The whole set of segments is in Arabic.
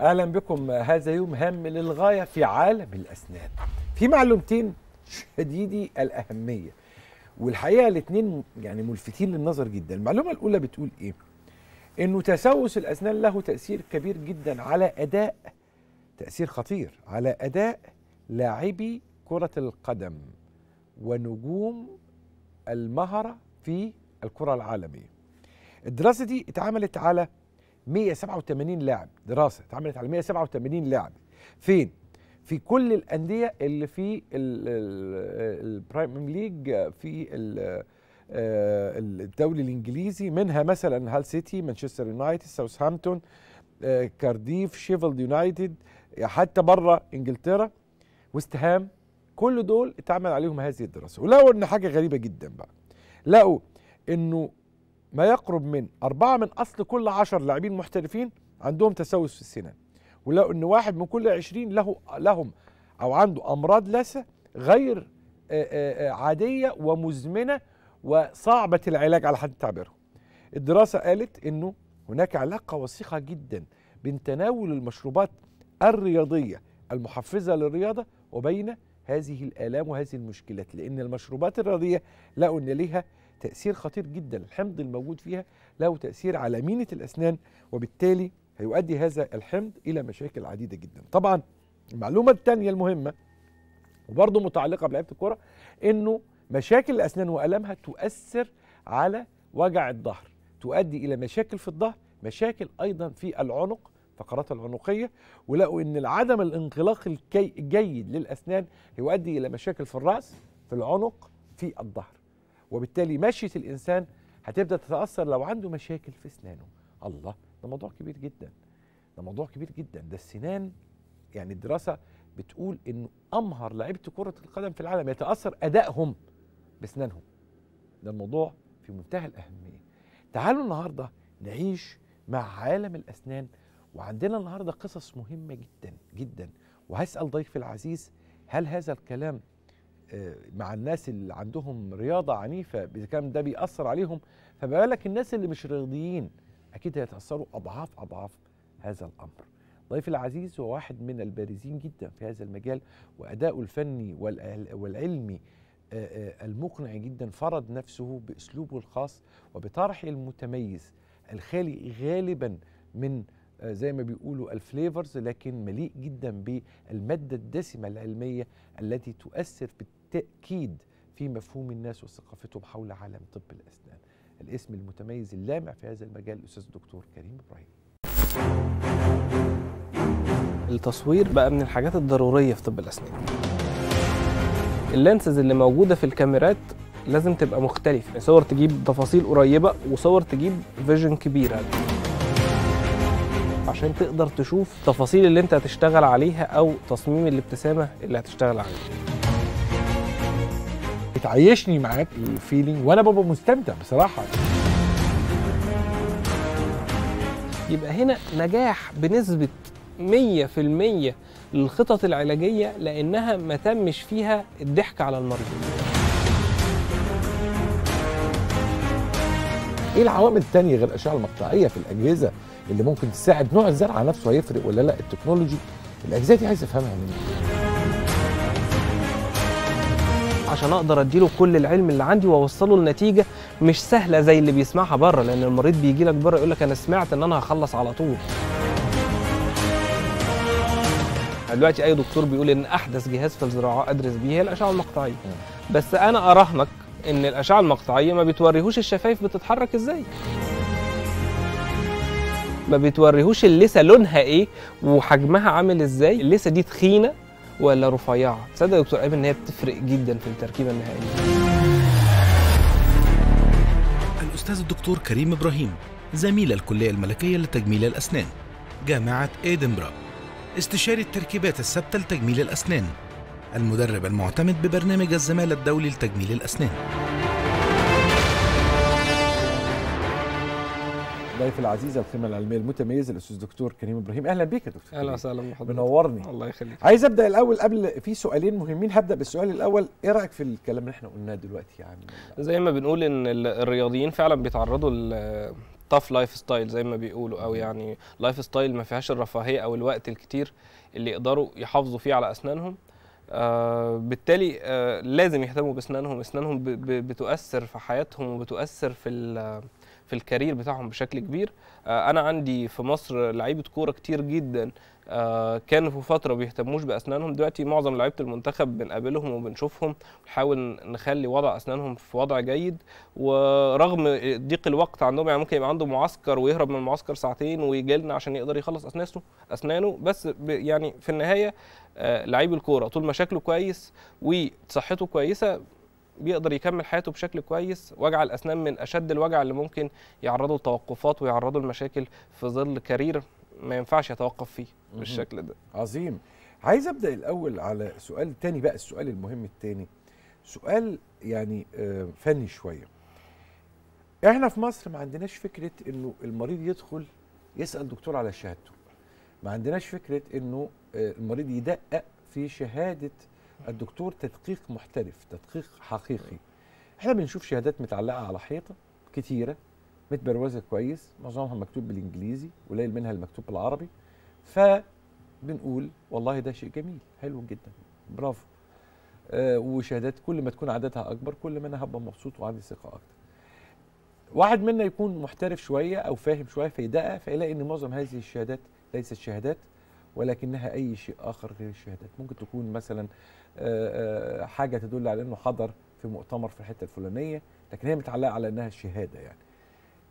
اهلا بكم هذا يوم هام للغايه في عالم الاسنان في معلومتين شديدي الاهميه والحقيقه الاثنين يعني ملفتين للنظر جدا المعلومه الاولى بتقول ايه انه تسوس الاسنان له تاثير كبير جدا على اداء تاثير خطير على اداء لاعبي كره القدم ونجوم المهره في الكره العالميه الدراسه دي اتعملت على 187 لاعب دراسه اتعملت على 187 لاعب فين في كل الانديه اللي في البرايم ليج في آه، الدوري الانجليزي منها مثلا هال سيتي مانشستر يونايتد ساوثهامبتون آه، كارديف شيفيلد يونايتد حتى بره انجلترا ويست هام كل دول اتعمل عليهم هذه الدراسه ولقوا ان حاجه غريبه جدا بقى لقوا انه ما يقرب من أربعة من أصل كل عشر لاعبين محترفين عندهم تسوس في السنان ولو أن واحد من كل عشرين له لهم أو عنده أمراض لثة غير عادية ومزمنة وصعبة العلاج على حد تعبيره الدراسة قالت أنه هناك علاقة وثيقة جدا بين تناول المشروبات الرياضية المحفزة للرياضة وبين هذه الآلام وهذه المشكلات لأن المشروبات الرياضية لقوا أن ليها تأثير خطير جدا الحمض الموجود فيها له تأثير على مينة الأسنان وبالتالي هيؤدي هذا الحمض إلى مشاكل عديدة جدا طبعا المعلومة الثانية المهمة وبرضه متعلقة بلعيبة الكرة إنه مشاكل الأسنان وألمها تؤثر على وجع الظهر تؤدي إلى مشاكل في الظهر مشاكل أيضا في العنق فقرات العنقية ولقوا إن عدم الانطلاق الجيد للأسنان يؤدي إلى مشاكل في الرأس في العنق في الظهر وبالتالي مشية الإنسان هتبدأ تتأثر لو عنده مشاكل في أسنانه الله ده موضوع كبير جدا ده موضوع كبير جدا ده السنان يعني الدراسة بتقول انه أمهر لعيبة كرة القدم في العالم يتأثر أدائهم بأسنانهم ده الموضوع في منتهى الأهمية تعالوا النهاردة نعيش مع عالم الأسنان وعندنا النهاردة قصص مهمة جدا جدا وهسأل ضيفي العزيز هل هذا الكلام آه، مع الناس اللي عندهم رياضه عنيفه اذا كان ده بيأثر عليهم فما بالك الناس اللي مش رياضيين اكيد هيتأثروا اضعاف اضعاف هذا الامر. ضيف العزيز هو واحد من البارزين جدا في هذا المجال واداؤه الفني والعلمي آه، آه، المقنع جدا فرض نفسه باسلوبه الخاص وبطرحه المتميز الخالي غالبا من زي ما بيقولوا الفليفرز لكن مليء جدا بالمادة الدسمة العلمية التي تؤثر في تأكيد في مفهوم الناس وثقافتهم حول عالم طب الأسنان الاسم المتميز اللامع في هذا المجال الأستاذ الدكتور كريم إبراهيم التصوير بقى من الحاجات الضرورية في طب الأسنان اللانسز اللي موجودة في الكاميرات لازم تبقى مختلفة يعني صور تجيب تفاصيل قريبة وصور تجيب فيجن كبيرة عشان تقدر تشوف التفاصيل اللي انت هتشتغل عليها او تصميم الابتسامة اللي هتشتغل عليها بتعيشني معاك الفيلينج وانا ببقى مستمتع بصراحه يبقى هنا نجاح بنسبه 100% للخطط العلاجيه لانها ما تمش فيها الضحك على المريض ايه العوامل التانية غير الاشعه المقطعيه في الاجهزه اللي ممكن تساعد نوع الزرعه نفسه هيفرق ولا لا التكنولوجي الاجهزه دي عايز افهمها منك عشان اقدر اديله كل العلم اللي عندي واوصله لنتيجه مش سهله زي اللي بيسمعها بره لان المريض بيجي لك بره يقول لك انا سمعت ان انا هخلص على طول دلوقتي اي دكتور بيقول ان احدث جهاز في الزراعه ادرس بيه هي الاشعه المقطعيه بس انا اراهنك ان الاشعه المقطعيه ما بتوريهوش الشفايف بتتحرك ازاي ما بتوريهوش اللثه لونها ايه وحجمها عامل ازاي اللثه دي تخينه ولا رفيعه تصدق يا دكتور ايمن ان هي بتفرق جدا في التركيبه النهائيه الاستاذ الدكتور كريم ابراهيم زميل الكليه الملكيه لتجميل الاسنان جامعه ادنبرا استشاري التركيبات الثابته لتجميل الاسنان المدرب المعتمد ببرنامج الزمالة الدولي لتجميل الأسنان ضيف العزيز القيمه العلميه المتميز الاستاذ دكتور كريم ابراهيم اهلا بيك يا دكتور اهلا وسهلا بحضرتك منورني الله يخليك عايز ابدا الاول قبل في سؤالين مهمين هبدا بالسؤال الاول ايه رايك في الكلام اللي احنا قلناه دلوقتي يعني زي ما بنقول ان الرياضيين فعلا بيتعرضوا ل تاف لايف ستايل زي ما بيقولوا او يعني لايف ستايل ما فيهاش الرفاهيه او الوقت الكتير اللي يقدروا يحافظوا فيه على اسنانهم آه بالتالي آه لازم يهتموا باسنانهم اسنانهم بتؤثر في حياتهم وبتؤثر في في الكارير بتاعهم بشكل كبير آه، انا عندي في مصر لعيبه كوره كتير جدا آه، كانوا في فتره بيهتموش باسنانهم دلوقتي معظم لعيبه المنتخب بنقابلهم وبنشوفهم بنحاول نخلي وضع اسنانهم في وضع جيد ورغم ضيق الوقت عندهم يعني ممكن يبقى عنده معسكر ويهرب من المعسكر ساعتين ويجي لنا عشان يقدر يخلص اسنانه اسنانه بس يعني في النهايه آه، لعيب الكوره طول ما شكله كويس وصحته كويسه بيقدر يكمل حياته بشكل كويس وجع الاسنان من اشد الوجع اللي ممكن يعرضه لتوقفات ويعرضه لمشاكل في ظل كارير ما ينفعش يتوقف فيه بالشكل ده عظيم عايز ابدا الاول على سؤال تاني بقى السؤال المهم التاني سؤال يعني آه، فني شويه احنا في مصر ما عندناش فكره انه المريض يدخل يسال دكتور على شهادته ما عندناش فكره انه آه، المريض يدقق في شهاده الدكتور تدقيق محترف تدقيق حقيقي احنا بنشوف شهادات متعلقه على حيطه كتيره متبروزه كويس معظمها مكتوب بالانجليزي قليل منها المكتوب بالعربي ف بنقول والله ده شيء جميل حلو جدا برافو آه وشهادات كل ما تكون عددها اكبر كل ما انا هبقى مبسوط وعندي ثقه اكتر واحد منا يكون محترف شويه او فاهم شويه فيدقق فيلاقي ان معظم هذه الشهادات ليست شهادات ولكنها أي شيء آخر غير الشهادات ممكن تكون مثلا آه، آه، حاجة تدل على أنه حضر في مؤتمر في الحتة الفلانية لكن هي متعلقة على أنها الشهاده يعني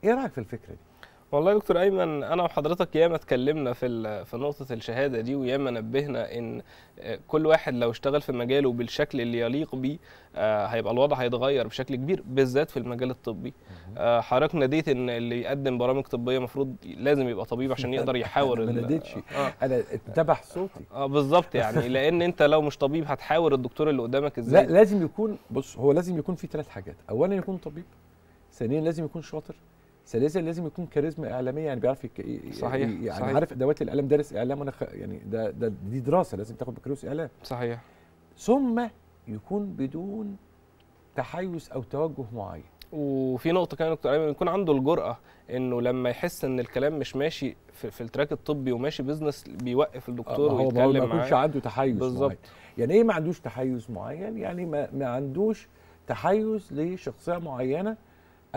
إيه رأيك في الفكرة دي؟ والله يا دكتور ايمن انا وحضرتك ياما اتكلمنا في في نقطه الشهاده دي وياما نبهنا ان آه، كل واحد لو اشتغل في مجاله بالشكل اللي يليق بيه آه، هيبقى الوضع هيتغير بشكل كبير بالذات في المجال الطبي آه، حضرتك ناديت ان اللي يقدم برامج طبيه المفروض لازم يبقى طبيب عشان يقدر يحاور انا ما ناديتش انا اتبع صوتي اه بالظبط يعني لان انت لو مش طبيب هتحاور الدكتور اللي قدامك ازاي لا لازم يكون بص هو لازم يكون في ثلاث حاجات اولا يكون طبيب ثانيا لازم يكون شاطر ثالثا لازم يكون كاريزما اعلاميه يعني بيعرف صحيح يعني صحيح. عارف ادوات الاعلام دارس اعلام وانا خ... يعني ده, ده دي دراسه لازم تاخد بكالوريوس اعلام صحيح ثم يكون بدون تحيز او توجه معين وفي نقطه كمان دكتور ايمن يكون عنده الجراه انه لما يحس ان الكلام مش ماشي في, في التراك الطبي وماشي بيزنس بيوقف الدكتور آه ويتكلم معاه ما يكونش عنده تحيز بالظبط يعني ايه ما عندوش تحيز معين يعني ما, ما عندوش تحيز لشخصيه معينه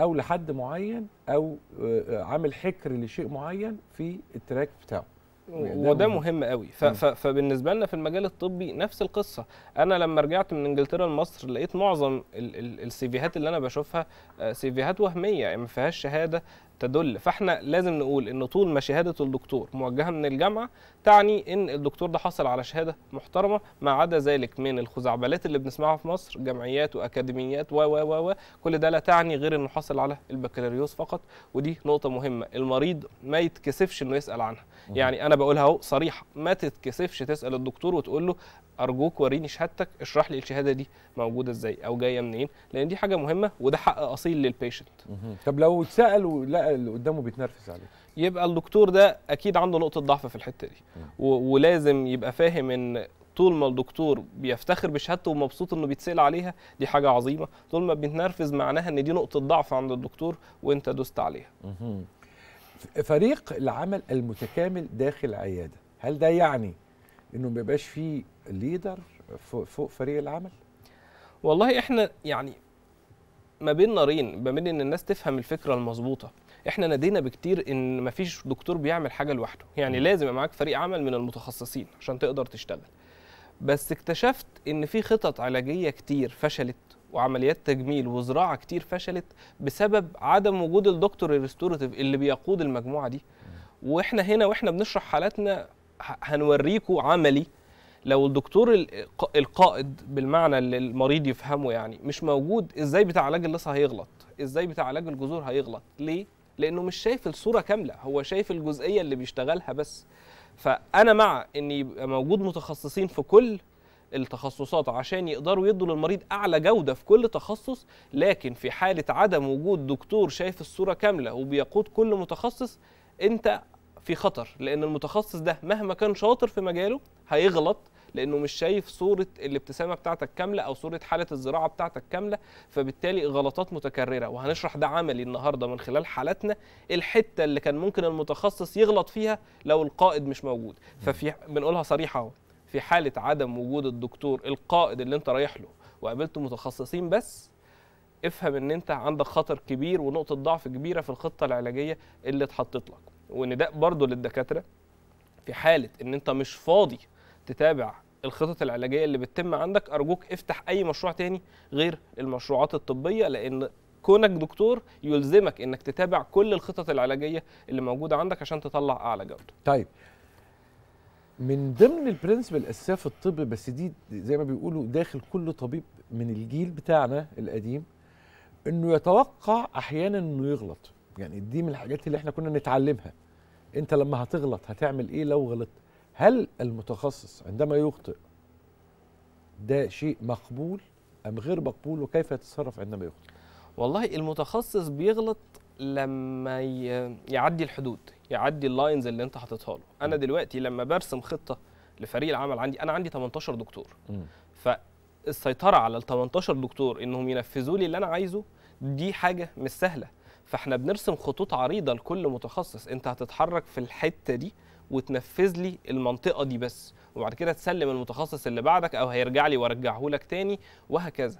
او لحد معين او آه، آه، عامل حكر لشيء معين في التراك بتاعه يعني وده مهم قوي فبالنسبه لنا في المجال الطبي نفس القصه انا لما رجعت من انجلترا لمصر لقيت معظم السيفيهات اللي انا بشوفها آه، سيفيهات وهميه يعني ما فيهاش شهاده تدل فاحنا لازم نقول ان طول ما شهاده الدكتور موجهه من الجامعه تعني ان الدكتور ده حصل على شهاده محترمه ما عدا ذلك من الخزعبلات اللي بنسمعها في مصر جمعيات واكاديميات و و و كل ده لا تعني غير انه حصل على البكالوريوس فقط ودي نقطه مهمه المريض ما يتكسفش انه يسال عنها يعني انا بقولها اهو صريحه ما تتكسفش تسال الدكتور وتقول له ارجوك وريني شهادتك اشرح لي الشهاده دي موجوده ازاي او جايه منين لان دي حاجه مهمه وده حق اصيل للبيشنت طب لو اتسال ولقى اللي قدامه بيتنرفز عليه يبقى الدكتور ده اكيد عنده نقطه ضعف في الحته دي ولازم يبقى فاهم ان طول ما الدكتور بيفتخر بشهادته ومبسوط انه بيتسال عليها دي حاجه عظيمه طول ما بيتنرفز معناها ان دي نقطه ضعف عند الدكتور وانت دوست عليها فريق العمل المتكامل داخل عياده هل ده يعني انه ما بيبقاش فيه ليدر فوق فريق العمل والله احنا يعني ما بين نارين ما بين ان الناس تفهم الفكره المظبوطه احنا نادينا بكتير ان مفيش دكتور بيعمل حاجه لوحده يعني لازم يبقى معاك فريق عمل من المتخصصين عشان تقدر تشتغل بس اكتشفت ان في خطط علاجيه كتير فشلت وعمليات تجميل وزراعه كتير فشلت بسبب عدم وجود الدكتور الريستوراتيف اللي بيقود المجموعه دي واحنا هنا واحنا بنشرح حالاتنا هنوريكم عملي لو الدكتور القائد بالمعنى اللي المريض يفهمه يعني مش موجود ازاي بتاع علاج اللثه هيغلط ازاي بتاع علاج الجذور هيغلط ليه لانه مش شايف الصوره كامله هو شايف الجزئيه اللي بيشتغلها بس فانا مع ان يبقى موجود متخصصين في كل التخصصات عشان يقدروا يدوا للمريض اعلى جوده في كل تخصص لكن في حاله عدم وجود دكتور شايف الصوره كامله وبيقود كل متخصص انت في خطر لان المتخصص ده مهما كان شاطر في مجاله هيغلط لانه مش شايف صوره الابتسامه بتاعتك كامله او صوره حاله الزراعه بتاعتك كامله فبالتالي غلطات متكرره وهنشرح ده عملي النهارده من خلال حالاتنا الحته اللي كان ممكن المتخصص يغلط فيها لو القائد مش موجود ففي بنقولها صريحه اهو في حاله عدم وجود الدكتور القائد اللي انت رايح له وقابلت متخصصين بس افهم ان انت عندك خطر كبير ونقطه ضعف كبيره في الخطه العلاجيه اللي اتحطت لك ونداء برضو للدكاتره في حاله ان انت مش فاضي تتابع الخطط العلاجيه اللي بتتم عندك ارجوك افتح اي مشروع تاني غير المشروعات الطبيه لان كونك دكتور يلزمك انك تتابع كل الخطط العلاجيه اللي موجوده عندك عشان تطلع اعلى جوده طيب من ضمن البرنسبل الاساسيه في الطب بس دي زي ما بيقولوا داخل كل طبيب من الجيل بتاعنا القديم انه يتوقع احيانا انه يغلط يعني دي من الحاجات اللي احنا كنا نتعلمها انت لما هتغلط هتعمل ايه لو غلطت هل المتخصص عندما يخطئ ده شيء مقبول أم غير مقبول وكيف يتصرف عندما يخطئ؟ والله المتخصص بيغلط لما يعدي الحدود يعدي اللاينز اللي انت حاططها له انا دلوقتي لما برسم خطه لفريق العمل عندي انا عندي 18 دكتور فالسيطره على ال 18 دكتور انهم ينفذوا لي اللي انا عايزه دي حاجه مش سهله فاحنا بنرسم خطوط عريضه لكل متخصص انت هتتحرك في الحته دي وتنفذ لي المنطقه دي بس وبعد كده تسلم المتخصص اللي بعدك او هيرجع لي وارجعه لك تاني وهكذا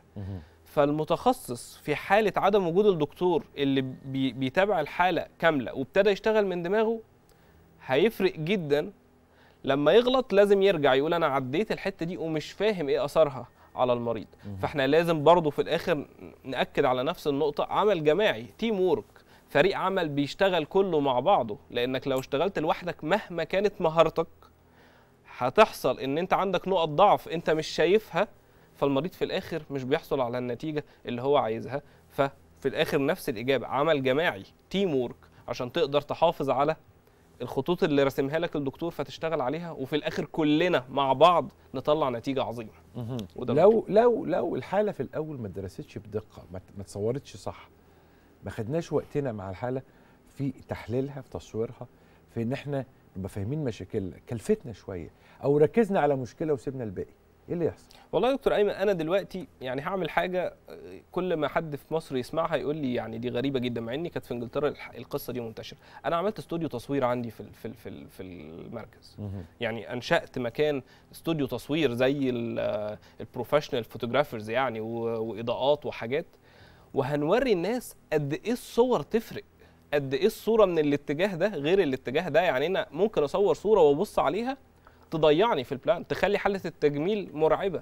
فالمتخصص في حاله عدم وجود الدكتور اللي بي بيتابع الحاله كامله وابتدى يشتغل من دماغه هيفرق جدا لما يغلط لازم يرجع يقول انا عديت الحته دي ومش فاهم ايه اثرها على المريض فاحنا لازم برضه في الاخر ناكد على نفس النقطه عمل جماعي تيم وورك فريق عمل بيشتغل كله مع بعضه لانك لو اشتغلت لوحدك مهما كانت مهارتك هتحصل ان انت عندك نقط ضعف انت مش شايفها فالمريض في الاخر مش بيحصل على النتيجه اللي هو عايزها ففي الاخر نفس الاجابه عمل جماعي تيم وورك عشان تقدر تحافظ على الخطوط اللي رسمها لك الدكتور فتشتغل عليها وفي الاخر كلنا مع بعض نطلع نتيجه عظيمه لو لو لو الحاله في الاول ما درستش بدقه ما اتصورتش صح ما خدناش وقتنا مع الحاله في تحليلها في تصويرها في ان احنا نبقى فاهمين مشاكلنا كلفتنا شويه او ركزنا على مشكله وسيبنا الباقي ايه اللي يحصل والله يا دكتور ايمن انا دلوقتي يعني هعمل حاجه كل ما حد في مصر يسمعها يقول لي يعني دي غريبه جدا مع اني كانت في انجلترا القصه دي منتشره انا عملت استوديو تصوير عندي في في في, في المركز يعني انشات مكان استوديو تصوير زي البروفيشنال فوتوغرافرز يعني واضاءات وحاجات وهنوري الناس قد ايه الصور تفرق قد ايه الصوره من الاتجاه ده غير الاتجاه ده يعني انا ممكن اصور صوره وابص عليها تضيعني في البلان تخلي حاله التجميل مرعبه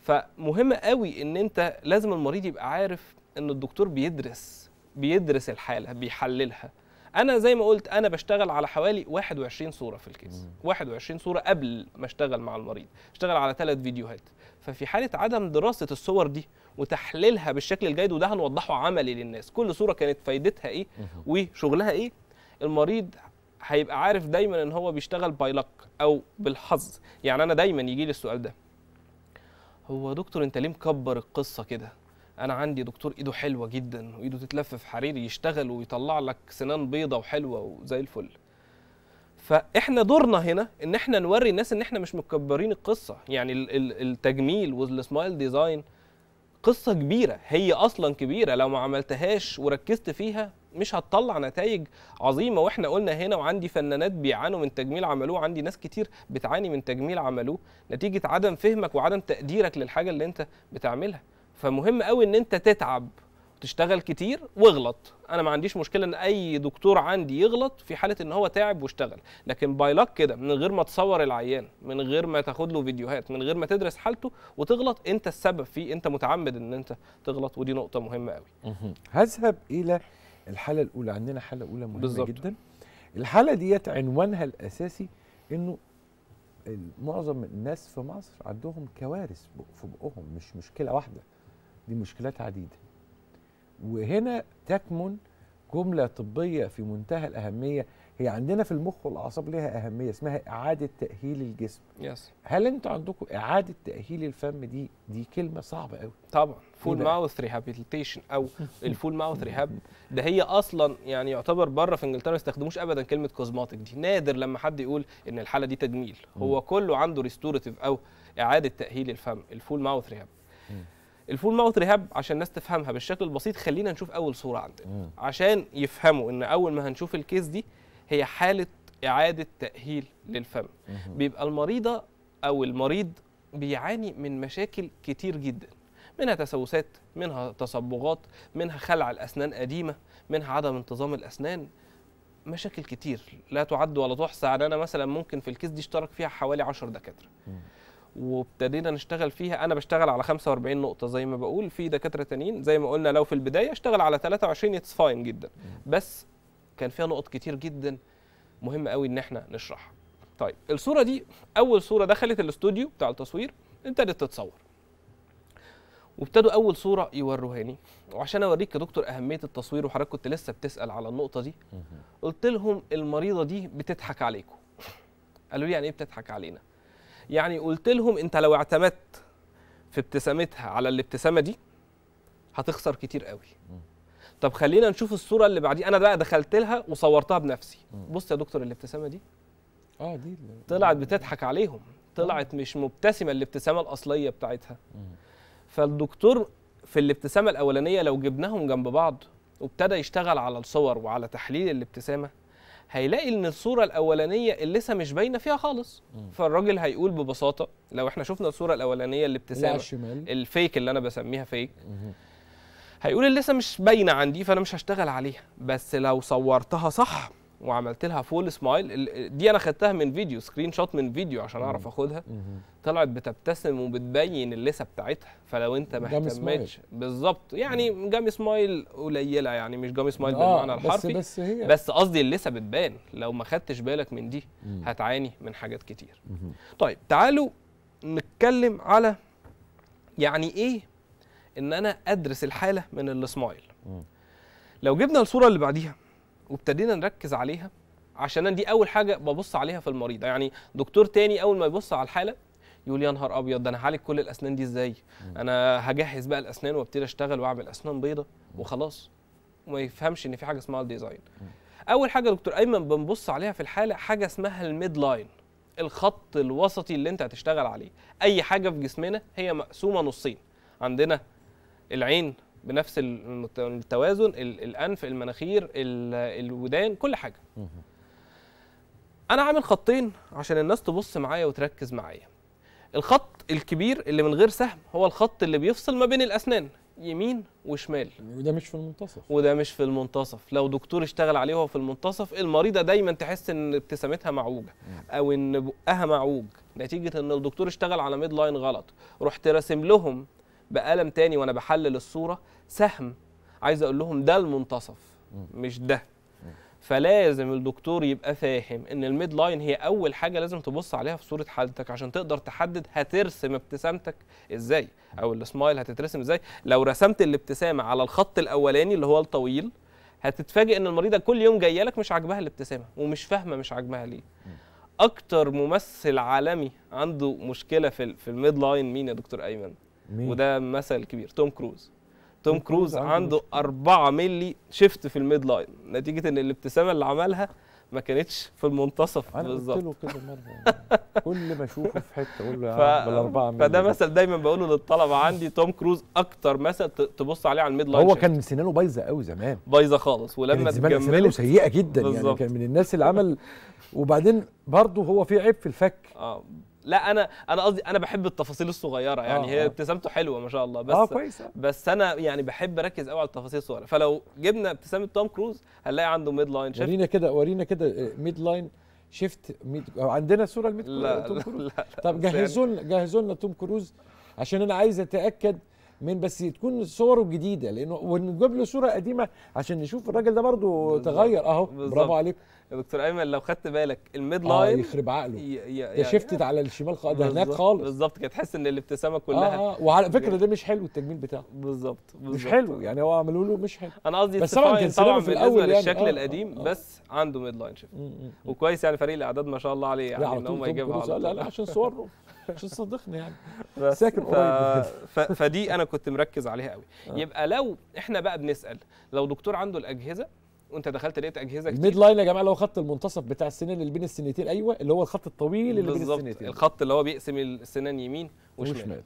فمهم قوي ان انت لازم المريض يبقى عارف ان الدكتور بيدرس بيدرس الحاله بيحللها انا زي ما قلت انا بشتغل على حوالي 21 صوره في الكيس 21 صوره قبل ما اشتغل مع المريض اشتغل على ثلاث فيديوهات ففي حاله عدم دراسه الصور دي وتحليلها بالشكل الجيد وده هنوضحه عملي للناس كل صوره كانت فايدتها ايه وشغلها ايه المريض هيبقى عارف دايما ان هو بيشتغل باي لك او بالحظ يعني انا دايما يجي لي السؤال ده هو دكتور انت ليه مكبر القصه كده انا عندي دكتور ايده حلوه جدا وايده تتلف في حرير يشتغل ويطلع لك سنان بيضه وحلوه وزي الفل فاحنا دورنا هنا ان احنا نوري الناس ان احنا مش مكبرين القصه يعني التجميل والسمايل ديزاين قصة كبيرة هي أصلا كبيرة لو ما عملتهاش وركزت فيها مش هتطلع نتائج عظيمه واحنا قلنا هنا وعندي فنانات بيعانوا من تجميل عملوه وعندي ناس كتير بتعاني من تجميل عملوه نتيجه عدم فهمك وعدم تقديرك للحاجه اللي انت بتعملها فمهم قوي ان انت تتعب تشتغل كتير واغلط انا ما عنديش مشكله ان اي دكتور عندي يغلط في حاله ان هو تعب واشتغل لكن باي لك كده من غير ما تصور العيان من غير ما تاخد له فيديوهات من غير ما تدرس حالته وتغلط انت السبب فيه انت متعمد ان انت تغلط ودي نقطه مهمه قوي هذهب الى الحاله الاولى عندنا حاله اولى مهمه بالزبط. جدا الحاله ديت عنوانها الاساسي انه معظم الناس في مصر عندهم كوارث في بقهم مش مشكله واحده دي مشكلات عديده وهنا تكمن جملة طبية في منتهى الأهمية هي عندنا في المخ والأعصاب لها أهمية اسمها إعادة تأهيل الجسم yes. هل أنتوا عندكم إعادة تأهيل الفم دي دي كلمة صعبة قوي طبعا فول ماوث ريهابيتيشن أو الفول ماوث ريهاب ده هي أصلا يعني يعتبر بره في إنجلترا ما يستخدموش أبدا كلمة كوزماتيك دي نادر لما حد يقول إن الحالة دي تجميل هو كله عنده ريستوراتيف أو إعادة تأهيل الفم الفول ماوث ريهاب الفول ماوث ريهاب عشان الناس تفهمها بالشكل البسيط خلينا نشوف اول صوره عندنا مم. عشان يفهموا ان اول ما هنشوف الكيس دي هي حاله اعاده تاهيل للفم مم. بيبقى المريضه او المريض بيعاني من مشاكل كتير جدا منها تسوسات منها تصبغات منها خلع الاسنان قديمه منها عدم انتظام الاسنان مشاكل كتير لا تعد ولا تحصى يعني انا مثلا ممكن في الكيس دي اشترك فيها حوالي 10 دكاتره وابتدينا نشتغل فيها انا بشتغل على 45 نقطه زي ما بقول في دكاتره تانيين زي ما قلنا لو في البدايه اشتغل على 23 اتس فاين جدا بس كان فيها نقط كتير جدا مهم قوي ان احنا نشرحها طيب الصوره دي اول صوره دخلت الاستوديو بتاع التصوير ابتدت تتصور وابتدوا اول صوره يوروهاني وعشان اوريك يا دكتور اهميه التصوير وحضرتك كنت لسه بتسال على النقطه دي قلت لهم المريضه دي بتضحك عليكم قالوا لي يعني ايه بتضحك علينا يعني قلت لهم انت لو اعتمدت في ابتسامتها على الابتسامه دي هتخسر كتير قوي طب خلينا نشوف الصوره اللي بعديه انا بقى دخلت لها وصورتها بنفسي بص يا دكتور الابتسامه دي اه دي طلعت بتضحك عليهم طلعت مش مبتسمه الابتسامه الاصليه بتاعتها فالدكتور في الابتسامه الاولانيه لو جبناهم جنب بعض وابتدى يشتغل على الصور وعلى تحليل الابتسامه هيلاقي ان الصوره الاولانيه اللي لسه مش باينه فيها خالص فالراجل هيقول ببساطه لو احنا شفنا الصوره الاولانيه الابتسامه الفيك اللي انا بسميها فيك هيقول اللي لسه مش باينه عندي فانا مش هشتغل عليها بس لو صورتها صح وعملت لها فول سمايل دي انا خدتها من فيديو سكرين شوت من فيديو عشان اعرف اخدها طلعت بتبتسم وبتبين اللثه بتاعتها فلو انت ما اهتمتش بالظبط يعني جامي سمايل قليله يعني مش جامي سمايل آه بالمعنى الحرفي بس بس قصدي اللثه بتبان لو ما خدتش بالك من دي هتعاني من حاجات كتير طيب تعالوا نتكلم على يعني ايه ان انا ادرس الحاله من السمايل لو جبنا الصوره اللي بعديها وابتدينا نركز عليها عشان دي اول حاجه ببص عليها في المريض يعني دكتور تاني اول ما يبص على الحاله يقول يا نهار ابيض ده انا هعالج كل الاسنان دي ازاي انا هجهز بقى الاسنان وابتدي اشتغل واعمل اسنان بيضه وخلاص وما يفهمش ان في حاجه اسمها الديزاين اول حاجه دكتور ايمن بنبص عليها في الحاله حاجه اسمها الميد لاين الخط الوسطي اللي انت هتشتغل عليه اي حاجه في جسمنا هي مقسومه نصين عندنا العين بنفس التوازن الانف المناخير الودان كل حاجه انا عامل خطين عشان الناس تبص معايا وتركز معايا الخط الكبير اللي من غير سهم هو الخط اللي بيفصل ما بين الاسنان يمين وشمال وده مش في المنتصف وده مش في المنتصف لو دكتور اشتغل عليه وهو في المنتصف المريضه دايما تحس ان ابتسامتها معوجه او ان بقها معوج نتيجه ان الدكتور اشتغل على ميد لاين غلط رحت راسم لهم بقلم تاني وانا بحلل الصوره سهم عايز اقول لهم ده المنتصف مش ده فلازم الدكتور يبقى فاهم ان الميد لاين هي اول حاجه لازم تبص عليها في صوره حالتك عشان تقدر تحدد هترسم ابتسامتك ازاي او السمايل هتترسم ازاي لو رسمت الابتسامه على الخط الاولاني اللي هو الطويل هتتفاجئ ان المريضه كل يوم جايه لك مش عاجباها الابتسامه ومش فاهمه مش عاجباها ليه اكتر ممثل عالمي عنده مشكله في في الميد لاين مين يا دكتور ايمن مين؟ وده مثل كبير توم كروز توم كروز عنده 4 ملي شيفت في الميد لاين نتيجه ان الابتسامه اللي عملها ما كانتش في المنتصف بالظبط انا قلت له كده مره كل ما اشوفه في حته اقول له يا عم بالاربعه ملي فده مثل دايما بقوله للطلبه عندي توم كروز اكتر مثل تبص عليه على الميد لاين هو كان سنانه بايظه قوي زمان بايظه خالص ولما كان سنانه سيئه جدا بالزبط. يعني كان من الناس اللي عمل وبعدين برضه هو في عيب في الفك اه لا انا انا قصدي انا بحب التفاصيل الصغيره يعني آه هي آه. ابتسامته حلوه ما شاء الله آه، بس آه كويسة. بس انا يعني بحب اركز قوي على التفاصيل الصغيره فلو جبنا ابتسامه توم كروز هنلاقي عنده ميد لاين شيفت ورينا كده ورينا كده ميد لاين شيفت ميد عندنا صوره لميد لا توم كروز لا لا طب يعني جهزوا لنا جهزوا لنا توم كروز عشان انا عايز اتاكد من بس تكون صوره جديده لانه ونجيب له صوره قديمه عشان نشوف الراجل ده برضه تغير اهو برافو عليكم يا دكتور ايمن لو خدت بالك الميد آه، لاين آه يخرب عقله يعني شفتت على الشمال خالص ده هناك خالص بالظبط كده تحس ان الابتسامه كلها اه, آه، وعلى فكره ده مش حلو التجميل بتاعه بالظبط مش حلو يعني هو عملوا له مش حلو انا قصدي بس طبعا كان سلامه في الاول يعني الشكل آه،, آه القديم آه بس عنده ميد لاين شيفت وكويس يعني فريق الاعداد ما شاء الله عليه يعني ان هم يجيبوا على لا لا عشان صوره عشان صدقني يعني ساكن قريب فدي انا كنت مركز عليها قوي يبقى لو احنا بقى بنسال لو دكتور عنده الاجهزه وانت دخلت لقيت اجهزه كتير الميد لاين يا جماعه اللي هو خط المنتصف بتاع السنان اللي بين السنتين ايوه اللي هو الخط الطويل اللي بين السنتين الخط اللي هو بيقسم السنان يمين وشمال, وشمال.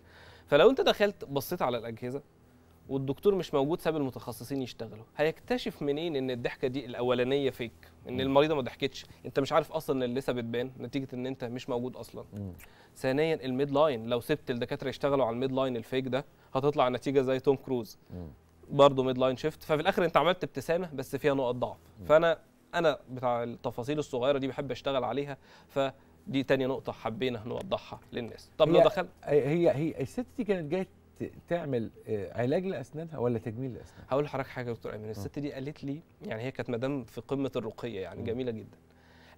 فلو انت دخلت بصيت على الاجهزه والدكتور مش موجود ساب المتخصصين يشتغلوا هيكتشف منين ان الضحكه دي الاولانيه فيك ان المريضه ما ضحكتش انت مش عارف اصلا ان لسه بتبان نتيجه ان انت مش موجود اصلا م. ثانيا الميد لاين لو سبت الدكاتره يشتغلوا على الميد لاين الفيك ده هتطلع نتيجه زي توم كروز برضه ميد لاين شيفت ففي الاخر انت عملت ابتسامه بس فيها نقط ضعف فانا انا بتاع التفاصيل الصغيره دي بحب اشتغل عليها ف دي تاني نقطة حبينا نوضحها للناس طب لو دخل هي هي الست دي كانت جاية تعمل آه، علاج لاسنانها ولا تجميل لاسنانها؟ هقول لحضرتك حاجه يا دكتور ايمن الست دي قالت لي يعني هي كانت مدام في قمه الرقيه يعني جميله جدا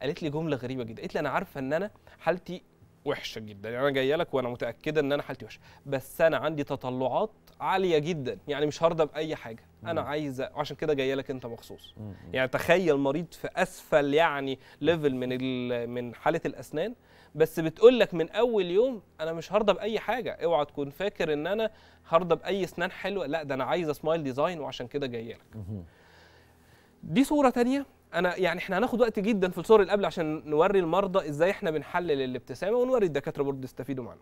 قالت لي جمله غريبه جدا قالت لي انا عارفه ان انا حالتي وحشه جدا يعني انا جايه لك وانا متاكده ان انا حالتي وحشه بس انا عندي تطلعات عاليه جدا يعني مش هرضى باي حاجه انا عايزه عشان كده جايه لك انت مخصوص يعني تخيل مريض في اسفل يعني ليفل من من حاله الاسنان بس بتقول لك من اول يوم انا مش هرضى باي حاجه اوعى تكون فاكر ان انا هرضى باي اسنان حلوه لا ده انا عايزه سمايل ديزاين وعشان كده جايه لك دي صوره تانية انا يعني احنا هناخد وقت جدا في الصور اللي قبل عشان نوري المرضى ازاي احنا بنحلل الابتسامه ونوري الدكاتره برضه يستفيدوا معانا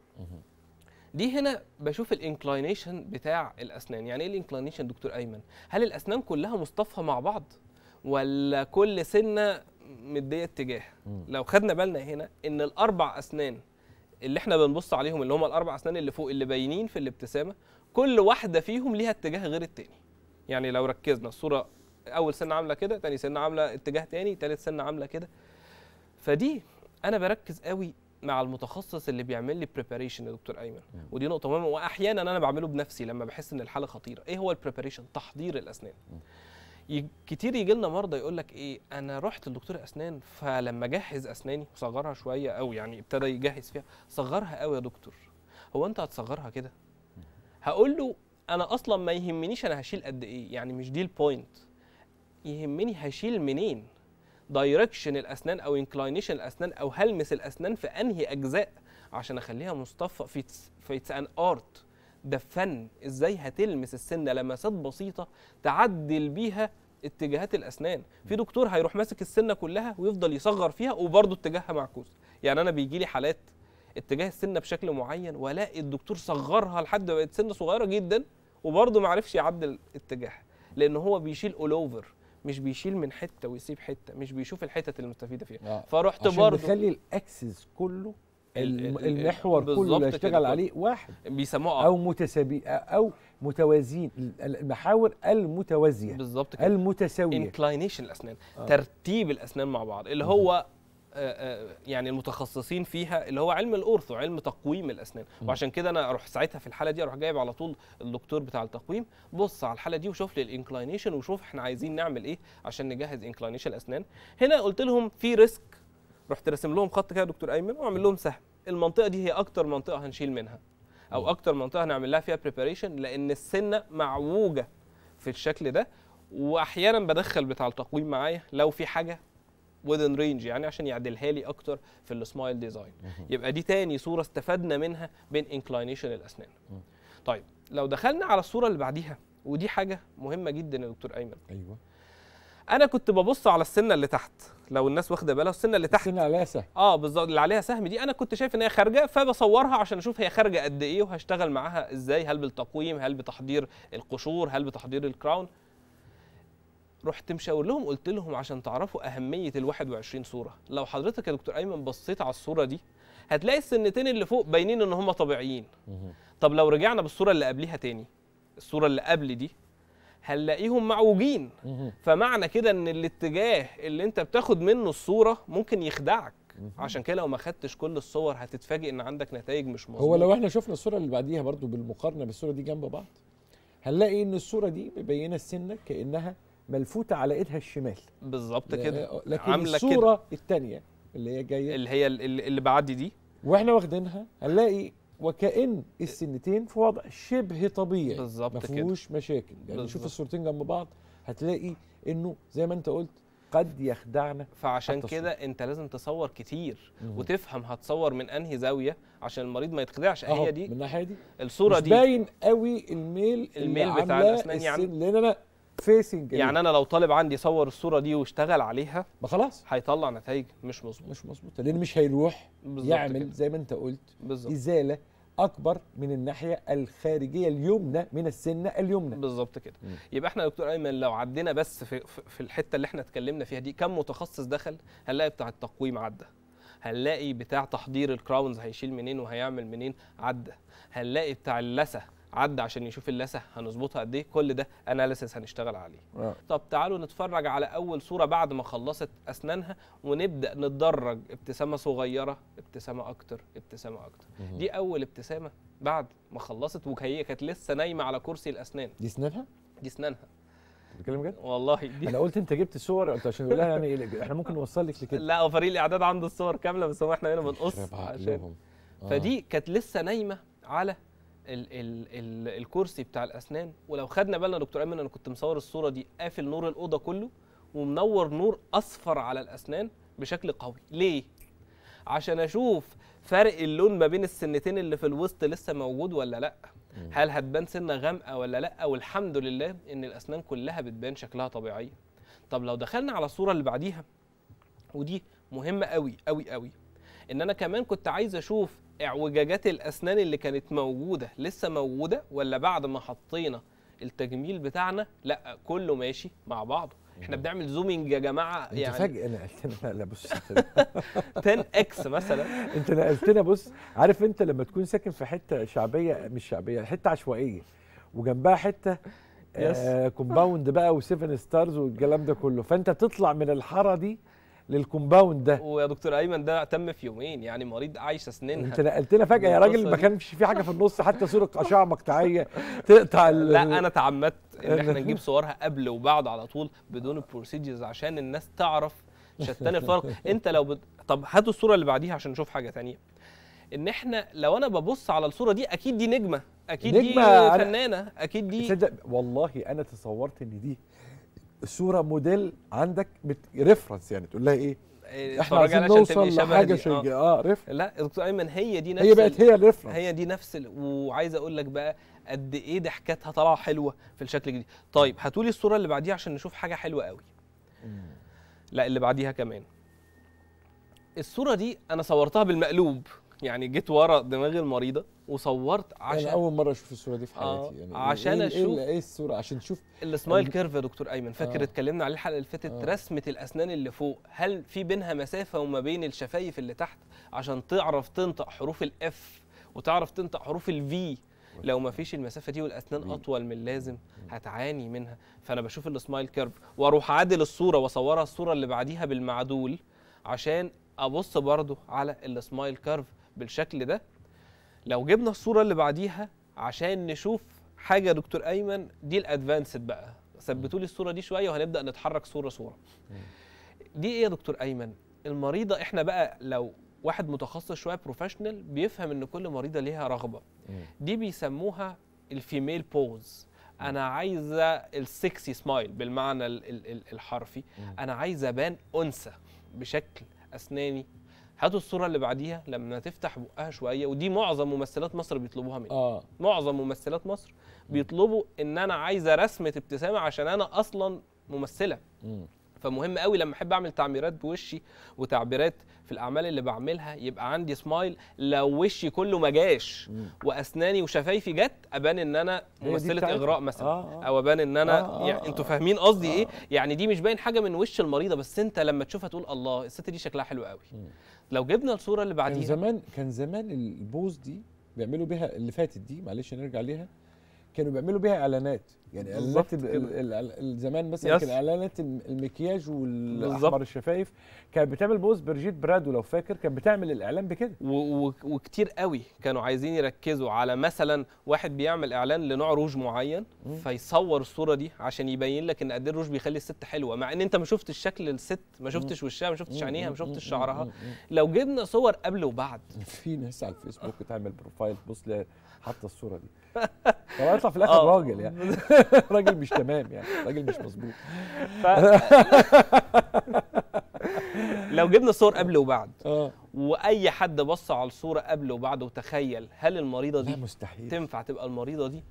دي هنا بشوف الانكلاينيشن بتاع الاسنان يعني ايه الانكلاينيشن دكتور ايمن هل الاسنان كلها مصطفى مع بعض ولا كل سنه مديه اتجاه لو خدنا بالنا هنا ان الاربع اسنان اللي احنا بنبص عليهم اللي هم الاربع اسنان اللي فوق اللي باينين في الابتسامه كل واحده فيهم ليها اتجاه غير التاني يعني لو ركزنا الصوره اول سنه عامله كده ثاني سنه عامله اتجاه تاني ثالث سنه عامله كده فدي انا بركز قوي مع المتخصص اللي بيعمل لي بريباريشن يا دكتور ايمن ودي نقطه مهمه واحيانا انا بعمله بنفسي لما بحس ان الحاله خطيره ايه هو البريباريشن تحضير الاسنان كتير يجي لنا مرضى يقول لك ايه انا رحت لدكتور اسنان فلما جهز اسناني صغرها شويه او يعني ابتدى يجهز فيها صغرها قوي يا دكتور هو انت هتصغرها كده هقول له انا اصلا ما يهمنيش انا هشيل قد ايه يعني مش دي البوينت يهمني هشيل منين دايركشن الاسنان او انكلاينيشن الاسنان او هلمس الاسنان في انهي اجزاء عشان اخليها مصطفى في فيتس ان ارت ده فن ازاي هتلمس السنه لمسات بسيطه تعدل بيها اتجاهات الاسنان في دكتور هيروح ماسك السنه كلها ويفضل يصغر فيها وبرضه اتجاهها معكوس يعني انا بيجي لي حالات اتجاه السنه بشكل معين والاقي الدكتور صغرها لحد ما بقت سنه صغيره جدا وبرضه ما عرفش يعدل اتجاهها لان هو بيشيل اول اوفر مش بيشيل من حته ويسيب حته مش بيشوف الحتت المستفيده فيها آه. فرحت برضه بيخلي الاكسس كله المحور كله اللي هيشتغل عليه واحد بيسموه او متسابي او متوازين المحاور المتوازيه بالظبط كده المتساويه انكلاينيشن الاسنان آه. ترتيب الاسنان مع بعض اللي هو آه، آه، يعني المتخصصين فيها اللي هو علم الاورثو علم تقويم الاسنان وعشان كده انا اروح ساعتها في الحاله دي اروح جايب على طول الدكتور بتاع التقويم بص على الحاله دي وشوف لي الانكلاينيشن وشوف احنا عايزين نعمل ايه عشان نجهز انكلاينيشن الاسنان هنا قلت لهم في ريسك رحت راسم لهم خط كده يا دكتور ايمن واعمل لهم سهم المنطقه دي هي اكتر منطقه هنشيل منها او اكتر منطقه هنعمل لها فيها بريباريشن لان السنه معوجه في الشكل ده واحيانا بدخل بتاع التقويم معايا لو في حاجه وذن رينج يعني عشان يعدلها لي اكتر في السمايل ديزاين يبقى دي تاني صوره استفدنا منها بين انكلاينيشن الاسنان طيب لو دخلنا على الصوره اللي بعديها ودي حاجه مهمه جدا يا دكتور ايمن ايوه انا كنت ببص على السنه اللي تحت لو الناس واخده بالها السنه اللي تحت السنه عليها سهم اه بالظبط اللي عليها سهم دي انا كنت شايف ان هي خارجه فبصورها عشان اشوف هي خارجه قد ايه وهشتغل معاها ازاي هل بالتقويم هل بتحضير القشور هل بتحضير الكراون رحت مشاور لهم قلت لهم عشان تعرفوا اهميه ال 21 صوره لو حضرتك يا دكتور ايمن بصيت على الصوره دي هتلاقي السنتين اللي فوق باينين ان هم طبيعيين طب لو رجعنا بالصوره اللي قبليها تاني الصوره اللي قبل دي هنلاقيهم معوجين فمعنى كده ان الاتجاه اللي انت بتاخد منه الصوره ممكن يخدعك عشان كده لو ما خدتش كل الصور هتتفاجئ ان عندك نتائج مش مظبوطه هو لو احنا شفنا الصوره اللي بعديها برضو بالمقارنه بالصوره دي جنب بعض هنلاقي ان الصوره دي مبينه السنه كانها ملفوته على ايدها الشمال بالظبط كده لكن عامله الصوره الثانيه اللي هي جايه اللي هي اللي بعدي دي واحنا واخدينها هنلاقي وكأن السنتين في وضع شبه طبيعي بالظبط كده مفيهوش مشاكل يعني شوف الصورتين جنب بعض هتلاقي انه زي ما انت قلت قد يخدعنا فعشان كده انت لازم تصور كتير مم. وتفهم هتصور من انهي زاويه عشان المريض ما يتخدعش هي دي من الناحيه دي الصوره مش دي باين قوي الميل الميل بتاع الاسنان يعني لان انا فيسنج يعني انا لو طالب عندي صور الصوره دي واشتغل عليها ما خلاص هيطلع نتائج مش مظبوطه مش مظبوطه لان مش هيروح يعمل كده. زي ما انت قلت بالزبط. ازاله اكبر من الناحيه الخارجيه اليمنى من السنه اليمنى بالظبط كده مم. يبقى احنا يا دكتور ايمن لو عدينا بس في في الحته اللي احنا اتكلمنا فيها دي كم متخصص دخل هنلاقي بتاع التقويم عدى هنلاقي بتاع تحضير الكراونز هيشيل منين وهيعمل منين عدى هنلاقي بتاع اللثه عدى عشان يشوف اللثه هنظبطها قد ايه كل ده اناليسس هنشتغل عليه آه. طب تعالوا نتفرج على اول صوره بعد ما خلصت اسنانها ونبدا نتدرج ابتسامه صغيره ابتسامه اكتر ابتسامه اكتر مم. دي اول ابتسامه بعد ما خلصت وهي كانت لسه نايمه على كرسي الاسنان دي اسنانها دي اسنانها بتتكلم جد؟ والله دي انا قلت انت جبت صور قلت عشان نقول لها يعني إيه، احنا ممكن نوصل لك لكده لا هو فريق الاعداد عنده الصور كامله بس هو احنا هنا بنقص عشان آه. فدي كانت لسه نايمه على ال ال ال الكرسي بتاع الاسنان ولو خدنا بالنا دكتور ايمن انا كنت مصور الصوره دي قافل نور الاوضه كله ومنور نور اصفر على الاسنان بشكل قوي ليه عشان اشوف فرق اللون ما بين السنتين اللي في الوسط لسه موجود ولا لا هل هتبان سنه غامقه ولا لا والحمد لله ان الاسنان كلها بتبان شكلها طبيعي طب لو دخلنا على الصوره اللي بعديها ودي مهمه قوي قوي قوي ان انا كمان كنت عايز اشوف اعوجاجات الاسنان اللي كانت موجوده لسه موجوده ولا بعد ما حطينا التجميل بتاعنا لا كله ماشي مع بعضه احنا بنعمل زومينج يا جماعه يعني انت فجأة نقلتنا لا بص 10 اكس مثلا انت نقلتنا بص عارف انت لما تكون ساكن في حته شعبيه مش شعبيه حته عشوائيه وجنبها حته كومباوند آه، بقى و7 ستارز والكلام ده كله فانت تطلع من الحاره دي للكومباوند ده ويا دكتور ايمن ده تم في يومين يعني مريض عايش اسنانها انت نقلتنا فجاه يا راجل ما كانش في حاجه في النص حتى صوره اشعه مقطعيه تقطع لا انا تعمدت ان احنا نجيب صورها قبل وبعد على طول بدون البروسيدجرز عشان الناس تعرف شتان الفرق انت لو بد... طب هاتوا الصوره اللي بعديها عشان نشوف حاجه ثانيه ان احنا لو انا ببص على الصوره دي اكيد دي نجمه اكيد نجمة دي فنانه اكيد دي والله انا تصورت ان دي الصوره موديل عندك بت... ريفرنس يعني تقول لها ايه, إيه، احنا عايزين نوصل لحاجه شيء اه, آه ريفرنس لا دكتور ايمن هي دي نفس هي بقت هي الريفرنس هي دي نفس ال... وعايز اقول لك بقى قد ايه ضحكاتها طالعه حلوه في الشكل الجديد طيب لي الصوره اللي بعديها عشان نشوف حاجه حلوه قوي لا اللي بعديها كمان الصوره دي انا صورتها بالمقلوب يعني جيت ورا دماغي المريضه وصورت عشان انا اول مره اشوف الصوره دي في حياتي آه يعني عشان إيه, إيه اشوف ايه الصوره عشان تشوف السمايل كيرف يا دكتور ايمن آه. فاكر آه اتكلمنا عليه الحلقه اللي فاتت آه رسمه الاسنان اللي فوق هل في بينها مسافه وما بين الشفايف اللي تحت عشان تعرف تنطق حروف الاف وتعرف تنطق حروف الفي لو ما فيش المسافه دي والاسنان اطول من اللازم هتعاني منها فانا بشوف السمايل كيرف واروح عادل الصوره واصورها الصوره اللي بعديها بالمعدول عشان ابص برده على السمايل كيرف بالشكل ده لو جبنا الصوره اللي بعديها عشان نشوف حاجه يا دكتور ايمن دي الادفانسد بقى ثبتوا لي الصوره دي شويه وهنبدا نتحرك صوره صوره دي ايه يا دكتور ايمن المريضه احنا بقى لو واحد متخصص شويه بروفيشنال بيفهم ان كل مريضه ليها رغبه دي بيسموها الفيميل بوز انا عايزه السكسي سمايل بالمعنى الحرفي انا عايزه ابان انثى بشكل اسناني هاتوا الصوره اللي بعديها لما تفتح بقها شويه ودي معظم ممثلات مصر بيطلبوها مني آه. معظم ممثلات مصر بيطلبوا ان انا عايزه رسمه ابتسامه عشان انا اصلا ممثله م. فمهم قوي لما احب اعمل تعميرات بوشي وتعبيرات في الاعمال اللي بعملها يبقى عندي سمايل لو وشي كله ما جاش واسناني وشفايفي جت ابان ان انا ممثله اغراء مثلا آه آه او ابان ان انا آه آه, آه. يعني انتوا فاهمين قصدي إيه؟ آه ايه يعني دي مش باين حاجه من وش المريضه بس انت لما تشوفها تقول الله الست دي شكلها حلو قوي لو جبنا الصوره اللي بعديها كان زمان كان زمان البوز دي بيعملوا بيها اللي فاتت دي معلش نرجع ليها كانوا بيعملوا بيها اعلانات يعني اعلانات زمان مثلا كان اعلانات المكياج والاحمر الشفايف كانت بتعمل بوز برجيت برادو لو فاكر كانت بتعمل الاعلان بكده وكتير قوي كانوا عايزين يركزوا على مثلا واحد بيعمل اعلان لنوع روج معين مم. فيصور الصوره دي عشان يبين لك ان قد إيه الروج بيخلي الست حلوه مع ان انت ما شفتش شكل الست ما شفتش وشها ما شفتش عينيها ما شفتش شعرها لو جبنا صور قبل وبعد في ناس على الفيسبوك تعمل بروفايل بص حاطه الصوره دي هو هيطلع في الاخر آه. راجل يعني راجل مش تمام يعني راجل مش مظبوط ف... لو جبنا صور قبل وبعد آه. واي حد بص على الصوره قبل وبعد وتخيل هل المريضه دي مستحيل تنفع تبقى المريضه دي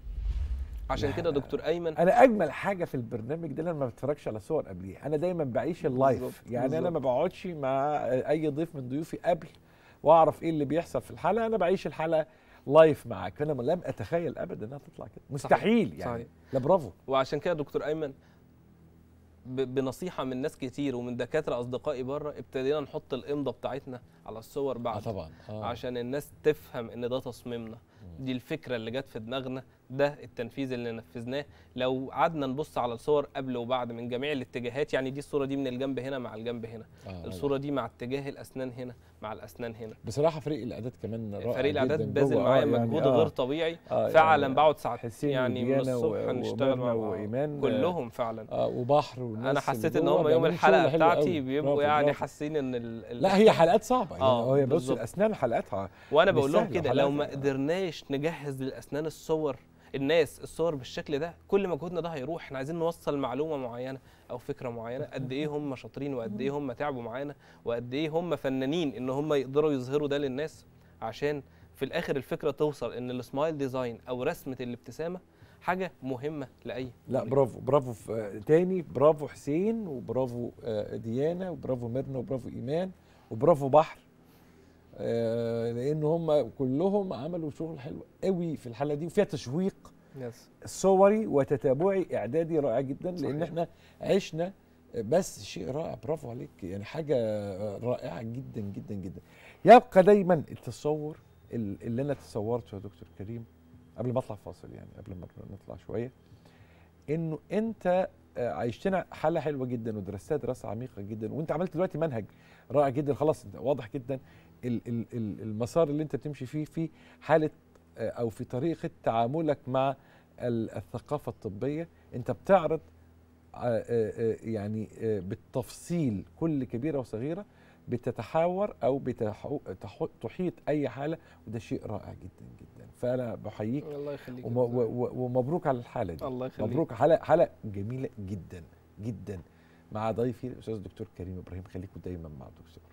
عشان كده دكتور ايمن انا اجمل حاجه في البرنامج ده انا ما بتفرجش على صور قبليه انا دايما بعيش اللايف بالزبط. يعني بالزبط. انا ما بقعدش مع اي ضيف من ضيوفي قبل واعرف ايه اللي بيحصل في الحلقه انا بعيش الحلقه لايف معاك انا لم اتخيل ابدا انها تطلع كده مستحيل صحيح. يعني صحيح. لا برافو وعشان كده دكتور ايمن بنصيحه من ناس كتير ومن دكاتره اصدقائي بره ابتدينا نحط الامضه بتاعتنا على الصور بعد آه طبعا آه. عشان الناس تفهم ان ده تصميمنا دي الفكره اللي جت في دماغنا ده التنفيذ اللي نفذناه لو قعدنا نبص على الصور قبل وبعد من جميع الاتجاهات يعني دي الصوره دي من الجنب هنا مع الجنب هنا آه الصوره دي مع اتجاه الاسنان هنا مع الاسنان هنا بصراحه فريق الاعداد كمان رائع فريق الاعداد بازل معايا يعني مجهود آه غير طبيعي آه يعني فعلا يعني بقعد ساعات يعني من الصبح نشتغل مع وإيمان آه، كلهم فعلا آه وبحر والناس انا حسيت ان هم يوم الحلقه بتاعتي بيبقوا يعني حاسين ان لا هي حلقات صعبه يعني آه يعني بص الاسنان حلقاتها وانا بقول لهم كده لو ما قدرناش نجهز للاسنان الصور الناس الصور بالشكل ده كل مجهودنا ده هيروح احنا عايزين نوصل معلومه معينه او فكره معينه قد ايه هم شاطرين وقد ايه هم تعبوا معانا وقد ايه هم فنانين ان هم يقدروا يظهروا ده للناس عشان في الاخر الفكره توصل ان السمايل ديزاين او رسمه الابتسامه حاجه مهمه لاي لا برافو برافو تاني برافو حسين وبرافو آه، ديانه وبرافو ميرنا وبرافو ايمان وبرافو بحر آه، لان هم كلهم عملوا شغل حلو قوي في الحاله دي وفيها تشويق yes. صوري وتتابعي اعدادي رائع جدا صحيح. لان احنا عشنا بس شيء رائع برافو عليك يعني حاجه رائعه جدا جدا جدا يبقى دايما التصور اللي انا تصورته يا دكتور كريم قبل ما اطلع فاصل يعني قبل ما نطلع شويه انه انت آه، عايشتنا حاله حلوه جدا ودرستها دراسه عميقه جدا وانت عملت دلوقتي منهج رائع جدا خلاص واضح جدا المسار اللي انت بتمشي فيه في حاله آه، او في طريقه تعاملك مع الثقافه الطبيه انت بتعرض آه، آه، يعني بالتفصيل كل كبيره وصغيره بتتحاور او تحيط اي حاله وده شيء رائع جدا جدا فانا بحييك الله يخليك وم ومبروك على الحاله دي الله يخليك مبروك حلقه حلقه جميله جدا جدا مع ضيفي الاستاذ الدكتور كريم ابراهيم خليكم دايما مع الدكتور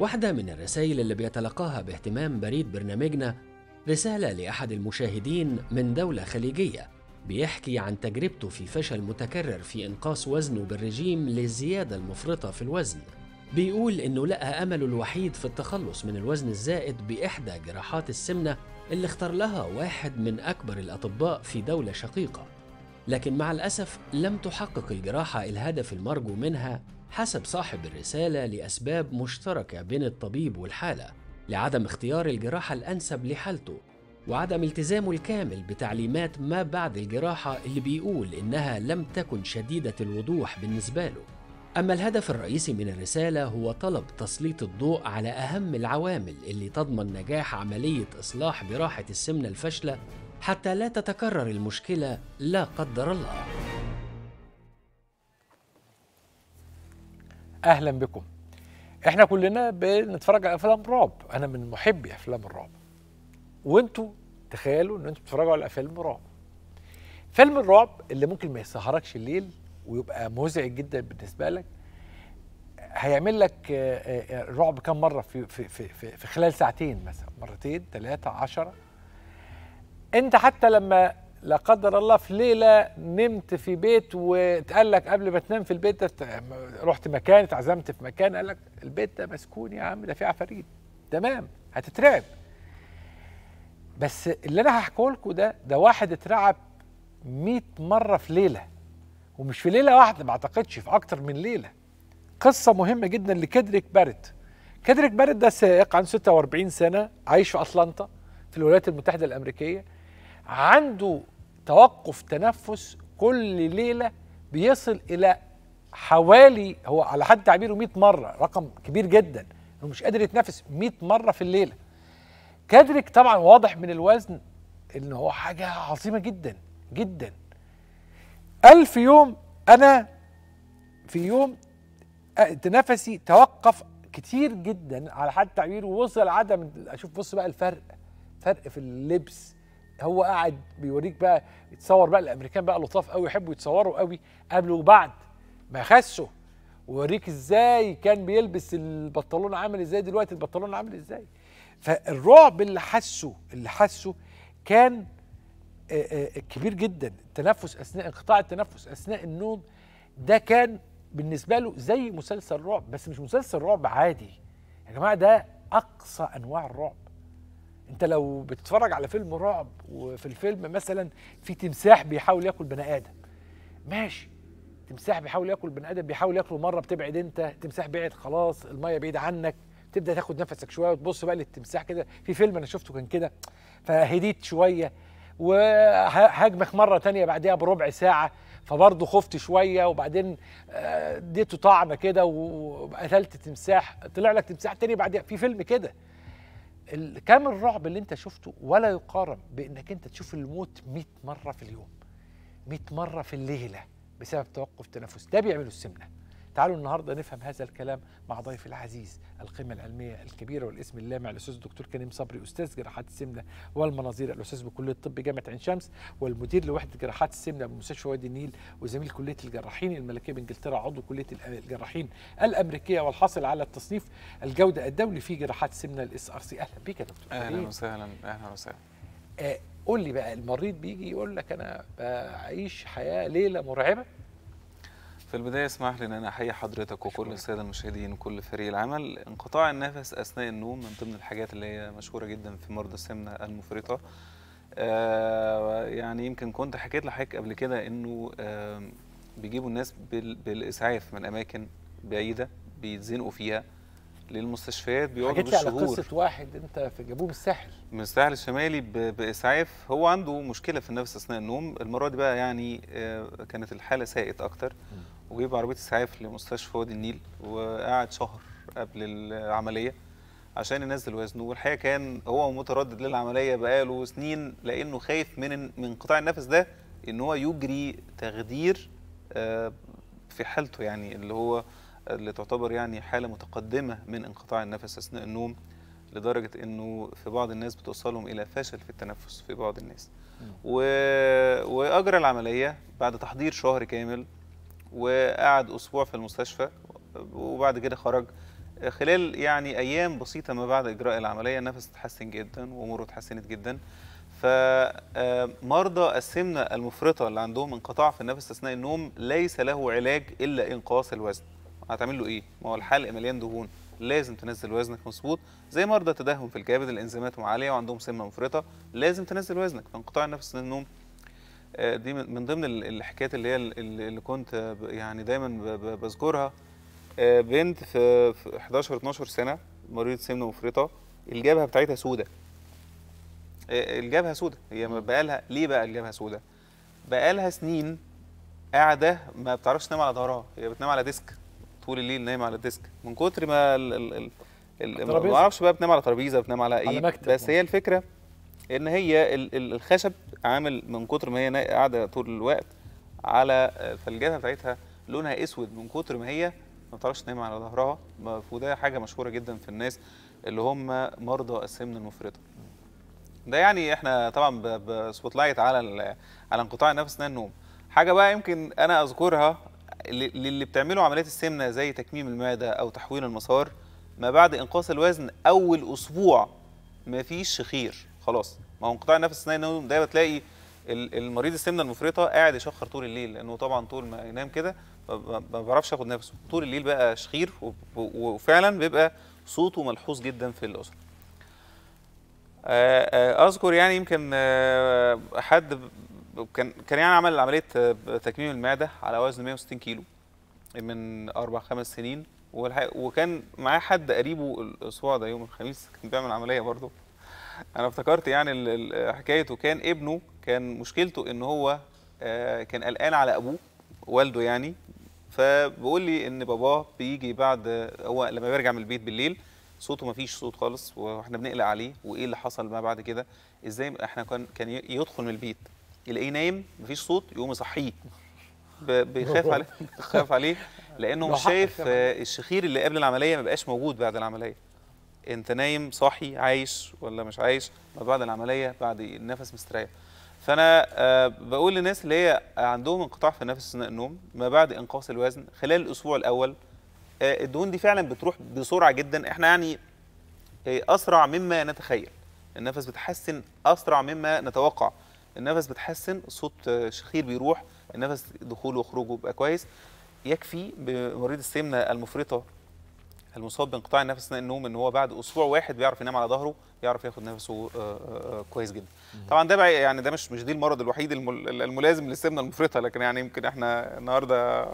واحدة من الرسائل اللي بيتلقاها باهتمام بريد برنامجنا رسالة لأحد المشاهدين من دولة خليجية بيحكي عن تجربته في فشل متكرر في إنقاص وزنه بالرجيم للزيادة المفرطة في الوزن بيقول إنه لقى أمله الوحيد في التخلص من الوزن الزائد بإحدى جراحات السمنة اللي اختار لها واحد من أكبر الأطباء في دولة شقيقة لكن مع الأسف لم تحقق الجراحة الهدف المرجو منها حسب صاحب الرسالة لأسباب مشتركة بين الطبيب والحالة لعدم اختيار الجراحة الأنسب لحالته وعدم التزامه الكامل بتعليمات ما بعد الجراحة اللي بيقول إنها لم تكن شديدة الوضوح بالنسبة له أما الهدف الرئيسي من الرسالة هو طلب تسليط الضوء على أهم العوامل اللي تضمن نجاح عملية إصلاح جراحة السمنة الفاشلة حتى لا تتكرر المشكلة لا قدر الله اهلا بكم احنا كلنا بنتفرج على افلام رعب انا من محبي افلام الرعب وانتوا تخيلوا ان انتوا بتتفرجوا على فيلم رعب فيلم الرعب اللي ممكن ما يسهركش الليل ويبقى مزعج جدا بالنسبه لك هيعمل لك آه، آه، آه، رعب كم مره في في في في خلال ساعتين مثلا مرتين ثلاثه عشرة انت حتى لما لا قدر الله في ليله نمت في بيت واتقال لك قبل ما تنام في البيت ده رحت مكان اتعزمت في مكان قال لك البيت ده مسكون يا عم ده فيه عفاريت تمام هتترعب بس اللي انا هحكيه لكم ده ده واحد اترعب 100 مره في ليله ومش في ليله واحده ما اعتقدش في اكتر من ليله قصه مهمه جدا لكدريك بارت كدريك بارت ده سائق عنده 46 سنه عايش في اطلانتا في الولايات المتحده الامريكيه عنده توقف تنفس كل ليله بيصل الى حوالي هو على حد تعبيره 100 مره رقم كبير جدا هو مش قادر يتنفس 100 مره في الليله كادريك طبعا واضح من الوزن ان هو حاجه عظيمه جدا جدا ألف يوم انا في يوم تنفسي توقف كتير جدا على حد تعبيره ووصل عدم اشوف بص بقى الفرق فرق في اللبس هو قاعد بيوريك بقى يتصور بقى الامريكان بقى لطاف قوي يحبوا يتصوروا قوي قبل وبعد ما خسوا ويوريك ازاي كان بيلبس البنطلون عامل ازاي دلوقتي البنطلون عامل ازاي فالرعب اللي حسه اللي حسه كان كبير جدا التنفس اثناء انقطاع التنفس اثناء النوم ده كان بالنسبه له زي مسلسل رعب بس مش مسلسل رعب عادي يا جماعه ده اقصى انواع الرعب انت لو بتتفرج على فيلم رعب وفي الفيلم مثلا في تمساح بيحاول ياكل بني ادم ماشي تمساح بيحاول ياكل بني ادم بيحاول ياكله مره بتبعد انت تمساح بعد خلاص الميه بعيده عنك تبدا تاخد نفسك شويه وتبص بقى للتمساح كده في فيلم انا شفته كان كده فهديت شويه وهاجمك مره تانية بعدها بربع ساعه فبرضه خفت شويه وبعدين آه، اديته طعنه كده وقتلت تمساح طلع لك تمساح تاني بعدها في فيلم كده كم الرعب اللي انت شفته ولا يقارن بانك انت تشوف الموت 100 مره في اليوم 100 مره في الليله بسبب توقف تنفس ده بيعمله السمنه تعالوا النهارده نفهم هذا الكلام مع ضيفي العزيز القيمه العلميه الكبيره والاسم اللامع الاستاذ الدكتور كريم صبري استاذ جراحات السمنه والمناظير الاستاذ بكليه الطب جامعه عين شمس والمدير لوحده جراحات السمنه بمستشفى وادي النيل وزميل كليه الجراحين الملكيه بانجلترا عضو كليه الجراحين الامريكيه والحاصل على التصنيف الجوده الدولي في جراحات السمنه الاس ار سي اهلا بيك يا دكتور اهلا وسهلا اهلا وسهلا آه، قول لي بقى المريض بيجي يقول لك انا بعيش حياه ليله مرعبه في البداية اسمح لي أن أنا أحيي حضرتك وكل السادة المشاهدين وكل فريق العمل انقطاع النفس أثناء النوم من ضمن الحاجات اللي هي مشهورة جدا في مرضى السمنة المفرطة آه يعني يمكن كنت حكيت لحضرتك قبل كده أنه آه بيجيبوا الناس بالإسعاف من أماكن بعيدة بيتزنقوا فيها للمستشفيات بيقعدوا بالشهور حكيت على قصه واحد انت في جابوه من الساحل من الساحل الشمالي باسعاف هو عنده مشكله في النفس اثناء النوم المره دي بقى يعني آه، كانت الحاله ساءت اكتر م. وجيب عربيه اسعاف لمستشفى وادي النيل وقعد شهر قبل العمليه عشان ينزل وزنه والحقيقه كان هو متردد للعمليه بقاله سنين لانه خايف من من انقطاع النفس ده ان هو يجري تخدير آه، في حالته يعني اللي هو اللي تعتبر يعني حاله متقدمه من انقطاع النفس اثناء النوم لدرجه انه في بعض الناس بتوصلهم الى فشل في التنفس في بعض الناس و... واجرى العمليه بعد تحضير شهر كامل وقعد اسبوع في المستشفى وبعد كده خرج خلال يعني ايام بسيطه ما بعد اجراء العمليه نفسه اتحسن جدا واموره اتحسنت جدا فمرضى آه، السمنه المفرطه اللي عندهم انقطاع في النفس اثناء النوم ليس له علاج الا انقاص الوزن هتعمل له ايه ما هو الحلق مليان دهون لازم تنزل وزنك مظبوط زي مرضى تدهم في الكبد الانزيمات عاليه وعندهم سمنه مفرطه لازم تنزل وزنك فانقطاع النفس اثناء النوم آه، دي من ضمن الحكايات اللي هي اللي كنت يعني دايما بذكرها آه، بنت في 11 12 سنه مريض سمنه مفرطه الجبهه بتاعتها سودة آه، الجبهه سودة هي بقى لها ليه بقى الجبهه سودة بقى لها سنين قاعده ما بتعرفش تنام على ظهرها هي بتنام على ديسك طول الليل نايمه على الديسك من كتر ما ال ال ما اعرفش بقى بتنام على ترابيزه بتنام على ايه على بس هي الفكره ان هي الخشب عامل من كتر ما هي قاعده طول الوقت على ثلجتها آه، بتاعتها لونها اسود من كتر ما هي ما بتعرفش تنام على ظهرها وده حاجه مشهوره جدا في الناس اللي هم مرضى السمنه المفرطه ده يعني احنا طبعا بسبوت لايت على على انقطاع النفس اثناء النوم حاجه بقى يمكن انا اذكرها للي بتعملوا عمليات السمنه زي تكميم المعده او تحويل المسار ما بعد انقاص الوزن اول اسبوع مفيش شخير خلاص ما هو انقطاع النفس الثنائي النووي ده بتلاقي المريض السمنه المفرطه قاعد يشخر طول الليل لانه طبعا طول ما ينام كده ما بعرفش اخد نفسه طول الليل بقى شخير وفعلا بيبقى صوته ملحوظ جدا في الاسره آه، آه، اذكر يعني يمكن آه، حد كان كان يعني عمل عمليه تكميم المعده على وزن 160 كيلو من اربع خمس سنين وكان معاه حد قريبه الاسبوع ده يوم الخميس كان بيعمل عمليه برضه انا افتكرت يعني حكايته كان ابنه كان مشكلته ان هو آه، كان قلقان على ابوه والده يعني فبيقول لي ان باباه بيجي بعد هو لما بيرجع من البيت بالليل صوته ما فيش صوت خالص واحنا بنقلق عليه وايه اللي حصل ما بعد كده ازاي احنا كان كان يدخل من البيت يلاقيه نايم ما فيش صوت يقوم يصحيه بيخاف عليه بيخاف عليه لانه مش شايف آه، الشخير اللي قبل العمليه ما بقاش موجود بعد العمليه انت نايم صاحي عايش ولا مش عايش ما بعد العمليه بعد النفس مستريح فانا آه، بقول للناس اللي هي عندهم انقطاع في النفس اثناء النوم ما بعد انقاص الوزن خلال الاسبوع الاول آه، الدهون دي فعلا بتروح بسرعه جدا احنا يعني آه، اسرع مما نتخيل النفس بتحسن اسرع مما نتوقع النفس بتحسن صوت شخير بيروح النفس دخوله وخروجه بقى كويس يكفي بمريض السمنه المفرطه المصاب بانقطاع النفس اثناء النوم ان هو بعد اسبوع واحد بيعرف ينام على ظهره يعرف ياخد نفسه آه، آه، آه، كويس جدا طبعا ده بقى يعني ده مش مش دي المرض الوحيد الملازم للسمنه المفرطه لكن يعني يمكن احنا النهارده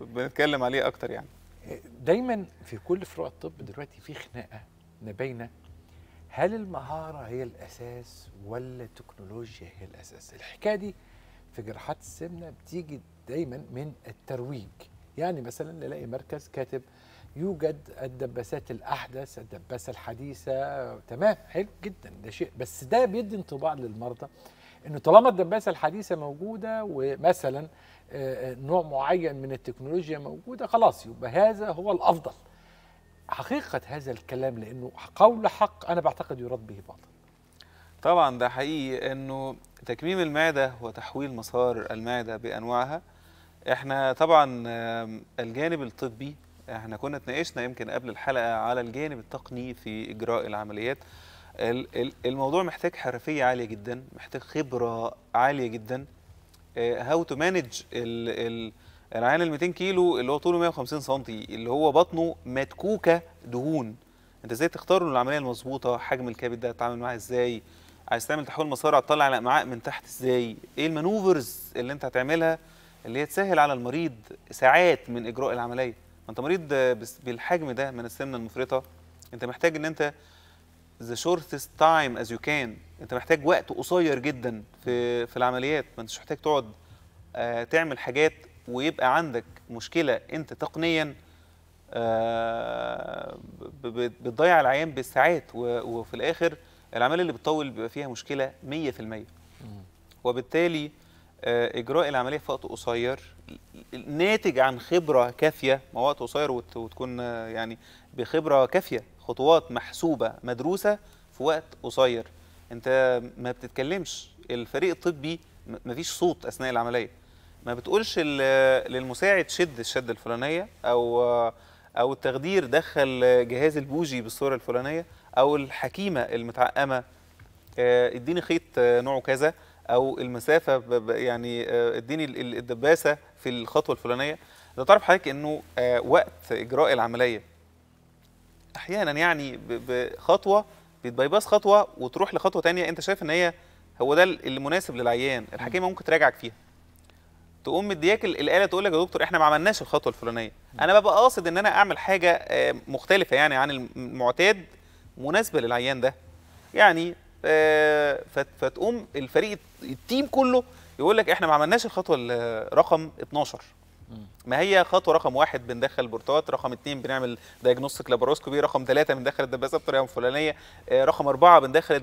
بنتكلم عليه اكتر يعني دايما في كل فروع الطب دلوقتي في خناقه ما بين هل المهاره هي الاساس ولا التكنولوجيا هي الاساس الحكايه دي في جراحات السمنه بتيجي دايما من الترويج يعني مثلا نلاقي مركز كاتب يوجد الدباسات الاحدث الدباسه الحديثه تمام حلو جدا ده شيء بس ده بيدي انطباع للمرضى انه طالما الدباسه الحديثه موجوده ومثلا آه، آه، نوع معين من التكنولوجيا موجوده خلاص يبقى هذا هو الافضل حقيقه هذا الكلام لانه قول حق انا بعتقد يراد به باطل طبعا ده حقيقي انه تكميم المعده وتحويل مسار المعده بانواعها احنا طبعا الجانب الطبي احنا كنا اتناقشنا يمكن قبل الحلقه على الجانب التقني في اجراء العمليات الموضوع محتاج حرفيه عاليه جدا محتاج خبره عاليه جدا هاو تو مانج العيان ال 200 كيلو اللي هو طوله 150 سم اللي هو بطنه متكوكه دهون انت ازاي تختار له العمليه المظبوطه حجم الكبد ده هتتعامل معاه ازاي عايز تعمل تحويل مسار تطلع الامعاء من تحت ازاي ايه المانوفرز اللي انت هتعملها اللي هي تسهل على المريض ساعات من اجراء العمليه ما انت مريض بالحجم ده من السمنه المفرطه انت محتاج ان انت ذا شورتست تايم از يو كان انت محتاج وقت قصير جدا في في العمليات ما انتش محتاج تقعد آه، تعمل حاجات ويبقى عندك مشكله انت تقنيا آه، بتضيع العيان بالساعات وفي الاخر العمليه اللي بتطول بيبقى فيها مشكله 100% وبالتالي آه، اجراء العمليه في وقت قصير ناتج عن خبره كافيه ما وقت قصير وتكون آه، يعني بخبره كافيه خطوات محسوبه مدروسه في وقت قصير انت ما بتتكلمش الفريق الطبي ما فيش صوت اثناء العمليه ما بتقولش للمساعد شد الشده الفلانيه او آه، او التخدير دخل جهاز البوجي بالصوره الفلانيه او الحكيمه المتعقمه اديني خيط نوعه كذا او المسافه يعني آه، اديني الدباسه في الخطوه الفلانيه ده تعرف حضرتك انه آه، وقت اجراء العمليه احيانا يعني بخطوه باس خطوه وتروح لخطوه ثانيه انت شايف ان هي هو ده اللي مناسب للعيان الحكيمه ممكن تراجعك فيها تقوم مدياك الاله تقول لك يا دكتور احنا ما عملناش الخطوه الفلانيه انا ببقى قاصد ان انا اعمل حاجه آه، مختلفه يعني عن المعتاد مناسبه للعيان ده يعني فتقوم الفريق التيم كله يقول لك احنا ما عملناش الخطوه رقم 12 ما هي خطوه رقم واحد بندخل بورتات رقم اثنين بنعمل دايجنوستيك لابروسكوبي رقم ثلاثه بندخل الدباسه بطريقه الفلانيه آه، رقم اربعه بندخل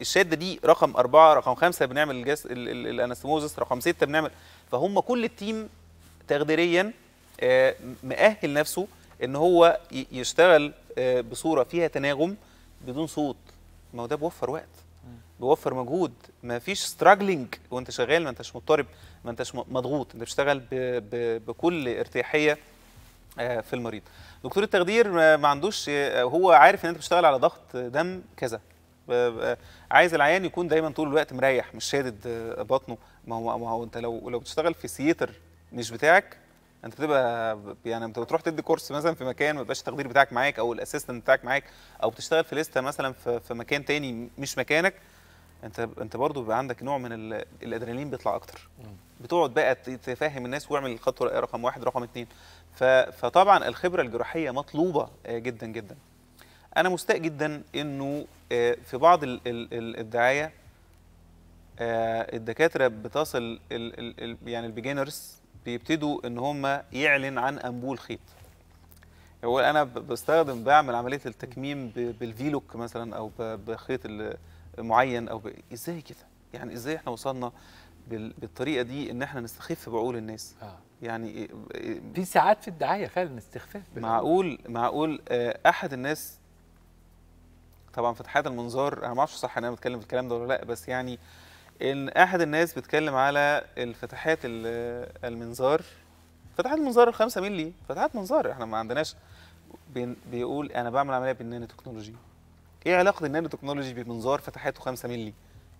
الشده دي رقم اربعه رقم خمسه بنعمل الجس... الاناستموزس رقم سته بنعمل فهم كل التيم تقديريا آه، مأهل نفسه ان هو يشتغل آه، بصوره فيها تناغم بدون صوت ما هو ده بيوفر وقت بيوفر مجهود ما فيش ستراجلينج وانت شغال ما انتش مضطرب ما انتش مضغوط انت بتشتغل بكل ارتياحيه آه، في المريض دكتور التخدير ما عندوش آه، هو عارف ان انت بتشتغل على ضغط دم كذا عايز العيان يكون دايما طول الوقت مريح مش شادد آه، بطنه ما هو ما هو انت لو لو بتشتغل في سيتر مش بتاعك انت بتبقى يعني انت بتروح تدي كورس مثلا في مكان ما يبقاش التقدير بتاعك معاك او الاسيستنت بتاعك معاك او بتشتغل في لسته مثلا في, مكان تاني مش مكانك انت انت برضه بيبقى عندك نوع من الادرينالين بيطلع اكتر بتقعد بقى تفهم الناس واعمل الخطوه رقم واحد رقم اثنين فطبعا الخبره الجراحيه مطلوبه آه، جدا جدا انا مستاء جدا انه آه، في بعض الدعايه آه، الدكاتره بتصل يعني البيجينرز بيبتدوا ان هم يعلن عن انبول خيط هو انا بستخدم بعمل عمليه التكميم بالفيلوك مثلا او بخيط معين او ب... ازاي كده يعني ازاي احنا وصلنا بال... بالطريقه دي ان احنا نستخف بعقول الناس آه. يعني إيه، إيه، في ساعات في الدعايه فعلا استخفاف معقول معقول آه، احد الناس طبعا فتحات المنظار انا ما اعرفش صح انا بتكلم في الكلام ده ولا لا بس يعني ان احد الناس بيتكلم على الفتحات المنظار فتحات المنظار 5 مللي فتحات منظار احنا ما عندناش بيقول انا بعمل عمليه بالنانو تكنولوجي ايه علاقه النانو تكنولوجي بمنظار فتحاته 5 مللي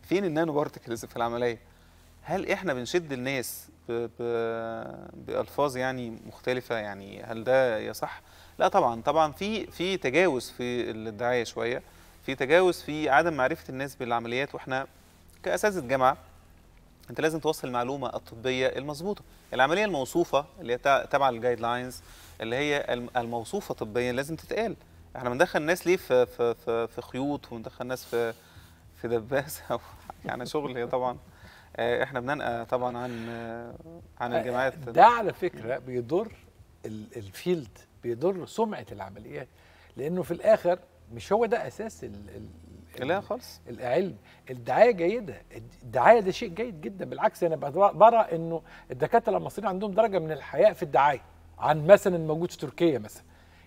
فين النانو بارتكلز في العمليه هل احنا بنشد الناس بـ بـ بالفاظ يعني مختلفه يعني هل ده يصح لا طبعا طبعا في في تجاوز في الدعايه شويه في تجاوز في عدم معرفه الناس بالعمليات واحنا كاساتذه جامعه انت لازم توصل المعلومه الطبيه المظبوطه العمليه الموصوفه اللي هي تبع الجايد لاينز اللي هي الموصوفه طبيا لازم تتقال احنا بندخل الناس ليه في في في, في خيوط وبندخل الناس في في دباسه يعني شغل هي طبعا آه، احنا بننقى طبعا عن عن آه، الجامعات ده على فكره بيضر الفيلد بيضر سمعه العمليات لانه في الاخر مش هو ده اساس لا خالص العلم الدعايه جيده الدعايه ده شيء جيد جدا بالعكس انا برى انه الدكاتره المصريين عندهم درجه من الحياء في الدعايه عن مثلا الموجود في تركيا مثلا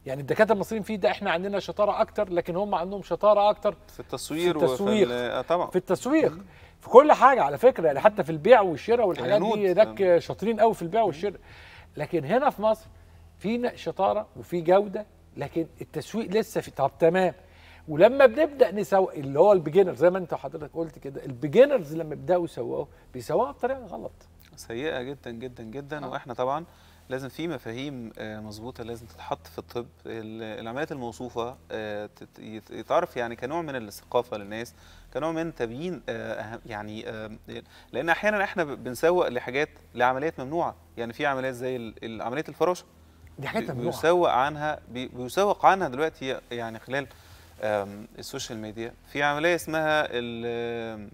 يعني الدكاتره المصريين في ده احنا عندنا شطاره اكتر لكن هم عندهم شطاره اكتر في التصوير في التسويق آه، طبعا في التسويق في كل حاجه على فكره يعني حتى في البيع والشراء والحاجات دي هناك شاطرين قوي في البيع والشراء لكن هنا في مصر في شطاره وفي جوده لكن التسويق لسه في طب تمام ولما بنبدا نسوق اللي هو البيجنر زي ما انت حضرتك قلت كده البيجنرز لما بيبداوا يسوقوا بيسوقوا بطريقه غلط سيئه جدا جدا جدا آه. واحنا طبعا لازم في مفاهيم آه، مظبوطه لازم تتحط في الطب العمليات الموصوفه آه، يتعرف يعني كنوع من الثقافه للناس كنوع من تبيين آه، يعني لان احيانا احنا بنسوق لحاجات لعمليات ممنوعه يعني في عمليات زي عمليه الفراشه دي حاجات ممنوعه بيسوق عنها بيسوق عنها دلوقتي يعني خلال السوشيال ميديا في عمليه اسمها ال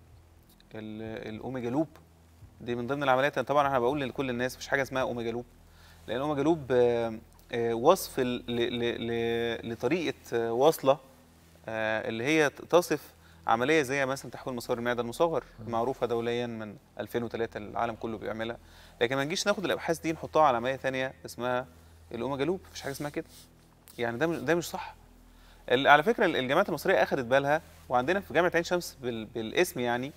الاوميجا لوب دي من ضمن العمليات طبعا انا بقول لكل الناس مش حاجه اسمها اوميجا لوب لان اوميجا لوب آه، وصف لطريقه آه، وصله آه، اللي هي تصف عمليه زي مثلا تحويل مسار المعده المصغر معروفه دوليا من 2003 العالم كله بيعملها لكن ما نجيش ناخد الابحاث دي نحطها على عمليه ثانيه اسمها الاوميجا لوب مفيش حاجه اسمها كده يعني ده ده مش صح على فكره الجامعات المصريه اخذت بالها وعندنا في جامعه عين شمس بالاسم يعني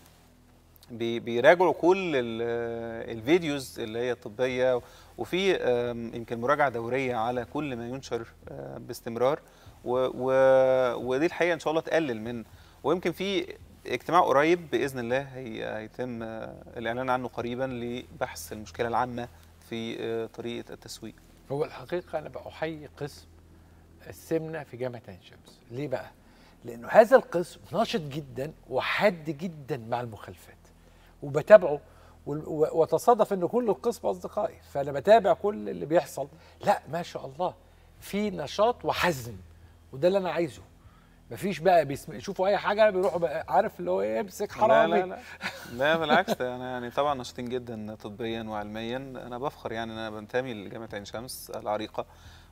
بيراجعوا كل الفيديوز اللي هي الطبيه وفي يمكن مراجعه دوريه على كل ما ينشر آه، باستمرار ودي الحقيقه ان شاء الله تقلل من ويمكن في اجتماع قريب باذن الله هيتم آه، الاعلان عنه قريبا لبحث المشكله العامه في آه، طريقه التسويق هو الحقيقه انا بحيي قسم السمنه في جامعه عين شمس ليه بقى لانه هذا القسم ناشط جدا وحاد جدا مع المخالفات وبتابعه وتصادف ان كل القسم اصدقائي فانا بتابع كل اللي بيحصل لا ما شاء الله في نشاط وحزم وده اللي انا عايزه مفيش بقى بيسم... يشوفوا اي حاجه بيروحوا بقى عارف اللي هو ايه امسك حرامي لا لا لا, لا بالعكس انا يعني طبعا نشيطين جدا طبيا وعلميا انا بفخر يعني ان انا بنتمي لجامعه عين شمس العريقه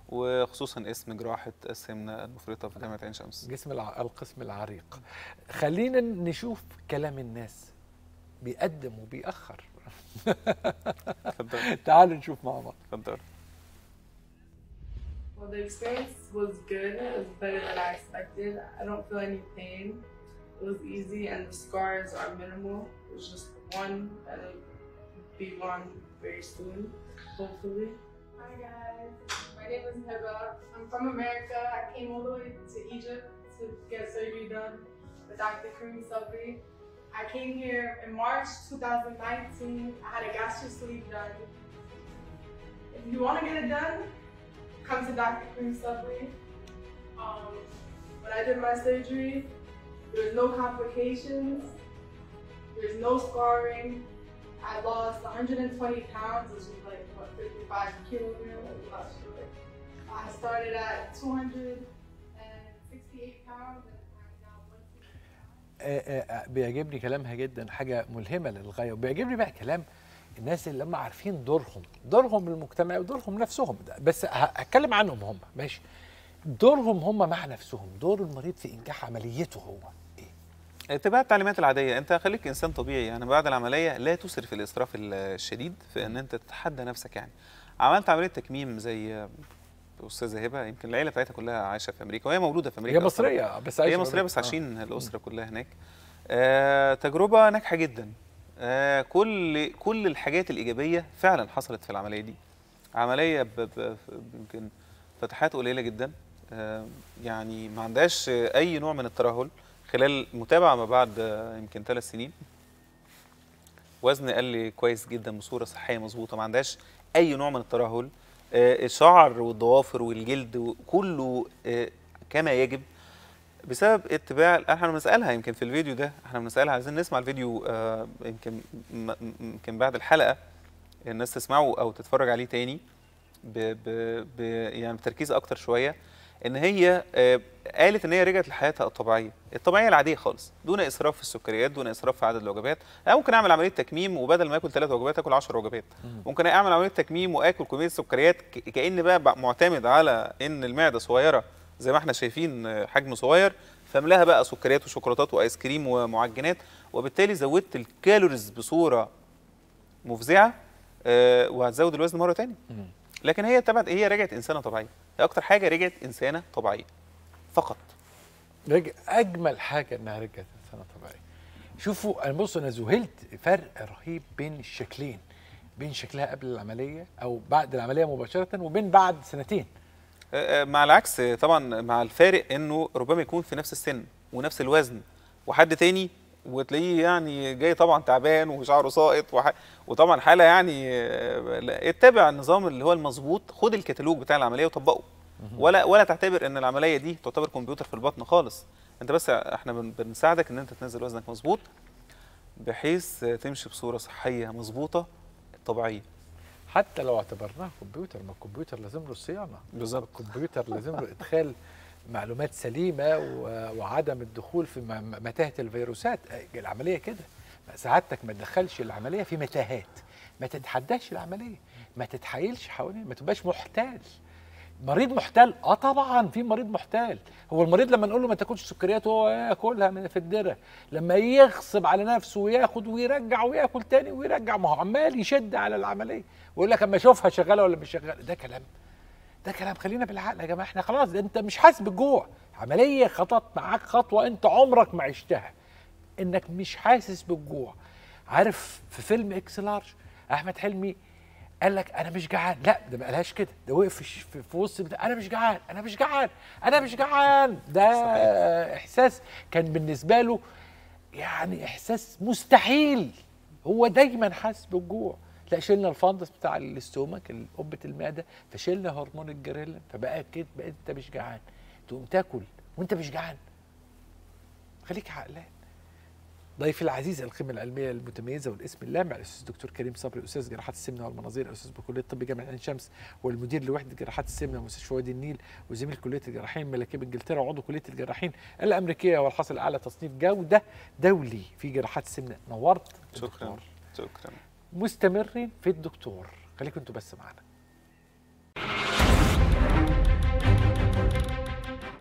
وخصوصا اسم جراحه السمنه المفرطه في جامعه عين شمس جسم الع... القسم العريق خلينا نشوف كلام الناس بيقدم وبيأخر تعالوا نشوف مع بعض اتفضل Well, the experience was good. It was better than I expected. I don't feel any pain. It was easy, and the scars are minimal. It was just one, that'll be gone very soon, hopefully. Hi, guys. My name is Heba. I'm from America. I came all the way to Egypt to get surgery done with Dr. Kareem Sabri. I came here in March 2019. I had a gastric sleeve done. If you want to get it done, come to Dr. Kareem Sabri. Um, when I did my surgery, there was no complications, there was no scarring, I lost 120 pounds, which is like what 55 kilograms. I started at 268 pounds. Eh, eh, eh, بيعجبني كلامها جدا حاجه ملهمه للغايه وبيعجبني بقى كلام الناس اللي هم عارفين دورهم دورهم المجتمع ودورهم نفسهم ده بس هتكلم عنهم هم ماشي دورهم هم مع نفسهم دور المريض في انجاح عمليته هو اتباع التعليمات العاديه انت خليك انسان طبيعي يعني بعد العمليه لا تسر في الاسراف الشديد في ان انت تتحدى نفسك يعني عملت عمليه تكميم زي استاذه هبه يمكن العيله بتاعتها كلها عايشه في امريكا وهي مولوده في امريكا هي مصريه بس عايشه هي مصريه بس آه. عايشين آه. الاسره كلها هناك آه تجربه ناجحه جدا آه كل كل الحاجات الايجابيه فعلا حصلت في العمليه دي عمليه يمكن فتحات قليله جدا آه يعني ما عندهاش اي نوع من الترهل خلال متابعه ما بعد آه، يمكن ثلاث سنين وزن قال لي كويس جدا بصوره صحيه مظبوطه ما عندهاش اي نوع من الترهل آه، الشعر والضوافر والجلد كله آه، كما يجب بسبب اتباع احنا بنسالها يمكن في الفيديو ده احنا بنسالها عايزين نسمع الفيديو يمكن يمكن بعد الحلقه الناس تسمعه او تتفرج عليه تاني ب ب ب يعني بتركيز اكتر شويه ان هي آه، قالت ان هي رجعت لحياتها الطبيعيه الطبيعيه العاديه خالص دون اسراف في السكريات دون اسراف في عدد الوجبات انا ممكن اعمل عمليه تكميم وبدل ما اكل ثلاث وجبات اكل 10 وجبات ممكن اعمل عمليه تكميم واكل كميه سكريات كان بقى معتمد على ان المعده صغيره زي ما احنا شايفين آه، حجم صغير فملاها بقى سكريات وشوكولاتات وايس كريم ومعجنات وبالتالي زودت الكالوريز بصوره مفزعه آه، وهتزود الوزن مره ثانيه لكن هي تبعت هي رجعت انسانه طبيعيه هي اكتر حاجه رجعت انسانه طبيعيه فقط رجع اجمل حاجه انها رجعت انسانه طبيعيه شوفوا انا بص انا ذهلت فرق رهيب بين الشكلين بين شكلها قبل العمليه او بعد العمليه مباشره وبين بعد سنتين آه، آه، مع العكس طبعا مع الفارق انه ربما يكون في نفس السن ونفس الوزن وحد تاني وتلاقيه يعني جاي طبعا تعبان وشعره ساقط وح... وطبعا حاله يعني آه، اتبع النظام اللي هو المظبوط خد الكتالوج بتاع العمليه وطبقه ولا ولا تعتبر ان العمليه دي تعتبر كمبيوتر في البطن خالص انت بس احنا بنساعدك ان انت تنزل وزنك مظبوط بحيث تمشي بصوره صحيه مظبوطه طبيعيه حتى لو اعتبرناه كمبيوتر ما الكمبيوتر لازم له صيانه بالظبط الكمبيوتر لازم له ادخال معلومات سليمه وعدم الدخول في متاهه الفيروسات العمليه كده سعادتك ما تدخلش العمليه في متاهات ما تتحداش العمليه ما تتحايلش حوالين ما تبقاش محتال مريض محتال اه طبعا في مريض محتال هو المريض لما نقول له ما تاكلش سكريات هو ياكلها من في الدره لما يغصب على نفسه وياخد ويرجع وياكل تاني ويرجع ما هو عمال يشد على العمليه ويقول لك اما اشوفها شغاله ولا مش شغاله ده كلام ده كلام خلينا بالعقل يا جماعه احنا خلاص انت مش حاسس بالجوع عمليه خطط معاك خطوه انت عمرك ما عشتها انك مش حاسس بالجوع عارف في فيلم اكس لارج احمد حلمي قال لك انا مش جعان لا ده ما قالهاش كده ده وقف في, وسط انا مش جعان انا مش جعان انا مش جعان ده صحيح. احساس كان بالنسبه له يعني احساس مستحيل هو دايما حاسس بالجوع لا شلنا الفندس بتاع الاستومك قبه المعده فشلنا هرمون الجريلين فبقى كده بقيت انت مش جعان تقوم تاكل وانت مش جعان خليك عقلان ضيفي العزيز القيمة العلمية المتميزة والاسم اللامع الأستاذ الدكتور كريم صبري أستاذ جراحات السمنة والمناظير أستاذ بكلية الطب جامعة عين شمس والمدير لوحدة جراحات السمنة مستشفى وادي النيل وزميل كلية الجراحين الملكية بإنجلترا وعضو كلية الجراحين الأمريكية والحاصل على تصنيف جودة دولي في جراحات السمنة نورت شكرا شكرا مستمرين في الدكتور خليكم انتوا بس معانا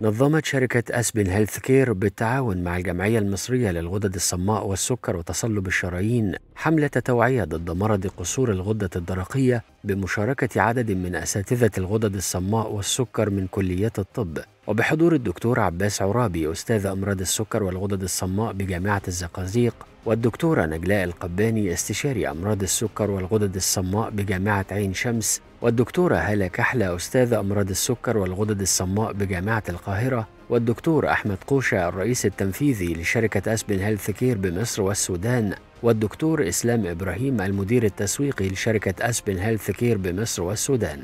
نظمت شركة أسبن هيلث كير بالتعاون مع الجمعية المصرية للغدد الصماء والسكر وتصلب الشرايين حملة توعية ضد مرض قصور الغدة الدرقية بمشاركة عدد من أساتذة الغدد الصماء والسكر من كليات الطب وبحضور الدكتور عباس عرابي أستاذ أمراض السكر والغدد الصماء بجامعة الزقازيق والدكتورة نجلاء القباني استشاري أمراض السكر والغدد الصماء بجامعة عين شمس والدكتورة هالة كحلة أستاذة أمراض السكر والغدد الصماء بجامعة القاهرة والدكتور أحمد قوشة الرئيس التنفيذي لشركة أسبن هيلث كير بمصر والسودان والدكتور إسلام إبراهيم المدير التسويقي لشركة أسبن هيلث كير بمصر والسودان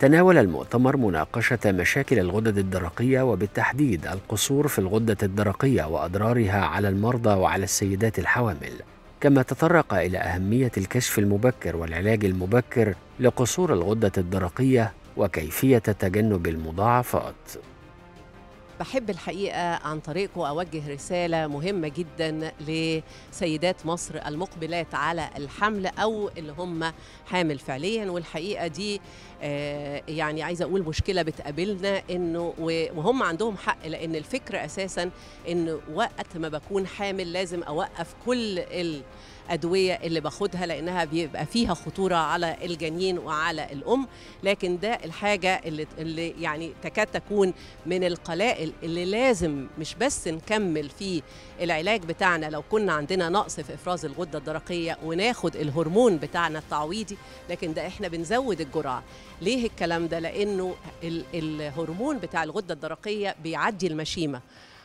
تناول المؤتمر مناقشة مشاكل الغدد الدرقية وبالتحديد القصور في الغدة الدرقية وأضرارها على المرضى وعلى السيدات الحوامل كما تطرق إلى أهمية الكشف المبكر والعلاج المبكر لقصور الغدة الدرقية وكيفية تجنب المضاعفات بحب الحقيقة عن طريقه أوجه رسالة مهمة جدا لسيدات مصر المقبلات على الحمل أو اللي هم حامل فعليا والحقيقة دي آه، يعني عايزة أقول مشكلة بتقابلنا إنه وهم عندهم حق لأن الفكرة أساسا إن وقت ما بكون حامل لازم أوقف كل ال الادويه اللي باخدها لانها بيبقى فيها خطوره على الجنين وعلى الام لكن ده الحاجه اللي, اللي يعني تكاد تكون من القلائل اللي لازم مش بس نكمل في العلاج بتاعنا لو كنا عندنا نقص في افراز الغده الدرقيه وناخد الهرمون بتاعنا التعويضي لكن ده احنا بنزود الجرعه ليه الكلام ده لانه الهرمون بتاع الغده الدرقيه بيعدي المشيمه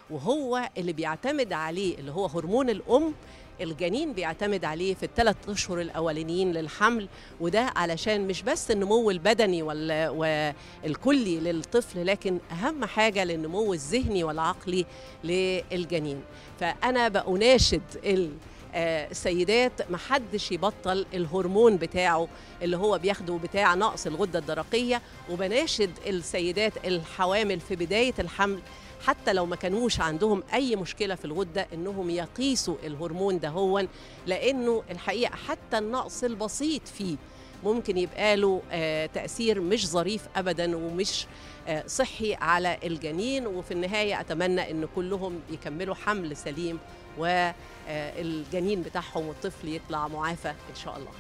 وهو اللي بيعتمد عليه اللي هو هرمون الام الجنين بيعتمد عليه في الثلاث اشهر الاولانيين للحمل وده علشان مش بس النمو البدني والكلي للطفل لكن اهم حاجه للنمو الذهني والعقلي للجنين فانا بأناشد ال آه، سيدات محدش يبطل الهرمون بتاعه اللي هو بياخده بتاع نقص الغده الدرقيه وبناشد السيدات الحوامل في بدايه الحمل حتى لو ما كانوش عندهم اي مشكله في الغده انهم يقيسوا الهرمون ده هو لانه الحقيقه حتى النقص البسيط فيه ممكن يبقى له آه، تاثير مش ظريف ابدا ومش آه، صحي على الجنين وفي النهايه اتمنى ان كلهم يكملوا حمل سليم والجنين آه، بتاعهم والطفل يطلع معافى ان شاء الله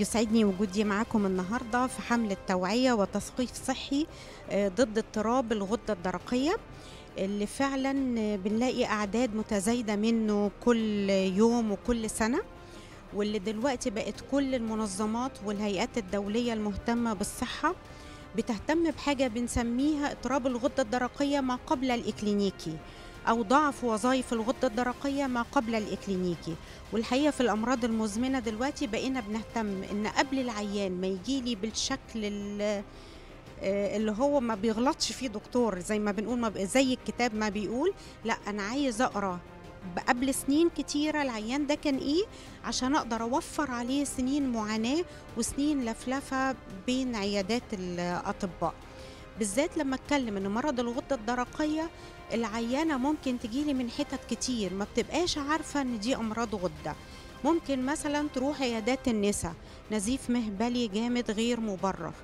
يسعدني وجودي معاكم النهارده في حملة توعية وتثقيف صحي ضد اضطراب الغدة الدرقية اللي فعلا بنلاقي أعداد متزايدة منه كل يوم وكل سنة واللي دلوقتي بقت كل المنظمات والهيئات الدولية المهتمة بالصحة بتهتم بحاجة بنسميها اضطراب الغدة الدرقية ما قبل الإكلينيكي أو ضعف وظائف الغدة الدرقية ما قبل الإكلينيكي والحقيقة في الأمراض المزمنة دلوقتي بقينا بنهتم إن قبل العيان ما يجيلي بالشكل آه، اللي هو ما بيغلطش فيه دكتور زي ما بنقول ما زي الكتاب ما بيقول لا انا عايز اقرا قبل سنين كتيره العيان ده كان ايه عشان اقدر اوفر عليه سنين معاناه وسنين لفلفه بين عيادات الاطباء بالذات لما اتكلم ان مرض الغده الدرقيه العيانه ممكن تجيلي من حتت كتير ما بتبقاش عارفه ان دي امراض غده ممكن مثلا تروح عيادات النساء نزيف مهبلي جامد غير مبرر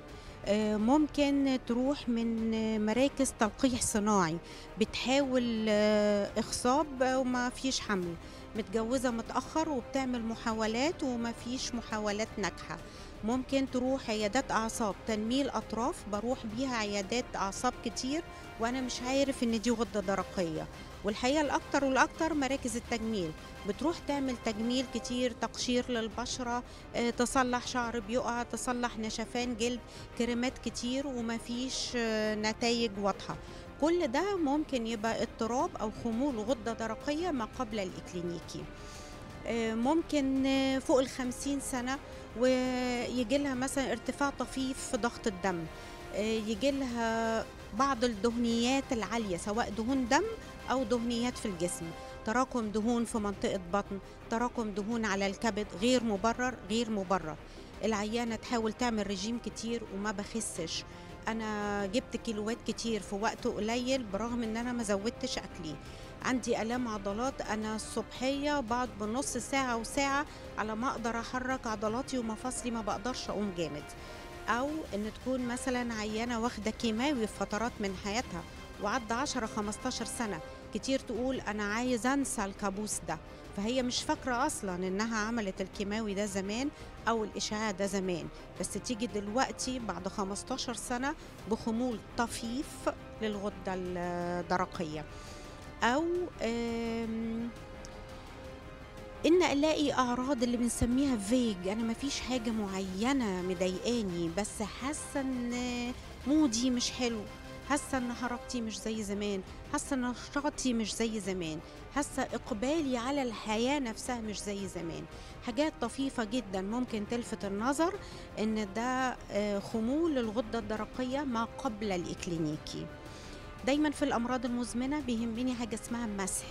آه، ممكن تروح من مراكز تلقيح صناعي بتحاول آه، اخصاب وما فيش حمل متجوزه متاخر وبتعمل محاولات ومفيش محاولات ناجحه ممكن تروح عيادات اعصاب تنميل اطراف بروح بيها عيادات اعصاب كتير وانا مش عارف ان دي غده درقيه والحقيقه الاكتر والاكتر مراكز التجميل بتروح تعمل تجميل كتير تقشير للبشره آه، تصلح شعر بيقع تصلح نشفان جلد كريمات كتير ومفيش آه، نتائج واضحه كل ده ممكن يبقى اضطراب أو خمول غدة درقية ما قبل الإكلينيكي آه، ممكن فوق الخمسين سنة ويجي لها مثلا ارتفاع طفيف في ضغط الدم آه، يجي لها بعض الدهنيات العالية سواء دهون دم أو دهنيات في الجسم تراكم دهون في منطقة بطن تراكم دهون على الكبد غير مبرر غير مبرر العيانة تحاول تعمل رجيم كتير وما بخسش انا جبت كيلوات كتير في وقت قليل برغم ان انا ما زودتش اكلي عندي الام عضلات انا الصبحيه بقعد بنص ساعه وساعه على ما اقدر احرك عضلاتي ومفاصلي ما بقدرش اقوم جامد او ان تكون مثلا عيانه واخده كيماوي في فترات من حياتها وعدى 10 15 سنه كتير تقول انا عايز انسى الكابوس ده فهي مش فاكرة أصلا إنها عملت الكيماوي ده زمان أو الإشعاع ده زمان بس تيجي دلوقتي بعد 15 سنة بخمول طفيف للغدة الدرقية أو ان الاقي اعراض اللي بنسميها فيج انا مفيش حاجه معينه مضايقاني بس حاسه ان مودي مش حلو حاسه ان حركتي مش زي زمان حاسه ان نشاطي مش زي زمان هسه اقبالي على الحياه نفسها مش زي زمان حاجات طفيفه جدا ممكن تلفت النظر ان ده آه، خمول الغده الدرقيه ما قبل الاكلينيكي دايما في الامراض المزمنه بيهمني حاجه اسمها مسح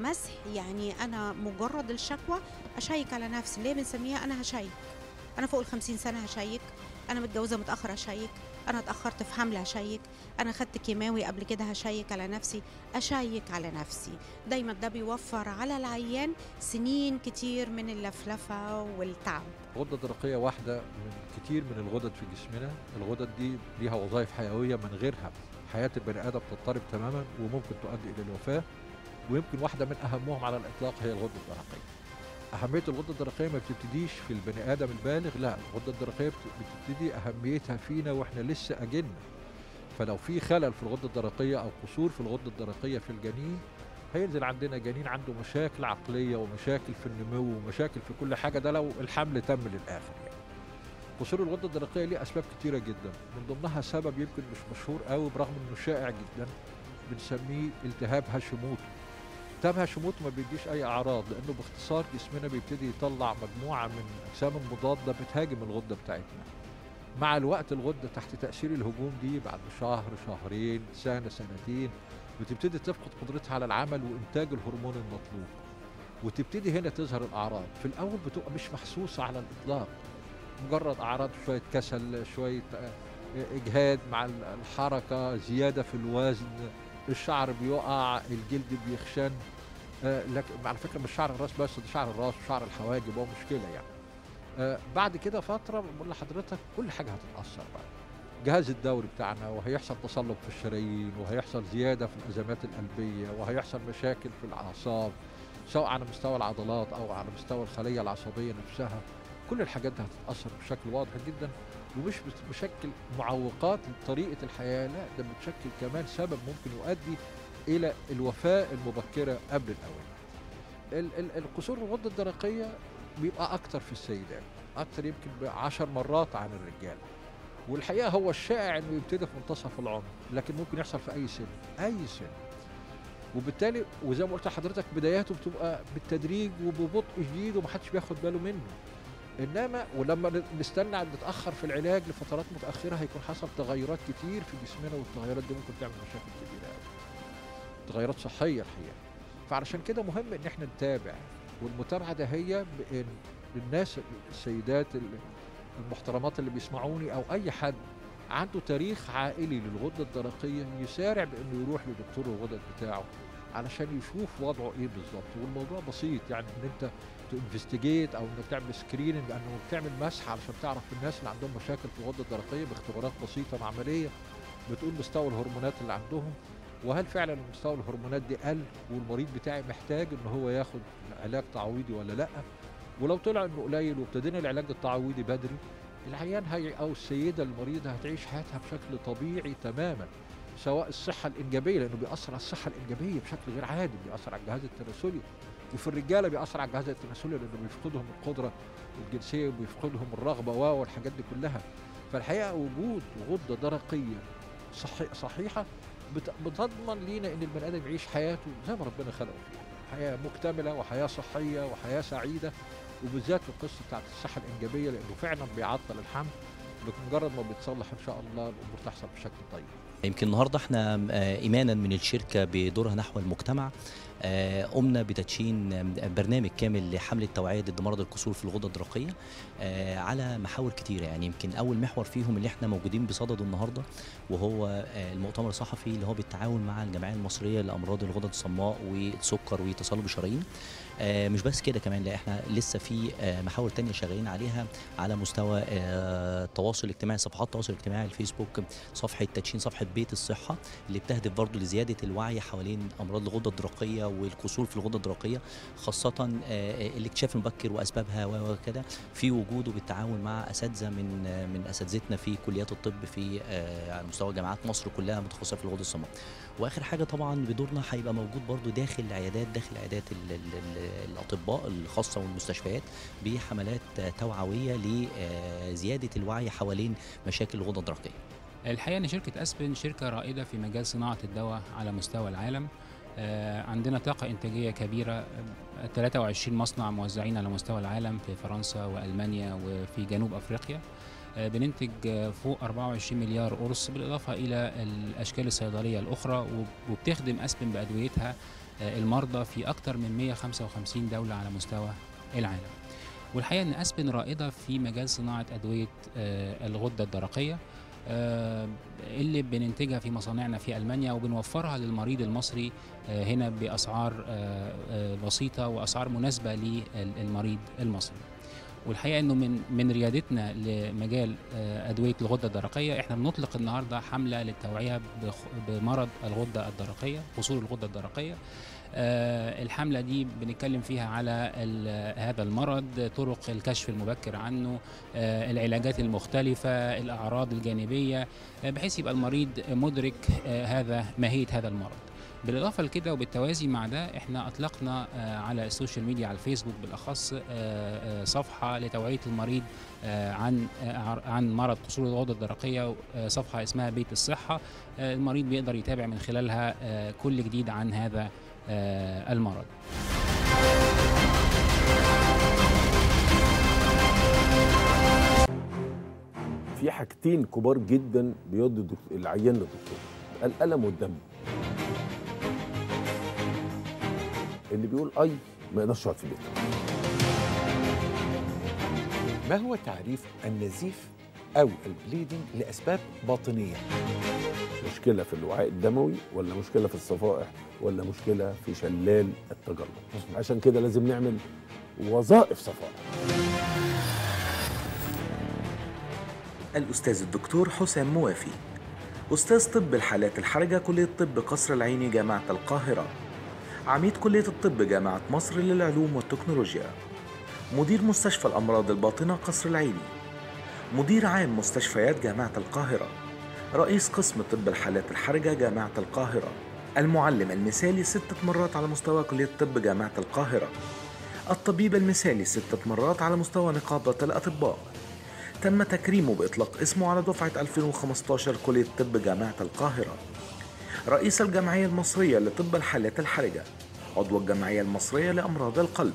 مسح يعني انا مجرد الشكوى اشيك على نفسي ليه بنسميها انا هشيك انا فوق ال 50 سنه هشيك انا متجوزه متاخر هشيك انا اتاخرت في حمله اشيك انا خدت كيماوي قبل كده هشيك على نفسي اشيك على نفسي دايما ده بيوفر على العيان سنين كتير من اللفلفه والتعب غده درقيه واحده من كتير من الغدد في جسمنا الغدد دي ليها وظائف حيويه من غيرها حياه البني ادم تضطرب تماما وممكن تؤدي الى الوفاه ويمكن واحده من اهمهم على الاطلاق هي الغده الدرقيه اهميه الغده الدرقيه ما بتبتديش في البني ادم البالغ لا الغده الدرقيه بتبتدي اهميتها فينا واحنا لسه اجلنا فلو في خلل في الغده الدرقيه او قصور في الغده الدرقيه في الجنين هينزل عندنا جنين عنده مشاكل عقليه ومشاكل في النمو ومشاكل في كل حاجه ده لو الحمل تم للاخر يعني. قصور الغده الدرقيه ليه اسباب كتيره جدا من ضمنها سبب يمكن مش مشهور قوي برغم انه شائع جدا بنسميه التهاب هاشيموتو تامها شموت ما بيديش اي اعراض لانه باختصار جسمنا بيبتدي يطلع مجموعه من اجسام مضاده بتهاجم الغده بتاعتنا مع الوقت الغده تحت تاثير الهجوم دي بعد شهر شهرين سنه سنتين بتبتدي تفقد قدرتها على العمل وانتاج الهرمون المطلوب وتبتدي هنا تظهر الاعراض في الاول بتبقى مش محسوسه على الاطلاق مجرد اعراض شويه كسل شويه آه، اجهاد مع الحركه زياده في الوزن الشعر بيقع الجلد بيخشن آه لكن على فكره مش شعر الراس بس ده شعر الراس وشعر الحواجب هو مشكله يعني آه بعد كده فتره بقول لحضرتك كل حاجه هتتاثر بقى الجهاز الدوري بتاعنا وهيحصل تصلب في الشرايين وهيحصل زياده في الازمات القلبيه وهيحصل مشاكل في الاعصاب سواء على مستوى العضلات او على مستوى الخليه العصبيه نفسها كل الحاجات دي هتتاثر بشكل واضح جدا ومش بتشكل معوقات لطريقة الحياة لا ده بتشكل كمان سبب ممكن يؤدي إلى الوفاة المبكرة قبل الأول القصور الغدة الدرقية بيبقى أكتر في السيدات أكتر يمكن بعشر مرات عن الرجال والحقيقة هو الشائع إنه يبتدي في منتصف العمر لكن ممكن يحصل في أي سن أي سن وبالتالي وزي ما قلت لحضرتك بداياته بتبقى بالتدريج وببطء شديد ومحدش بياخد باله منه انما ولما نستنى نتاخر في العلاج لفترات متاخره هيكون حصل تغيرات كتير في جسمنا والتغيرات دي ممكن تعمل مشاكل كبيره قوي تغيرات صحيه الحقيقه فعلشان كده مهم ان احنا نتابع والمتابعه ده هي بان الناس السيدات المحترمات اللي بيسمعوني او اي حد عنده تاريخ عائلي للغده الدرقيه يسارع بانه يروح لدكتور الغدد بتاعه علشان يشوف وضعه ايه بالظبط والموضوع بسيط يعني ان انت تنفستيجيت او انك تعمل سكريننج انه بتعمل مسح علشان تعرف الناس اللي عندهم مشاكل في الغده الدرقيه باختبارات بسيطه معمليه بتقول مستوى الهرمونات اللي عندهم وهل فعلا مستوى الهرمونات دي قل والمريض بتاعي محتاج ان هو ياخد علاج تعويضي ولا لا ولو طلع انه قليل وابتدينا العلاج التعويضي بدري العيان هي او السيده المريضه هتعيش حياتها بشكل طبيعي تماما سواء الصحه الانجابيه لانه بيأثر على الصحه الانجابيه بشكل غير عادي بيأثر على الجهاز التناسلي وفي الرجاله بيأثر على الجهاز التناسلي لانه بيفقدهم القدره الجنسيه وبيفقدهم الرغبه و والحاجات دي كلها فالحقيقه وجود غده درقيه صحي صحيحه بتضمن لينا ان البني ادم يعيش حياته زي ما ربنا خلقه فيها حياه مكتمله وحياه صحيه وحياه سعيده وبالذات القصه بتاعت الصحه الانجابيه لانه فعلا بيعطل الحمل بمجرد ما بيتصلح ان شاء الله الامور تحصل بشكل طيب يمكن النهارده احنا آه، ايمانا من الشركه بدورها نحو المجتمع آه، قمنا بتدشين برنامج كامل لحمله توعيه ضد مرض الكسور في الغده الدرقيه آه، على محاور كتيره يعني يمكن اول محور فيهم اللي احنا موجودين بصدده النهارده وهو آه، المؤتمر الصحفي اللي هو بالتعاون مع الجمعيه المصريه لامراض الغدد الصماء والسكر وتصلب الشرايين آه، مش بس كده كمان لا احنا لسه في آه، محاور تانية شغالين عليها على مستوى آه، التواصل الاجتماعي صفحات التواصل الاجتماعي الفيسبوك صفحه تدشين صفحه بيت الصحه اللي بتهدف برضه لزياده الوعي حوالين امراض الغده الدرقيه والقصور في الغده الدرقيه خاصه الاكتشاف المبكر واسبابها وكده في وجوده بالتعاون مع اساتذه من من اساتذتنا في كليات الطب في على مستوى جامعات مصر كلها متخصصه في الغده الصماء واخر حاجه طبعا بدورنا هيبقى موجود برضو داخل العيادات داخل عيادات الاطباء الخاصه والمستشفيات بحملات توعويه لزياده آه، الوعي حوالين مشاكل الغدد الدرقيه الحقيقه ان شركه اسبن شركه رائده في مجال صناعه الدواء على مستوى العالم آه، عندنا طاقة إنتاجية كبيرة 23 مصنع موزعين على مستوى العالم في فرنسا وألمانيا وفي جنوب أفريقيا آه، بننتج آه، فوق 24 مليار قرص بالإضافة إلى الأشكال الصيدلية الأخرى وبتخدم أسبن بأدويتها آه، المرضى في أكثر من 155 دولة على مستوى العالم والحقيقة أن أسبن رائدة في مجال صناعة أدوية الغدة الدرقية اللي بننتجها في مصانعنا في ألمانيا وبنوفرها للمريض المصري هنا بأسعار بسيطة وأسعار مناسبة للمريض المصري والحقيقه انه من من ريادتنا لمجال آه، ادويه الغده الدرقيه احنا بنطلق النهارده حمله للتوعيه بمرض الغده الدرقيه قصور الغده الدرقيه آه، الحملة دي بنتكلم فيها على هذا المرض طرق الكشف المبكر عنه آه، العلاجات المختلفة الأعراض الجانبية بحيث يبقى المريض مدرك هذا ماهية هذا المرض بالاضافه لكده وبالتوازي مع ده احنا اطلقنا آه، على السوشيال ميديا على الفيسبوك بالاخص آه، آه، صفحه لتوعيه المريض عن عن مرض قصور الغدة الدرقية صفحة اسمها بيت الصحة المريض بيقدر يتابع من خلالها كل جديد عن هذا المرض في حاجتين كبار جدا بيدوا العيان للدكتور الألم والدم اللي بيقول اي ما يقدرش يقعد في البيت ما هو تعريف النزيف او البليدنج لاسباب باطنيه مشكله في الوعاء الدموي ولا مشكله في الصفائح ولا مشكله في شلال التجلط عشان كده لازم نعمل وظائف صفائح الأستاذ الدكتور حسام موافي أستاذ طب الحالات الحرجة كلية طب قصر العيني جامعة القاهرة عميد كلية الطب جامعة مصر للعلوم والتكنولوجيا مدير مستشفى الأمراض الباطنة قصر العيني مدير عام مستشفيات جامعة القاهرة رئيس قسم طب الحالات الحرجة جامعة القاهرة المعلم المثالي ستة مرات على مستوى كلية طب جامعة القاهرة الطبيب المثالي ستة مرات على مستوى نقابة الأطباء تم تكريمه بإطلاق اسمه على دفعة 2015 كلية طب جامعة القاهرة رئيس الجمعية المصرية لطب الحالات الحرجة عضو الجمعية المصرية لأمراض القلب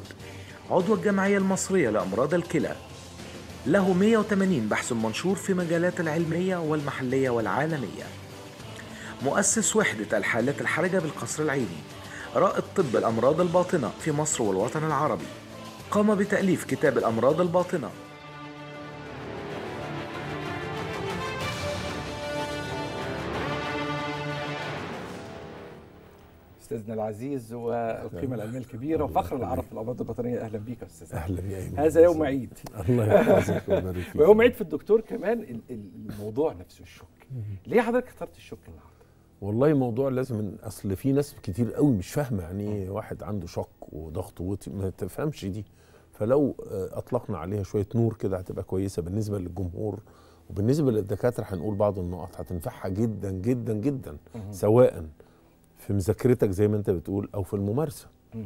عضو الجمعية المصرية لأمراض الكلى له 180 بحث منشور في مجالات العلمية والمحلية والعالمية مؤسس وحدة الحالات الحرجة بالقصر العيني رائد طب الأمراض الباطنة في مصر والوطن العربي قام بتأليف كتاب الأمراض الباطنة استاذنا العزيز والقيمه العلميه الكبيره وفخر العرب في الامراض البطنيه اهلا بيك يا استاذ اهلا بيك هذا يوم عيد الله يحفظك ويبارك فيك ويوم عيد في الدكتور كمان الموضوع نفسه الشك ليه حضرتك اخترت الشك النهارده؟ والله موضوع لازم اصل في ناس كتير قوي مش فاهمه يعني ايه آه. واحد عنده شك وضغط ما تفهمش دي فلو آه، اطلقنا عليها شويه نور كده هتبقى كويسه بالنسبه للجمهور وبالنسبه للدكاتره هنقول بعض النقط هتنفعها جدا جدا جدا سواء في مذاكرتك زي ما انت بتقول او في الممارسه م.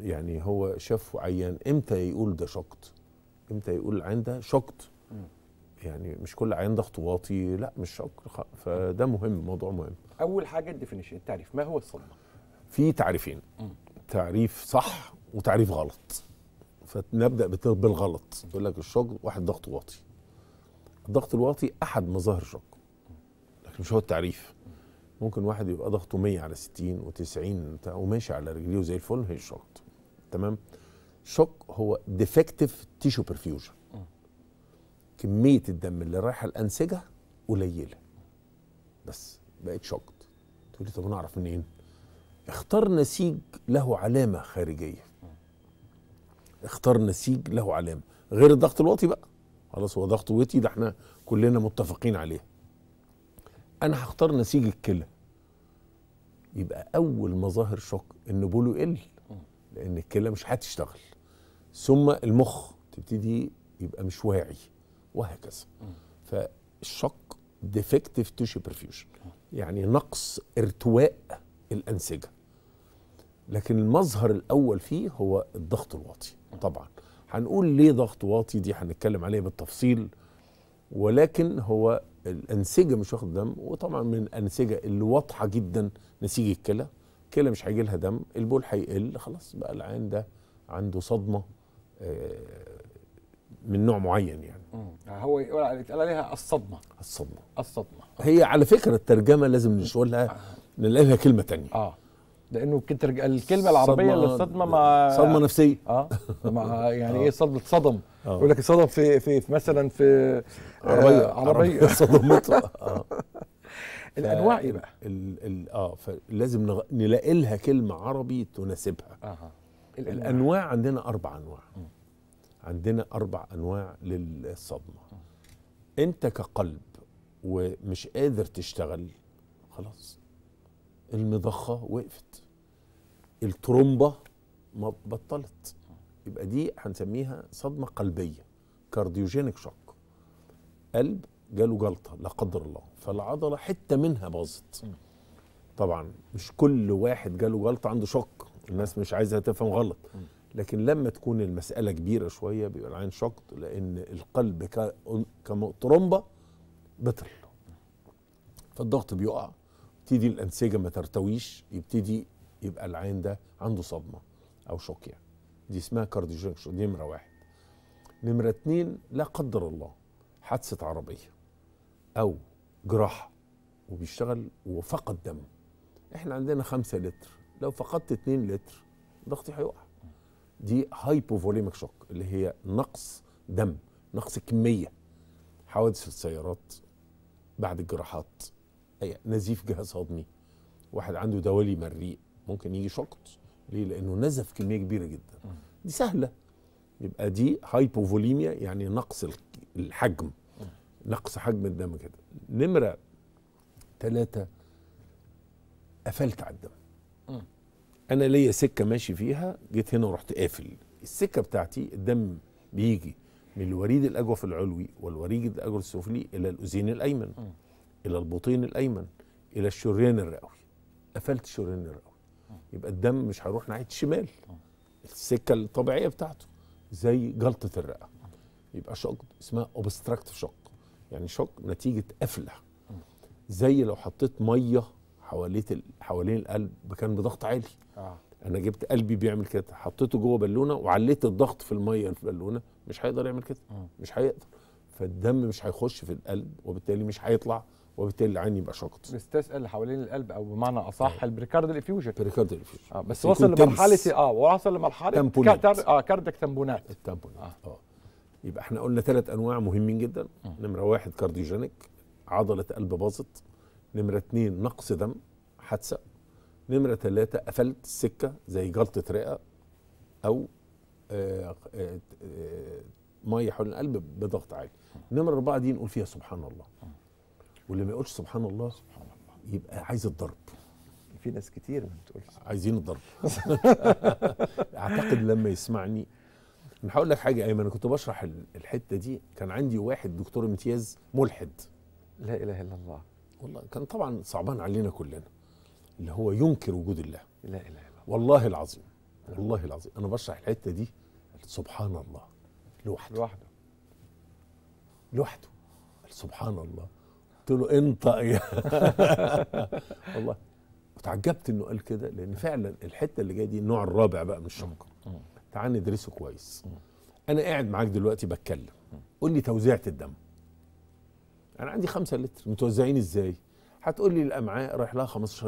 يعني هو شاف عيان امتى يقول ده شقط امتى يقول عنده شقط يعني مش كل عيان ضغط واطي لا مش شقط فده مهم موضوع مهم اول حاجه الديفينيشن التعريف ما هو الصدمه في تعريفين م. تعريف صح وتعريف غلط فنبدا بالغلط يقول لك الشجر واحد ضغط واطي الضغط الواطي احد مظاهر الشجر لكن مش هو التعريف ممكن واحد يبقى ضغطه 100 على 60 و90 وماشي على رجليه وزي الفل هي شوك تمام شوك هو ديفكتيف تيشو برفيوجن كميه الدم اللي رايحه الانسجه قليله بس بقت شوك تقول لي طب نعرف منين اختار نسيج له علامه خارجيه اختار نسيج له علامه غير الضغط الوطي بقى خلاص هو ضغط وطي ده احنا كلنا متفقين عليه انا هختار نسيج الكلى يبقى اول مظاهر شق ان بوله يقل لان الكلى مش هتشتغل ثم المخ تبتدي يبقى مش واعي وهكذا فالشق ديفكتيف تيشو برفيوشن يعني نقص ارتواء الانسجه لكن المظهر الاول فيه هو الضغط الواطي طبعا هنقول ليه ضغط واطي دي هنتكلم عليه بالتفصيل ولكن هو الانسجه مش واخد دم وطبعا من الانسجه اللي واضحه جدا نسيج الكلى الكلى مش هيجي لها دم البول هيقل خلاص بقى العين ده عنده صدمه آه، من نوع معين يعني هو يتقال عليها الصدمه الصدمه الصدمه هي على فكره الترجمه لازم نشولها آه. نلاقي لها كلمه تانية اه لانه كتر الكلمه العربيه صدمة للصدمه ما صدمه نفسيه اه مع يعني ايه صدمه صدم آه. يقول لك صدم في في, مثلا في آه، عربيه عربيه صدمته آه. الانواع ايه بقى؟ ال اه فلازم نلاقي لها كلمه عربي تناسبها الانواع, عندنا اربع انواع عندنا اربع انواع للصدمه انت كقلب ومش قادر تشتغل خلاص المضخه وقفت الترومبه ما بطلت يبقى دي هنسميها صدمه قلبيه كارديوجينيك شوك قلب جاله جلطه لا قدر الله فالعضله حته منها باظت طبعا مش كل واحد جاله جلطه عنده شوك الناس مش عايزه تفهم غلط لكن لما تكون المساله كبيره شويه بيبقى العين شوك لان القلب كترومبه بطل فالضغط بيقع تبتدي الانسجه ما ترتويش يبتدي يبقى العين ده عنده صدمه او شوك يعني دي اسمها كارديوجنكشن دي نمره واحد نمره اتنين لا قدر الله حادثه عربيه او جراحه وبيشتغل وفقد دم احنا عندنا خمسة لتر لو فقدت 2 لتر ضغطي هيقع دي هايبوفوليميك شوك اللي هي نقص دم نقص كميه حوادث السيارات بعد الجراحات اي نزيف جهاز هضمي واحد عنده دوالي مريء ممكن يجي شلط ليه لانه نزف كميه كبيره جدا دي سهله يبقى دي هايبوفوليميا يعني نقص الحجم نقص حجم الدم كده نمره ثلاثة قفلت على الدم انا ليا سكه ماشي فيها جيت هنا ورحت قافل السكه بتاعتي الدم بيجي من الوريد الاجوف العلوي والوريد الاجوف السفلي الى الاذين الايمن الى البطين الايمن الى الشريان الرئوي قفلت الشريان الرئوي يبقى الدم مش هيروح ناحيه الشمال السكه الطبيعيه بتاعته زي جلطه الرئه يبقى شق اسمها اوبستراكت شق يعني شق نتيجه قفله زي لو حطيت ميه حواليت ال... حوالين القلب كان بضغط عالي آه. انا جبت قلبي بيعمل كده حطيته جوه بالونه وعليت الضغط في الميه في البالونه مش هيقدر يعمل كده آه. مش هيقدر فالدم مش هيخش في القلب وبالتالي مش هيطلع وبالتالي العين يبقى شقط بيستثقل اللي حوالين القلب او بمعنى اصح آه. طيب. البريكاردال افيوجن بريكاردال آه بس وصل لمرحله إيه؟ اه وصل لمرحله تمبونات اه كاردك تمبونات التمبونات اه, آه. يبقى احنا قلنا ثلاث انواع مهمين جدا آه. نمره واحد كارديوجينيك عضله قلب باظت نمره اثنين نقص دم حادثه نمره ثلاثه قفلت السكه زي جلطه رئه او آه آه آه ميه حول القلب بضغط عالي نمره اربعه دي نقول فيها سبحان الله واللي ما يقولش سبحان الله سبحان الله يبقى عايز الضرب في ناس كتير ما بتقولش عايزين الضرب اعتقد لما يسمعني انا هقول لك حاجه ايمن انا كنت بشرح الحته دي كان عندي واحد دكتور امتياز ملحد لا اله الا الله والله كان طبعا صعبان علينا كلنا اللي هو ينكر وجود الله لا اله الا الله والله العظيم والله العظيم انا بشرح الحته دي سبحان الله لوحده لوحده لوحده سبحان الله قلت له انطق يا والله وتعجبت انه قال كده لان فعلا الحته اللي جايه دي النوع الرابع بقى من الشفقه تعال ندرسه كويس انا قاعد معاك دلوقتي بتكلم قول لي توزيعه الدم انا عندي 5 لتر متوزعين ازاي هتقول لي الامعاء رايح لها 15%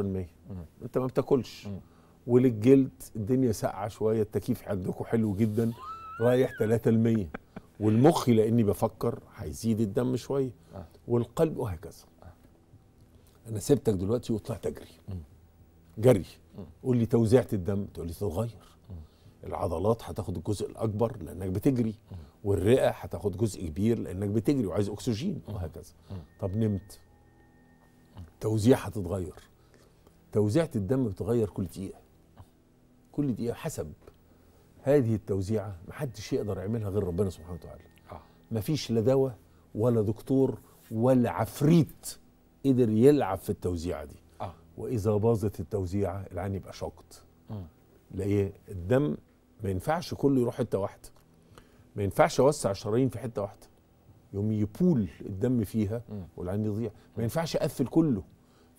انت ما بتاكلش وللجلد الدنيا ساقعه شويه التكييف عندكم حلو جدا رايح 3% والمخ لاني بفكر هيزيد الدم شويه آه. والقلب وهكذا انا سبتك دلوقتي وطلعت اجري جري قول لي توزيعه الدم تقول لي تتغير العضلات هتاخد الجزء الاكبر لانك بتجري والرئه هتاخد جزء كبير لانك بتجري وعايز اكسجين وهكذا طب نمت توزيع هتتغير توزيعه الدم بتتغير كل دقيقه كل دقيقه حسب هذه التوزيعه محدش يقدر يعملها غير ربنا سبحانه وتعالى آه. مفيش لا دواء ولا دكتور والعفريت قدر يلعب في التوزيعه دي آه. واذا باظت التوزيعه العين يبقى شقط آه. لإيه؟ الدم ما ينفعش كله يروح حته واحده ما ينفعش اوسع الشرايين في حته واحده يوم يبول الدم فيها والعين يضيع ما ينفعش اقفل كله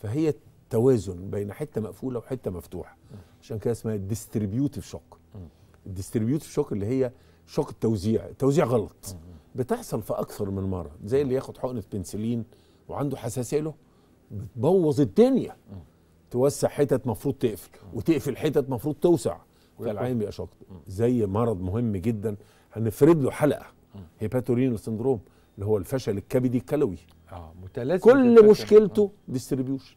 فهي توازن بين حته مقفوله وحته مفتوحه عشان كده اسمها الديستريبيوتيف شوك الديستريبيوتيف شوك اللي هي شوك التوزيع التوزيع غلط بتحصل في اكثر من مره زي اللي ياخد حقنه بنسلين وعنده حساسيه له بتبوظ الدنيا توسع حتت مفروض تقفل وتقفل حتت مفروض توسع فالعين بيبقى شطط زي مرض مهم جدا هنفرد له حلقه هيباتورينو سندروم اللي هو الفشل الكبدي الكلوي اه كل مشكلته ديستريبيوشن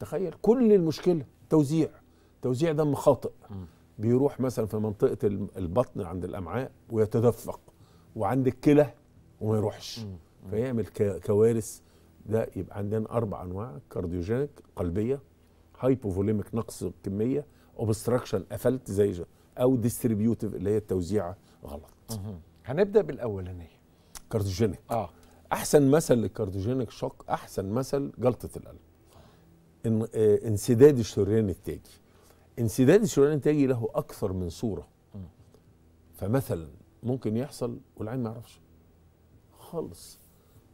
تخيل كل المشكله توزيع توزيع دم خاطئ بيروح مثلا في منطقه البطن عند الامعاء ويتدفق وعندك كلى وما يروحش فيعمل كوارث ده يبقى عندنا اربع انواع كارديوجينيك قلبيه هايبوفوليميك نقص كميه اوبستراكشن قفلت زي او ديستريبيوتيف اللي هي التوزيعه غلط هنبدا بالاولانيه كارديوجينيك اه احسن مثل للكارديوجينيك شوك احسن مثل جلطه القلب إن آه، انسداد الشريان التاجي انسداد الشريان التاجي له اكثر من صوره فمثلا ممكن يحصل والعين ما يعرفش خالص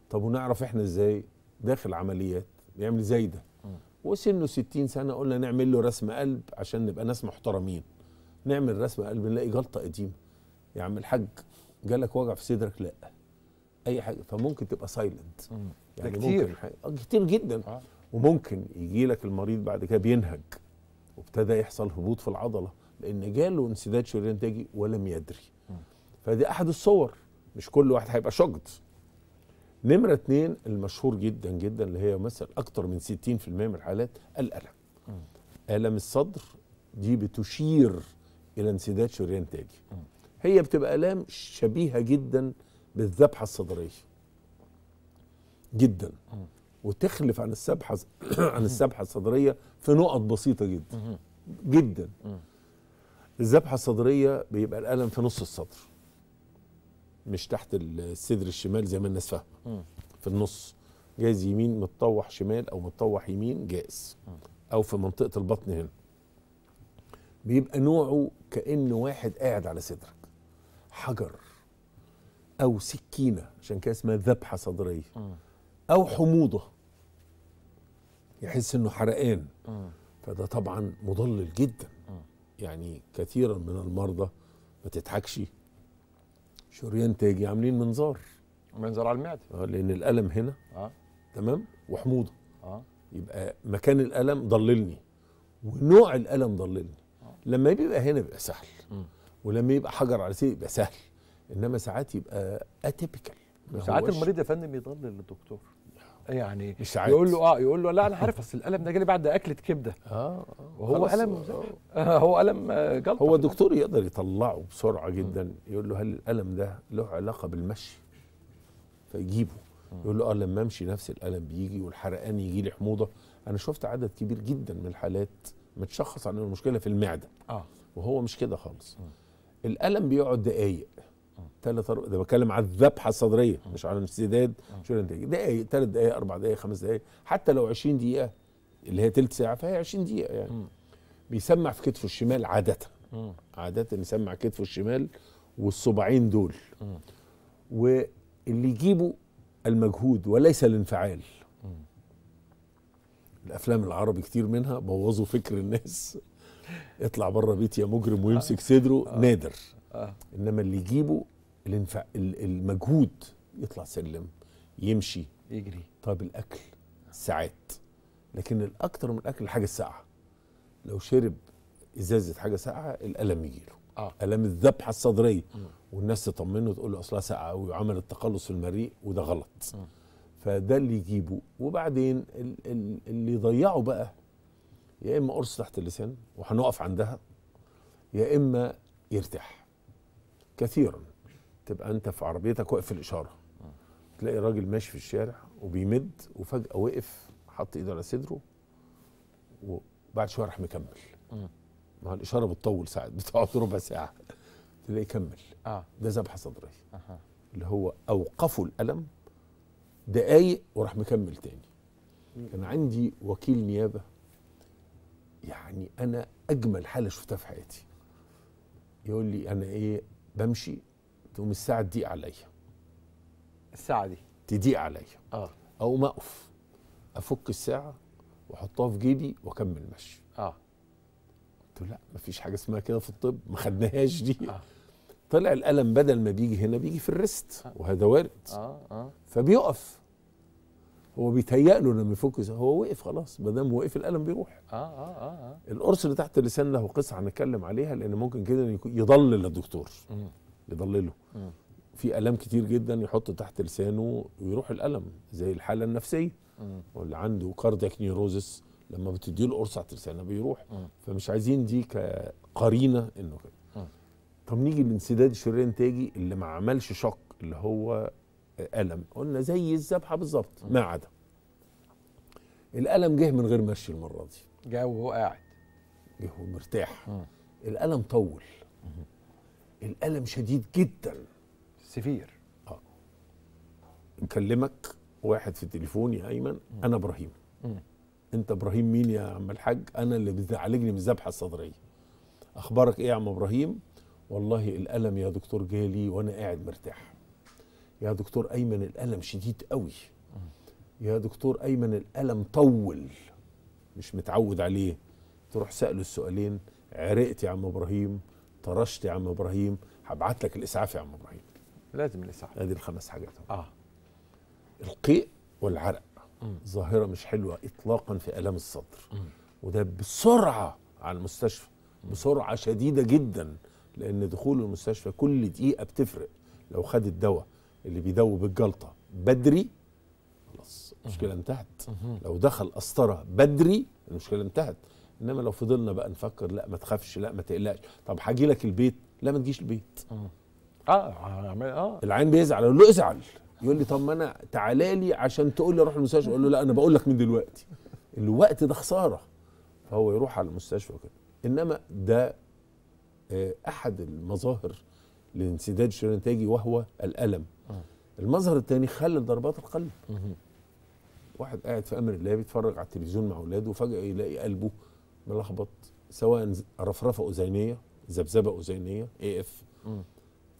طب ونعرف احنا ازاي داخل عمليات بيعمل زي ده وسنه 60 سنه قلنا نعمل له رسم قلب عشان نبقى ناس محترمين نعمل رسم قلب نلاقي جلطه قديمه يا يعني عم الحاج جالك وجع في صدرك لا اي حاجه فممكن تبقى سايلنت يعني ده كتير ممكن آه، كتير جدا آه. وممكن يجي لك المريض بعد كده بينهج وابتدى يحصل هبوط في العضله لان جاله انسداد شريان تاجي ولم يدري فدي احد الصور مش كل واحد هيبقى شجد نمرة اتنين المشهور جدا جدا اللي هي يمثل أكتر من 60% من الحالات الألم ألم الصدر دي بتشير إلى انسداد شريان تاجي هي بتبقى آلام شبيهة جدا بالذبحة الصدرية جدا وتخلف عن السبحة عن السبحة الصدرية في نقط بسيطة جدا جدا الذبحة الصدرية بيبقى الألم في نص الصدر مش تحت الصدر الشمال زي ما الناس فاهمه في النص جايز يمين متطوح شمال او متطوح يمين جائز او في منطقه البطن هنا بيبقى نوعه كأن واحد قاعد على صدرك حجر او سكينه عشان كده اسمها ذبحه صدريه او حموضه يحس انه حرقان فده طبعا مضلل جدا يعني كثيرا من المرضى ما تضحكش شريان تاجي عاملين منظار منظار على المعده اه لان الالم هنا اه تمام وحموضه اه يبقى مكان الالم ضللني ونوع الالم ضللني آه. لما بيبقى هنا بيبقى سهل م. ولما يبقى حجر على سيدي يبقى سهل انما ساعات يبقى اتيبيكال ساعات المريض يا فندم يضلل الدكتور يعني يقول له اه يقول له لا انا عارف اصل الالم ده جالي بعد اكله كبده اه, آه. وهو الم آه هو الم آه، جلطه هو الدكتور يقدر يطلعه بسرعه جدا م. يقول له هل الالم ده له علاقه بالمشي فيجيبه يقول له اه لما امشي نفس الالم بيجي والحرقان يجي لي حموضه انا شفت عدد كبير جدا من الحالات متشخص عن المشكله في المعده اه وهو مش كده خالص م. الالم بيقعد دقايق ثلاث أربع ده بتكلم على الذبحه الصدريه آه. مش على الاستداد آه. شو دقايق ثلاث دقايق اربع دقايق خمس دقايق حتى لو 20 دقيقه اللي هي ثلث ساعه فهي 20 دقيقه يعني م. بيسمع في كتفه الشمال عاده م. عاده يسمع كتفه الشمال والصباعين دول م. واللي يجيبه المجهود وليس الانفعال الافلام العربي كتير منها بوظوا فكر الناس اطلع بره بيتي يا مجرم ويمسك صدره آه. نادر آه. انما اللي يجيبه الانف... المجهود يطلع سلم يمشي يجري طيب الاكل ساعات لكن الاكتر من الاكل الحاجه الساقعه لو شرب ازازه حاجه ساقعه الالم يجيله آه. الام الذبحه الصدريه والناس تطمنه تقول له اصلها ساقعه قوي وعمل التقلص في المريء وده غلط م. فده اللي يجيبه وبعدين اللي يضيعه بقى يا اما قرص تحت اللسان وهنقف عندها يا اما يرتاح كثيرا تبقى انت في عربيتك واقف في الاشاره تلاقي راجل ماشي في الشارع وبيمد وفجاه وقف حط ايده على صدره وبعد شويه راح مكمل ما الاشاره بتطول ساعات بتقعد ربع ساعه تلاقيه كمل اه ده ذبحه صدريه اللي هو اوقفوا الالم دقايق وراح مكمل تاني كان عندي وكيل نيابه يعني انا اجمل حاله شفتها في حياتي يقول لي انا ايه بمشي تقوم الساعه تضيق عليا الساعه دي تضيق عليا اه اقوم اقف افك الساعه واحطها في جيبي واكمل مشي اه قلت له لا مفيش حاجه اسمها كده في الطب ما خدناهاش دي آه. طلع الالم بدل ما بيجي هنا بيجي في الريست آه. وهذا وارد آه. آه. فبيقف هو بيتهيأ له لما يفك هو وقف خلاص ما دام وقف القلم بيروح آه،, اه اه اه القرص اللي تحت اللسان له قصه هنتكلم عليها لان ممكن كده يضلل الدكتور يضلله في الام كتير جدا يحط تحت لسانه ويروح الالم زي الحاله النفسيه واللي عنده كاردياك نيروزس لما بتديله القرص تحت لسانه بيروح فمش عايزين دي كقرينه انه كده طب نيجي لانسداد الشريان تاجي اللي ما عملش شق اللي هو الم قلنا زي الذبحه بالظبط ما عدا الالم جه من غير مشي المره دي جه وهو قاعد جه ومرتاح الالم طول الالم شديد جدا سفير اه نكلمك واحد في التليفون يا ايمن انا ابراهيم انت ابراهيم مين يا عم الحاج انا اللي بتعالجني من الذبحه الصدريه اخبارك ايه يا عم ابراهيم والله الالم يا دكتور جالي وانا قاعد مرتاح يا دكتور ايمن الالم شديد قوي يا دكتور ايمن الالم طول مش متعود عليه تروح ساله السؤالين عرقت يا عم ابراهيم طرشت يا عم ابراهيم هبعت لك الاسعاف يا عم ابراهيم لازم الاسعاف هذه الخمس حاجات اه القيء والعرق ظاهره مش حلوه اطلاقا في الام الصدر م. وده بسرعه على المستشفى بسرعه شديده جدا لان دخول المستشفى كل دقيقه بتفرق لو خد الدواء اللي بيدوب الجلطه بدري خلاص المشكله انتهت لو دخل قسطره بدري المشكله انتهت انما لو فضلنا بقى نفكر لا ما تخافش لا ما تقلقش طب هاجي لك البيت لا ما تجيش البيت اه اه العين بيزعل اقول له ازعل يقول لي طب ما انا تعالى لي عشان تقول لي اروح المستشفى اقول له لا انا بقول لك من دلوقتي الوقت ده خساره فهو يروح على المستشفى وكده انما ده آه، احد المظاهر لانسداد الشريان التاجي وهو الالم المظهر الثاني خلل ضربات القلب واحد قاعد في امر الله بيتفرج على التلفزيون مع اولاده وفجاه يلاقي قلبه ملخبط سواء رفرفه اذينيه ذبذبه اذينيه اي اف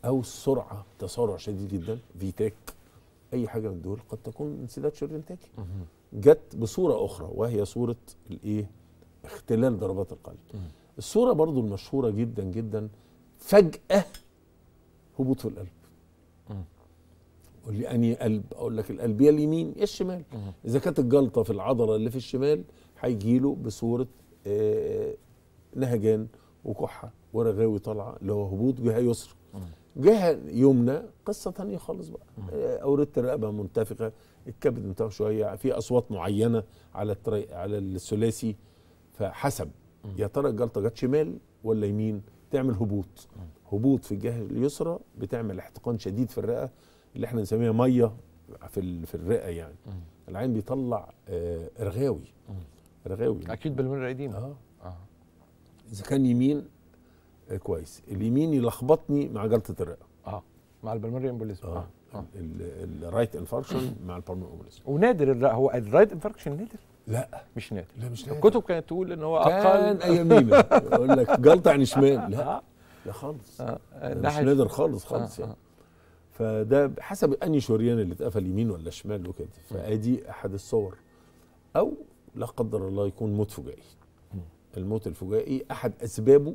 او السرعه تسارع شديد جدا في تاك اي حاجه من دول قد تكون انسداد شريان تاكي جت بصوره اخرى وهي صوره الايه اختلال ضربات القلب الصوره برضو المشهوره جدا جدا فجاه هبوط في القلب قول لي انهي قلب اقول لك القلب يا اليمين يا الشمال اذا كانت الجلطه في العضله اللي في الشمال هيجي له بصوره آه، نهجان وكحه ورغاوي طالعه اللي هو هبوط جهه يسرى جهه يمنى قصه ثانيه خالص بقى آه اورده الرقبه منتفخه الكبد انتفخ شويه في اصوات معينه على التري... على الثلاثي فحسب يا ترى الجلطه جت شمال ولا يمين تعمل هبوط هبوط في الجهه اليسرى بتعمل احتقان شديد في الرئه اللي احنا بنسميها ميه في في الرئه يعني مم. العين بيطلع آه رغاوي مم. رغاوي يعني. اكيد بالمرة القديمه اه اه اذا كان يمين آه كويس اليمين يلخبطني مع جلطه الرئه اه مع البلمري امبوليزم اه, آه. آه. الرايت انفاركشن مع البلمري امبوليزم ونادر هو الرايت انفاركشن نادر لا مش نادر لا مش نادر الكتب كانت تقول ان هو اقل كان يمينه يقول لك جلطه عن يعني شمال لا آه. لا خالص آه. مش نادر خالص خالص آه. يعني فده حسب اني شريان اللي اتقفل يمين ولا شمال وكده فادي احد الصور او لا قدر الله يكون موت فجائي الموت الفجائي احد اسبابه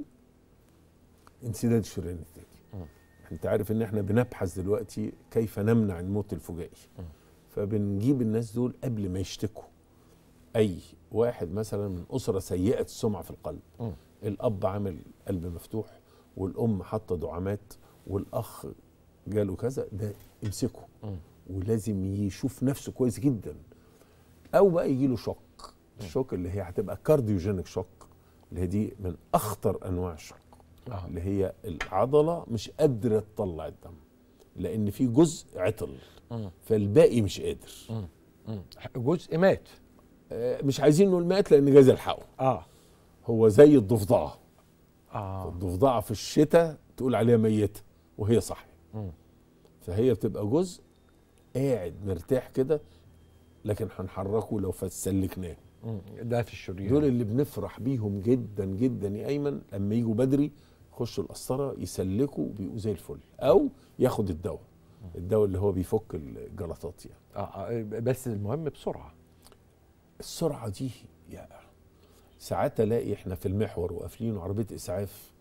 انسداد الشريان التاجي انت عارف ان احنا بنبحث دلوقتي كيف نمنع الموت الفجائي فبنجيب الناس دول قبل ما يشتكوا اي واحد مثلا من اسره سيئه السمعه في القلب الاب عامل قلب مفتوح والام حاطه دعامات والاخ جاله كذا ده امسكه ولازم يشوف نفسه كويس جدا او بقى يجي له شوك الشوك اللي هي هتبقى كارديوجينيك شوك اللي هي دي من اخطر انواع الشوك آه. اللي هي العضله مش قادره تطلع الدم لان في جزء عطل فالباقي مش قادر جزء مات آه، مش عايزين نقول مات لان جايز الحقه اه هو زي الضفدعه اه الضفدعه في الشتاء تقول عليها ميته وهي صح فهي بتبقى جزء قاعد مرتاح كده لكن هنحركه لو فسلكناه ده في الشريان دول اللي بنفرح بيهم جدا جدا يا ايمن لما يجوا بدري يخشوا القسطره يسلكوا بيبقوا زي الفل او ياخد الدواء الدواء اللي هو بيفك الجلطات يعني آه،, آه،, اه بس المهم بسرعه السرعه دي يا ساعات الاقي احنا في المحور وقافلين وعربيه اسعاف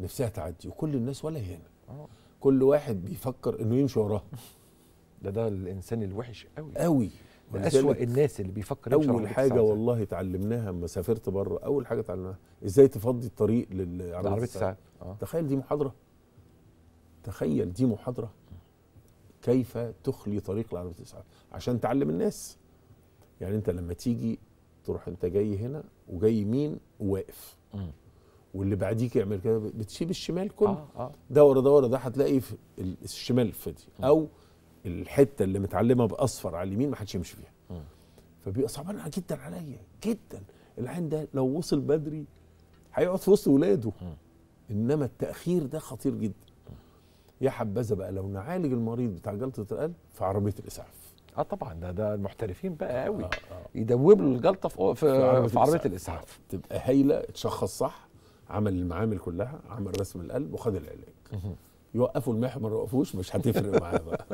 نفسها تعدي وكل الناس ولا هنا كل واحد بيفكر انه يمشي وراها ده ده الانسان الوحش قوي قوي من اسوأ الناس اللي بيفكر يمشي اول حاجه والله اتعلمناها لما سافرت بره اول حاجه اتعلمناها ازاي تفضي الطريق للعربيه الساعه آه. تخيل دي محاضره تخيل دي محاضره كيف تخلي طريق لعربيه الساعه عشان تعلم الناس يعني انت لما تيجي تروح انت جاي هنا وجاي يمين وواقف واللي بعديك يعمل كده بتشيل الشمال كله آه آه. ده ورا ده ورا ده هتلاقي في الشمال فاضي او الحته اللي متعلمه باصفر على اليمين ما حدش يمشي فيها فبيبقى صعبان جدا عليا جدا العين ده لو وصل بدري هيقعد في وسط ولاده انما التاخير ده خطير جدا يا حبذا بقى لو نعالج المريض بتاع جلطه القلب في عربيه الاسعاف اه طبعا ده ده المحترفين بقى آه، قوي آه آه. يدوب له الجلطه في في, في عربيه الاسعاف تبقى هايله تشخص صح عمل المعامل كلها عمل رسم القلب وخد العلاج يوقفوا المحور ما يوقفوش مش هتفرق معاه بقى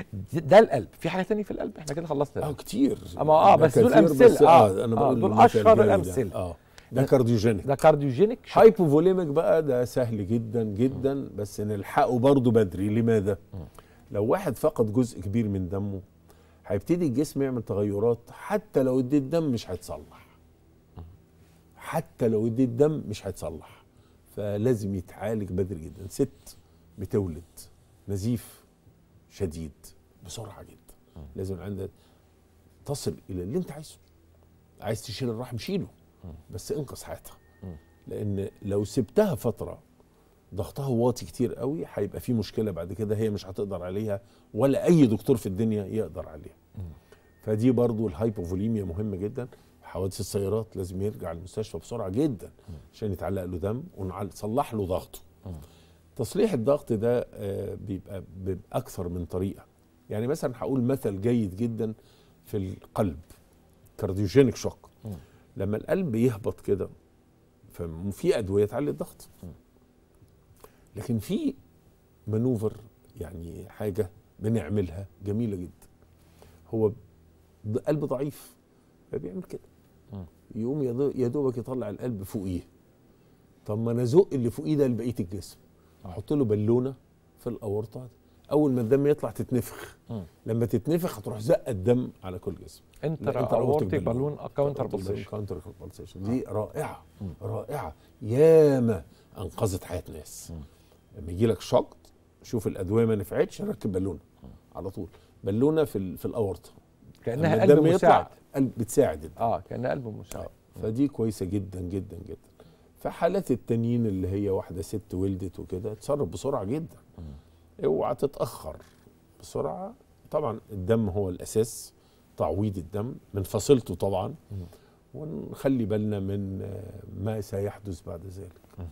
ده القلب في حاجه ثانيه في القلب احنا كده خلصنا اه كتير اما اه بس دول امثله آه. اه, أنا آه، بقول دول اشهر الامثله اه ده كارديوجينيك ده كارديوجينيك هايبوفوليميك بقى ده سهل جدا جدا م. بس نلحقه برضه بدري لماذا؟ م. لو واحد فقد جزء كبير من دمه هيبتدي الجسم يعمل تغيرات حتى لو اديت دم مش هيتصلح حتى لو اديت دم مش هيتصلح فلازم يتعالج بدري جدا ست بتولد نزيف شديد بسرعه جدا لازم عندها تصل الى اللي انت عايزه عايز تشيل الرحم شيله بس انقذ حياتها لان لو سبتها فتره ضغطها واطي كتير قوي هيبقى في مشكله بعد كده هي مش هتقدر عليها ولا اي دكتور في الدنيا يقدر عليها فدي برضو الهايبوفوليميا مهمه جدا حوادث السيارات لازم يرجع المستشفى بسرعه جدا عشان يتعلق له دم ونصلح له ضغطه تصليح الضغط ده آه، بيبقى باكثر من طريقه يعني مثلا هقول مثل جيد جدا في القلب كارديوجينيك شوك لما القلب يهبط كده ففي ادويه تعلي الضغط لكن في مانوفر يعني حاجه بنعملها جميله جدا هو قلب ضعيف فبيعمل كده يقوم يا دوبك يطلع القلب فوقيه طب ما انا ازق اللي فوقيه ده لبقيه الجسم احط له بالونه في الاورطه اول ما الدم يطلع تتنفخ لما تتنفخ هتروح زقه الدم على كل جسم انتر اورطه بالون كاونتر بلسيشن كاونتر دي رائعه رائعه ياما انقذت حياه ناس لما يجي لك شق شوف الادويه ما نفعتش ركب بالونه على طول بالونه في في الاورطه كانها قلب مساعد قلب بتساعد الدم اه كان قلبه مساعد آه. فدي كويسه جدا جدا جدا فحالات التانيين اللي هي واحده ست ولدت وكده اتصرف بسرعه جدا اوعى تتاخر بسرعه طبعا الدم هو الاساس تعويض الدم من فصيلته طبعا ونخلي بالنا من ما سيحدث بعد ذلك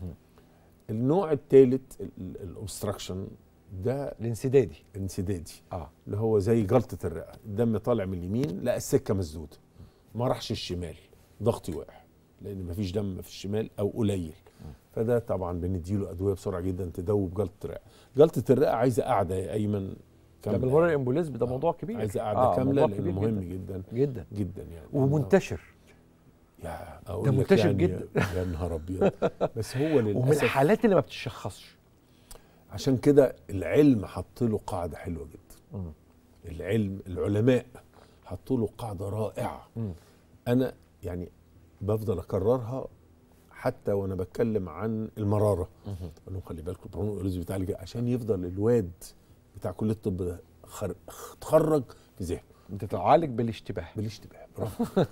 النوع الثالث الاوبستراكشن ده الانسدادي انسدادي اه اللي هو زي جلطه الرئه الدم طالع من اليمين لقى السكه مسدوده ما راحش الشمال ضغطي واقع لان مفيش دم في الشمال او قليل فده طبعا بنديله ادويه بسرعه جدا تدوب جلطه الرئه جلطه الرئه عايزه قاعده يا ايمن كامله ده بالهور الامبوليزم ده موضوع آه. كبير عايزه قاعده آه كامله لانه مهم جدا جدا جدا يعني ومنتشر يا اقول ده منتشر يعني جدا يا نهار ابيض بس هو للاسف ومن الحالات اللي ما بتشخصش عشان كده العلم حط له قاعده حلوه جدا م. العلم العلماء حطوا له قاعده رائعه م. انا يعني بفضل اكررها حتى وانا بتكلم عن المراره بقول لهم خلي بالكم برونو الرز بتاع عشان يفضل الواد بتاع كليه الطب ده اتخرج في ذهنه انت تعالج بالاشتباه بالاشتباه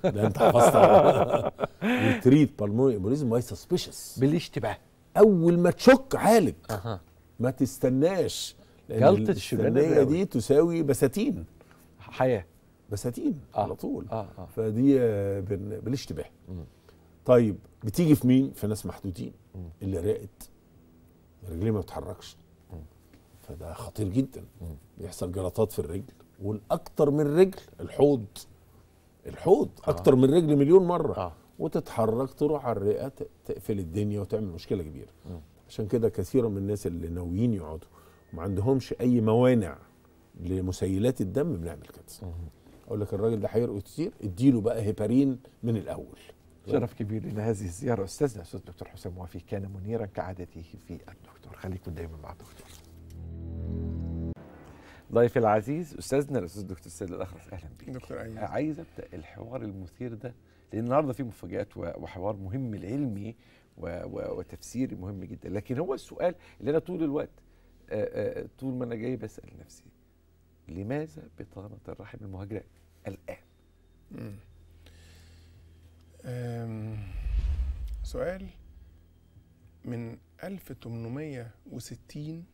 ده انت حفظت وتريد بالمونري امبوليزم باي سبيشس بالاشتباه اول ما تشك عالج ما تستناش جلطه الشباك دي تساوي بساتين حياه بساتين آه. على طول آه. آه. فدي بن... بالاشتباه طيب بتيجي في مين في ناس محدودين مم. اللي راقد رجليه ما بتتحركش فده خطير جدا مم. بيحصل جلطات في الرجل والاكتر من رجل الحوض الحوض آه. اكتر من رجل مليون مره آه. وتتحرك تروح على الرئه تقفل الدنيا وتعمل مشكله كبيره مم. عشان كده كثيرا من الناس اللي ناويين يقعدوا وما عندهمش اي موانع لمسيلات الدم بنعمل كده اقول لك الراجل ده هيرقد كتير اديله بقى هيبارين من الاول شرف كبير لنا هذه الزياره استاذنا الاستاذ الدكتور حسام وافي كان منيرا كعادته في الدكتور خليكم دايما مع الدكتور ضيفي العزيز استاذنا الاستاذ الدكتور سيد الاخرس اهلا بيك دكتور ايمن عايز ابدا الحوار المثير ده لان النهارده في مفاجات وحوار مهم العلمي وتفسيري مهم جدا لكن هو السؤال اللي انا طول الوقت طول ما انا جاي بسال نفسي لماذا بطانه الرحم المهاجره الان سؤال من 1860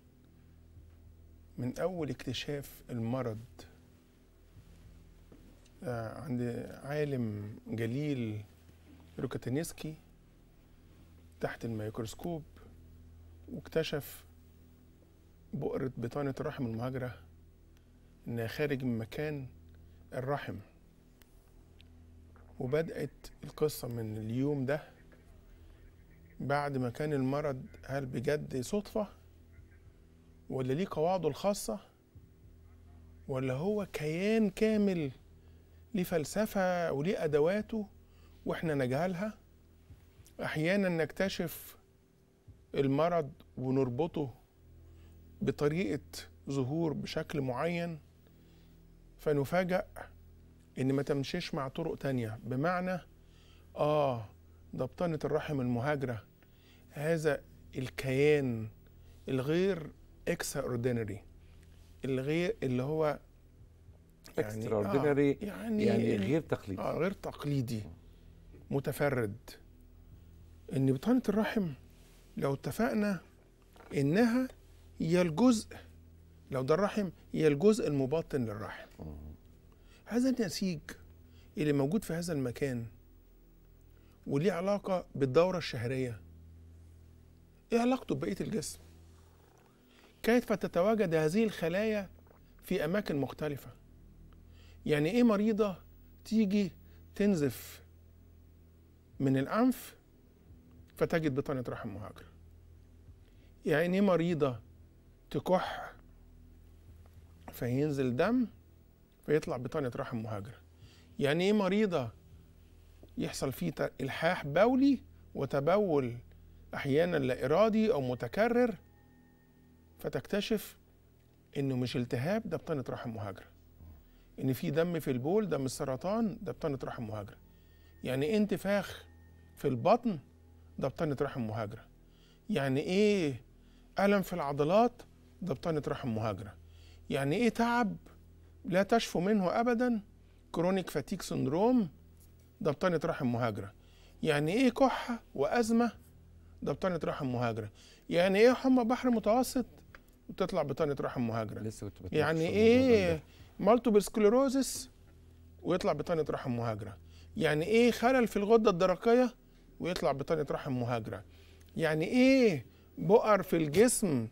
من اول اكتشاف المرض آه، عند عالم جليل روكاتينسكي تحت الميكروسكوب واكتشف بؤرة بطانة الرحم المهاجرة إنها خارج من مكان الرحم وبدأت القصة من اليوم ده بعد ما كان المرض هل بجد صدفة ولا ليه قواعده الخاصة ولا هو كيان كامل ليه فلسفة وليه أدواته وإحنا نجهلها احيانا نكتشف المرض ونربطه بطريقه ظهور بشكل معين فنفاجأ ان ما تمشيش مع طرق تانية بمعنى اه ضبطنة الرحم المهاجرة هذا الكيان الغير اكسترا اوردينري الغير اللي هو يعني, آه يعني يعني غير تقليدي اه غير تقليدي متفرد ان بطانه الرحم لو اتفقنا انها هي الجزء لو ده الرحم هي الجزء المبطن للرحم هذا النسيج اللي موجود في هذا المكان وليه علاقه بالدوره الشهريه ايه علاقته ببقيه الجسم كيف تتواجد هذه الخلايا في اماكن مختلفه يعني ايه مريضه تيجي تنزف من الانف فتجد بطانة رحم مهاجر يعني مريضة تكح فينزل دم فيطلع بطانة رحم مهاجرة يعني ايه مريضة يحصل فيه إلحاح بولي وتبول أحيانا لا إرادي أو متكرر فتكتشف إنه مش التهاب ده بطانة رحم مهاجرة إن في دم في البول دم السرطان ده بطانة رحم مهاجرة يعني انتفاخ في البطن ده بطانة رحم مهاجرة يعني ايه ألم في العضلات ده بطانة رحم مهاجرة يعني ايه تعب لا تشفو منه أبدا كرونيك فاتيك سندروم ده بطانة رحم مهاجرة يعني ايه كحة وأزمة ده بطانة رحم مهاجرة يعني ايه حمى بحر متوسط وتطلع بطانة رحم مهاجرة لسه يعني ايه مالتوبل سكليروزس ويطلع بطانة رحم مهاجرة يعني ايه خلل في الغدة الدرقية ويطلع بطانة رحم مهاجرة يعني ايه بؤر في الجسم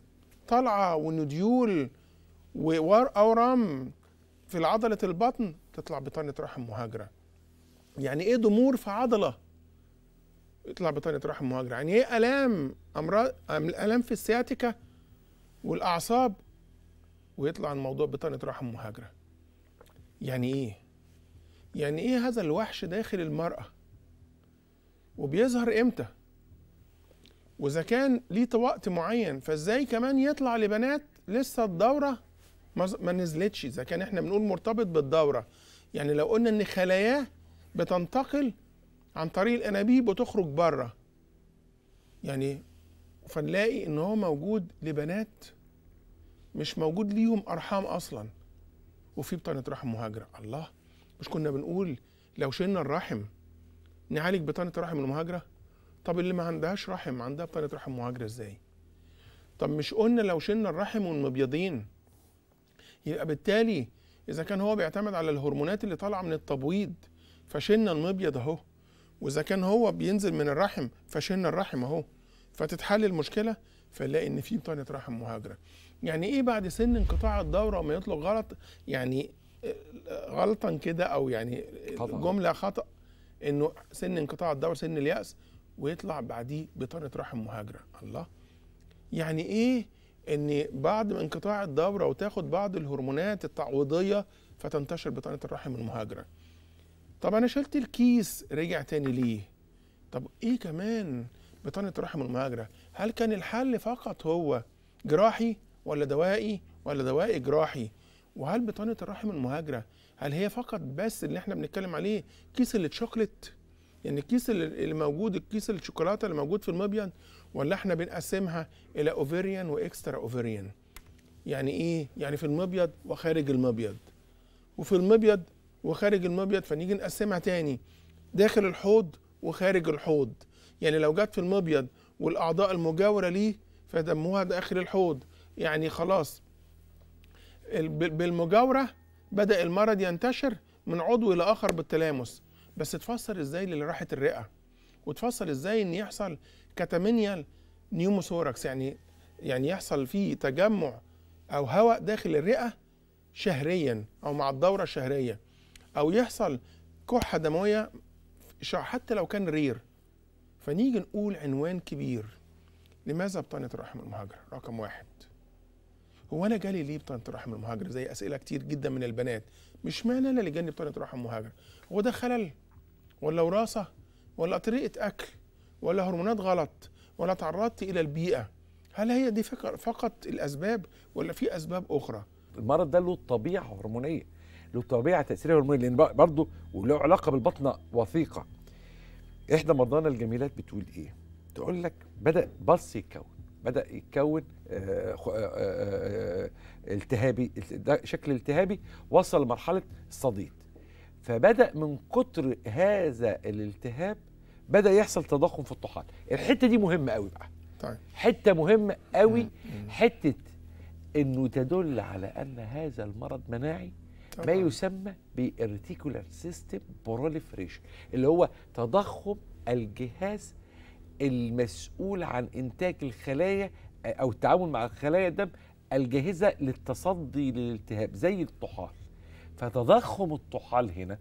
طالعة ونديول وأورام في عضلة البطن تطلع بطانة رحم مهاجرة يعني ايه ضمور في عضلة يطلع بطانة رحم مهاجرة يعني ايه ألام أمراض ألام في السياتيكا والأعصاب ويطلع الموضوع بطانة رحم مهاجرة يعني ايه يعني ايه هذا الوحش داخل المرأة وبيظهر امتى واذا كان ليه وقت معين فازاي كمان يطلع لبنات لسه الدوره ما نزلتش اذا كان احنا بنقول مرتبط بالدوره يعني لو قلنا ان خلاياه بتنتقل عن طريق الانابيب وتخرج بره يعني فنلاقي ان هو موجود لبنات مش موجود ليهم ارحام اصلا وفي بطانه رحم مهاجره الله مش كنا بنقول لو شلنا الرحم نعالج بطانه رحم المهاجره طب اللي ما عندهاش رحم عندها بطانه رحم مهاجره ازاي طب مش قلنا لو شلنا الرحم والمبيضين يبقى بالتالي اذا كان هو بيعتمد على الهرمونات اللي طالعه من التبويض فشلنا المبيض اهو واذا كان هو بينزل من الرحم فشلنا الرحم اهو فتتحل المشكله فنلاقي ان في بطانه رحم مهاجره يعني ايه بعد سن انقطاع الدوره وما يطلق غلط يعني آه، غلطا كده او يعني آه، خطأ. جمله خطا انه سن انقطاع الدوره سن الياس ويطلع بعديه بطانه رحم مهاجره الله يعني ايه ان بعد من انقطاع الدوره وتاخد بعض الهرمونات التعويضيه فتنتشر بطانه الرحم المهاجره طب انا شلت الكيس رجع تاني ليه طب ايه كمان بطانه الرحم المهاجره هل كان الحل فقط هو جراحي ولا دوائي ولا دوائي جراحي وهل بطانه الرحم المهاجره هل هي فقط بس اللي احنا بنتكلم عليه كيس الشوكليت يعني الكيس اللي موجود الكيس الشوكولاته اللي موجود في المبيض ولا احنا بنقسمها الى اوفيريان واكسترا اوفيريان يعني ايه يعني في المبيض وخارج المبيض وفي المبيض وخارج المبيض فنيجي نقسمها تاني داخل الحوض وخارج الحوض يعني لو جت في المبيض والاعضاء المجاوره ليه فدموها داخل الحوض يعني خلاص بالمجاوره بدأ المرض ينتشر من عضو إلى آخر بالتلامس بس تفسر إزاي راحت الرئة وتفسر إزاي إن يحصل كاتامينيال نيوموثوركس يعني يعني يحصل فيه تجمع أو هواء داخل الرئة شهريا أو مع الدورة الشهرية أو يحصل كحة دموية حتى لو كان رير فنيجي نقول عنوان كبير لماذا بطانة الرحم المهاجرة رقم واحد هو انا جالي ليه بطانه الرحم المهاجره زي اسئله كتير جدا من البنات مش معنى انا اللي جاني بطانه الرحم المهاجره هو ده خلل ولا وراثه ولا طريقه اكل ولا هرمونات غلط ولا تعرضت الى البيئه هل هي دي فقط الاسباب ولا في اسباب اخرى المرض ده له طبيعه هرمونيه له طبيعه تاثير هرموني لان برضه وله علاقه بالبطنه وثيقه احدى مرضانا الجميلات بتقول ايه تقول لك بدا بص يتكون بدا يتكون آه، آه، آه، التهابي ده شكل التهابي وصل لمرحله الصديد فبدا من كتر هذا الالتهاب بدا يحصل تضخم في الطحال الحته دي مهمه قوي بقى طيب. حته مهمه قوي حته انه تدل على ان هذا المرض مناعي ما يسمى بارتيكولار سيستم بروليفريشن اللي هو تضخم الجهاز المسؤول عن انتاج الخلايا آه، او التعامل مع خلايا الدم الجاهزه للتصدي للالتهاب زي الطحال فتضخم الطحال هنا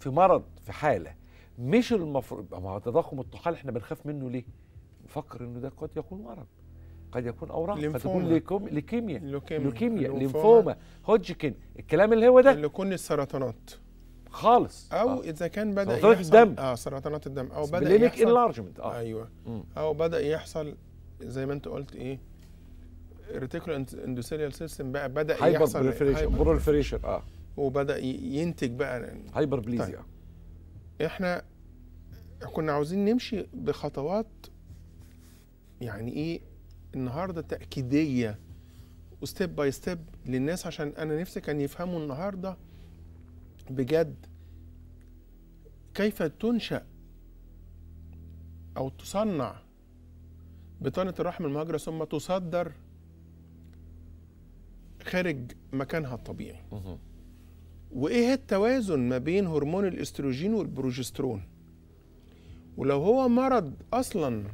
في مرض في حاله مش المفروض ما هو تضخم الطحال احنا بنخاف منه ليه؟ نفكر انه ده قد يكون مرض قد يكون اوراق قد ليكوم... ليكيميا لوكيميا. لوكيميا. ليمفوما هوجكن الكلام اللي هو ده اللي كل السرطانات خالص او آه. اذا كان بدا سرطانات الدم اه سرطانات الدم او بدا يحصل انلارجمنت اه ايوه مم. او بدا يحصل زي ما انت قلت ايه ريتيكول اندوثيليال سيستم بقى بدا هايبر يحصل بروفريشر اه وبدا ينتج بقى هايبر بليزيا طيب. احنا كنا عاوزين نمشي بخطوات يعني ايه النهارده تاكيديه وستيب باي ستيب للناس عشان انا نفسي كان يفهموا النهارده بجد كيف تنشأ أو تصنع بطانة الرحم المهاجرة ثم تصدر خارج مكانها الطبيعي وإيه التوازن ما بين هرمون الاستروجين والبروجسترون ولو هو مرض أصلا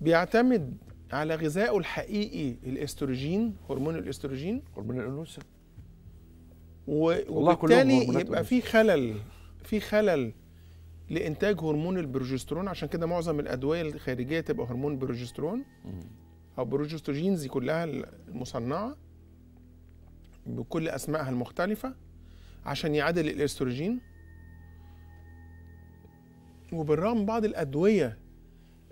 بيعتمد على غذائه الحقيقي الاستروجين هرمون الاستروجين هرمون الانوثه وبالتالي يبقى في خلل في خلل لانتاج هرمون البروجسترون عشان كده معظم الادويه الخارجيه تبقى هرمون بروجسترون او بروجستوجينز كلها المصنعه بكل اسمائها المختلفه عشان يعادل الاستروجين وبالرغم بعض الادويه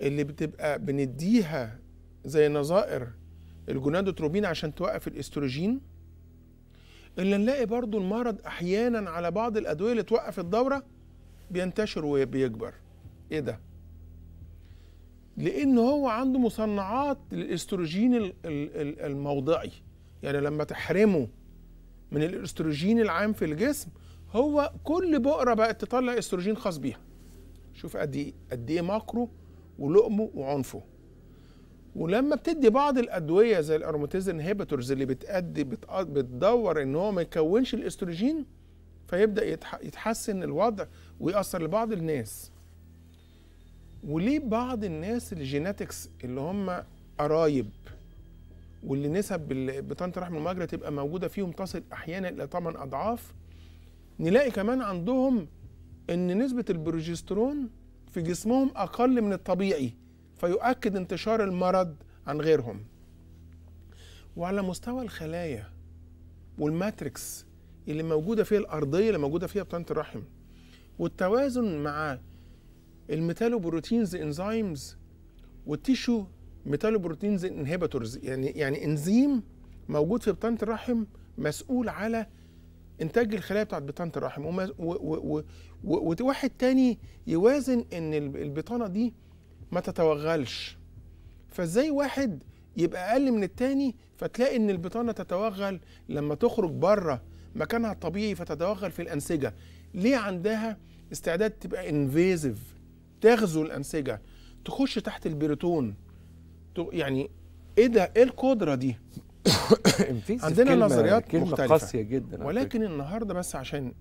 اللي بتبقى بنديها زي نظائر الجونادوتروبين عشان توقف الاستروجين الا نلاقي برضو المرض احيانا على بعض الادويه اللي توقف الدوره بينتشر وبيكبر ايه ده لان هو عنده مصنعات للاستروجين الموضعي يعني لما تحرمه من الاستروجين العام في الجسم هو كل بقره بقت تطلع استروجين خاص بيها شوف قد ايه قد ايه مكره ولقمه وعنفه ولما بتدي بعض الادويه زي الاروماتيز انهبيتورز اللي بتأدي بتدور ان هو ما يكونش الاستروجين فيبدا يتحسن الوضع ويأثر لبعض الناس وليه بعض الناس الجيناتكس اللي هم قرايب واللي نسب بطانه رحم المجرى تبقى موجوده فيهم تصل احيانا الى 8 اضعاف نلاقي كمان عندهم ان نسبه البروجسترون في جسمهم اقل من الطبيعي فيؤكد انتشار المرض عن غيرهم وعلى مستوى الخلايا والماتريكس اللي موجوده فيها الارضيه اللي موجوده فيها بطانه الرحم والتوازن مع الميتالوبروتينز انزيمز والتيشو ميتالوبروتينز انهبيتورز يعني يعني انزيم موجود في بطانه الرحم مسؤول على انتاج الخلايا بتاعت بطانه الرحم وواحد تاني يوازن ان البطانه دي ما تتوغلش فازاي واحد يبقى اقل من التاني فتلاقي ان البطانه تتوغل لما تخرج بره مكانها الطبيعي فتتوغل في الانسجه ليه عندها استعداد تبقى انفيزيف تغزو الانسجه تخش تحت البريتون يعني ايه ده ايه القدره دي عندنا كلمة نظريات كلمة مختلفه قاسيه جدا ولكن النهارده بس عشان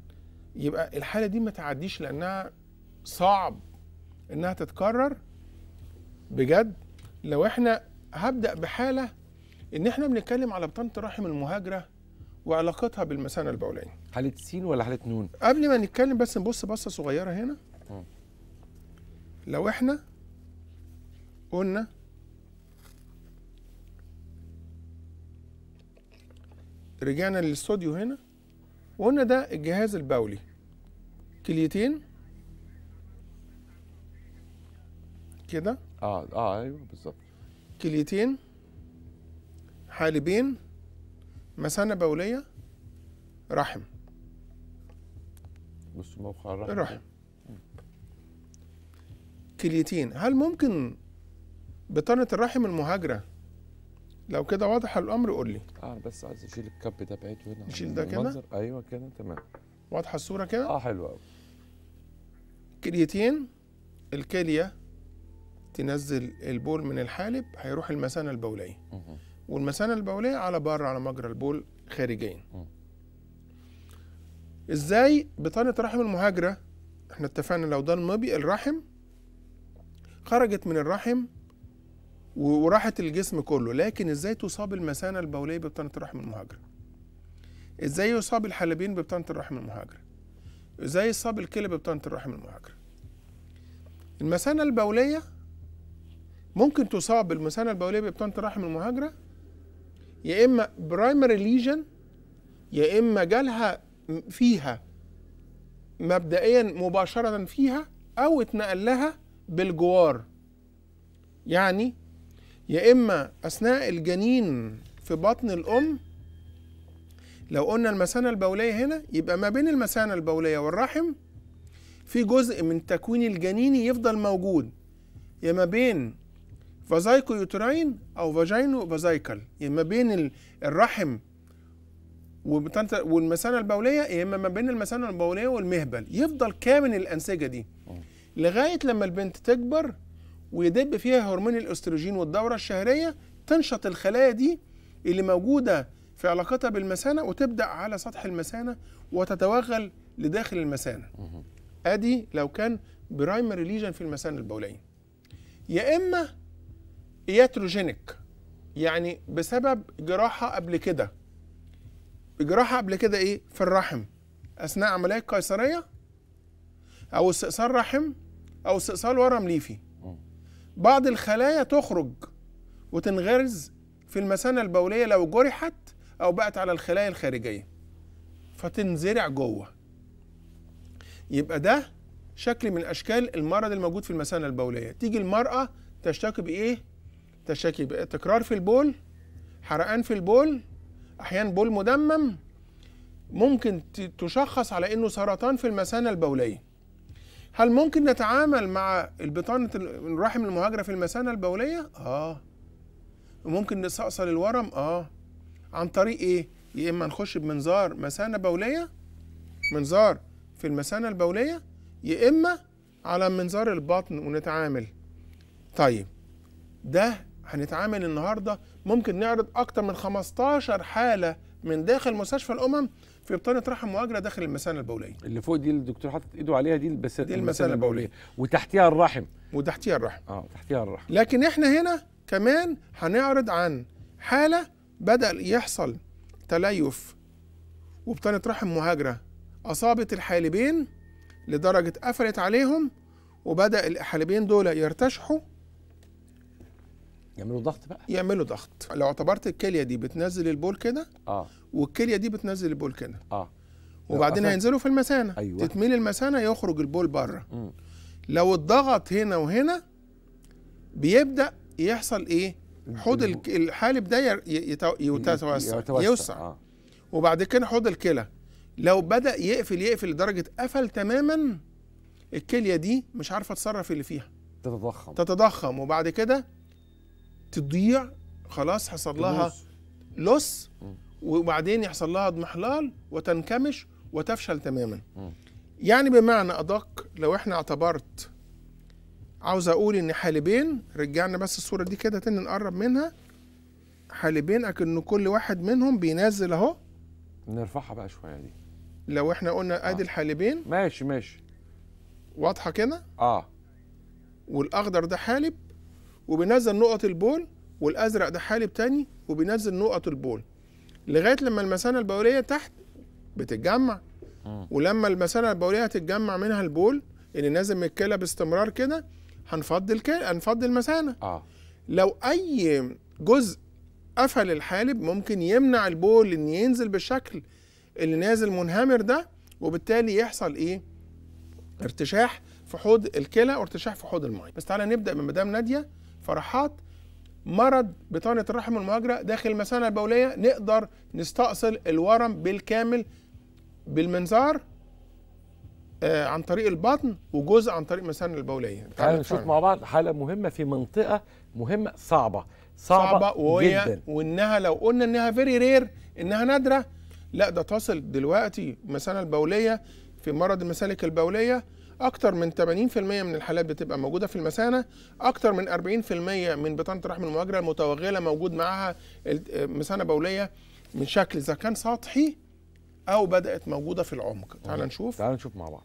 يبقى الحاله دي ما تعديش لانها صعب انها تتكرر بجد لو احنا هبدا بحاله ان احنا بنتكلم على بطانه الرحم المهاجره وعلاقتها بالمثانه البوليه حاله سين ولا حاله نون قبل ما نتكلم بس نبص بصه صغيره هنا لو احنا قلنا رجعنا للاستوديو هنا وقلنا ده الجهاز البولي كليتين كده اه اه ايوه بالظبط كليتين حالبين مثانة بولية رحم بص موقع الرحم الرحم كليتين هل ممكن بطانة الرحم المهاجرة لو كده واضح الأمر قول لي اه بس عايز اشيل الكب ده بعيد هنا نشيل ده كده ايوه كده تمام واضحة الصورة كده اه حلوة قوي كليتين الكلية تنزل البول من الحالب هيروح المثانه البوليه والمثانه البوليه على بره على مجرى البول خارجيا ازاي بطانه رحم المهاجره احنا اتفقنا لو ده المبي الرحم خرجت من الرحم وراحت الجسم كله لكن ازاي تصاب المثانه البوليه ببطانه الرحم المهاجره ازاي يصاب الحلبين ببطانه الرحم المهاجره ازاي يصاب الكلى ببطانه الرحم المهاجره المثانه البوليه ممكن تصاب بالمثانه البوليه ببطانه الرحم المهاجره يا اما برايمري ليجن يا اما جالها فيها مبدئيا مباشره فيها او اتنقل لها بالجوار يعني يا اما اثناء الجنين في بطن الام لو قلنا المثانه البوليه هنا يبقى ما بين المثانه البوليه والرحم في جزء من تكوين الجنين يفضل موجود يا ما بين فازايكو يوتراين او فاجينو فازايكال يعني ما بين الرحم والمثانه البوليه يا اما ما بين المثانه البوليه والمهبل يفضل كامن الانسجه دي لغايه لما البنت تكبر ويدب فيها هرمون الاستروجين والدوره الشهريه تنشط الخلايا دي اللي موجوده في علاقتها بالمثانه وتبدا على سطح المثانه وتتوغل لداخل المثانه ادي لو كان برايمري ليجن في المثانه البوليه يا اما ياتروجينيك يعني بسبب جراحه قبل كده جراحه قبل كده ايه في الرحم اثناء عمليه قيصريه او استئصال رحم او استئصال ورم ليفي بعض الخلايا تخرج وتنغرز في المثانه البوليه لو جرحت او بقت على الخلايا الخارجيه فتنزرع جوه يبقى ده شكل من اشكال المرض الموجود في المثانه البوليه تيجي المراه تشتكي بايه تشاكي تكرار في البول حرقان في البول احيانا بول مدمم ممكن تشخص على انه سرطان في المثانه البوليه هل ممكن نتعامل مع البطانه الرحم المهاجره في المثانه البوليه اه وممكن نستأصل الورم اه عن طريق ايه يا اما نخش بمنظار مثانه بوليه منظار في المثانه البوليه يا اما على منظار البطن ونتعامل طيب ده هنتعامل النهارده ممكن نعرض اكتر من 15 حاله من داخل مستشفى الامم في بطانه رحم مؤجله داخل المثانه البوليه اللي فوق دي اللي الدكتور حاطط ايده عليها دي بس دي المثانه البوليه وتحتيها الرحم وتحتيها الرحم اه تحتيها الرحم لكن احنا هنا كمان هنعرض عن حاله بدا يحصل تليف وبطانه رحم مهاجره اصابت الحالبين لدرجه قفلت عليهم وبدا الحالبين دول يرتشحوا يعملوا ضغط بقى يعملوا ضغط لو اعتبرت الكليه دي بتنزل البول كده اه والكليه دي بتنزل البول كده اه وبعدين هينزلوا في المثانه أيوة. تتميل المثانه يخرج البول بره م. لو اتضغط هنا وهنا بيبدا يحصل ايه حوض الحالب ده يتوسع يوسع آه. وبعد كده حوض الكلى لو بدا يقفل يقفل لدرجه قفل تماما الكليه دي مش عارفه تصرف اللي فيها تتضخم تتضخم وبعد كده تضيع خلاص حصل لها لوس وبعدين يحصل لها اضمحلال وتنكمش وتفشل تماما يعني بمعنى ادق لو احنا اعتبرت عاوز اقول ان حالبين رجعنا بس الصوره دي كده تاني نقرب منها حالبين اكن كل واحد منهم بينزل اهو نرفعها بقى شويه دي لو احنا قلنا ادي آه. الحالبين ماشي ماشي واضحه كده اه والاخضر ده حالب وبنزل نقط البول والازرق ده حالب تاني وبنزل نقط البول لغايه لما المثانه البوليه تحت بتتجمع ولما المثانه البوليه هتتجمع منها البول اللي نازل من الكلى باستمرار كده هنفضي الكلى هنفضي المثانه اه لو اي جزء قفل الحالب ممكن يمنع البول ان ينزل بالشكل اللي نازل منهمر ده وبالتالي يحصل ايه ارتشاح في حوض الكلى وارتشاح في حوض الميه بس تعالى نبدا من مدام ناديه فرحات مرض بطانة الرحم المهاجرة داخل المثانة البولية نقدر نستأصل الورم بالكامل بالمنظار آه، عن طريق البطن وجزء عن طريق المثانة البولية تعالوا نشوف مع بعض حالة مهمة في منطقة مهمة صعبة صعبة, صعبة وهي جدا وإنها لو قلنا إنها فيري رير إنها نادرة لا ده تصل دلوقتي المثانة البولية في مرض المسالك البولية اكتر من 80% من الحالات بتبقى موجوده في المثانه اكتر من 40% من بطانه الرحم المؤجله المتوغله موجود معاها مثانه بوليه من شكل اذا كان سطحي او بدات موجوده في العمق تعال نشوف تعال نشوف مع بعض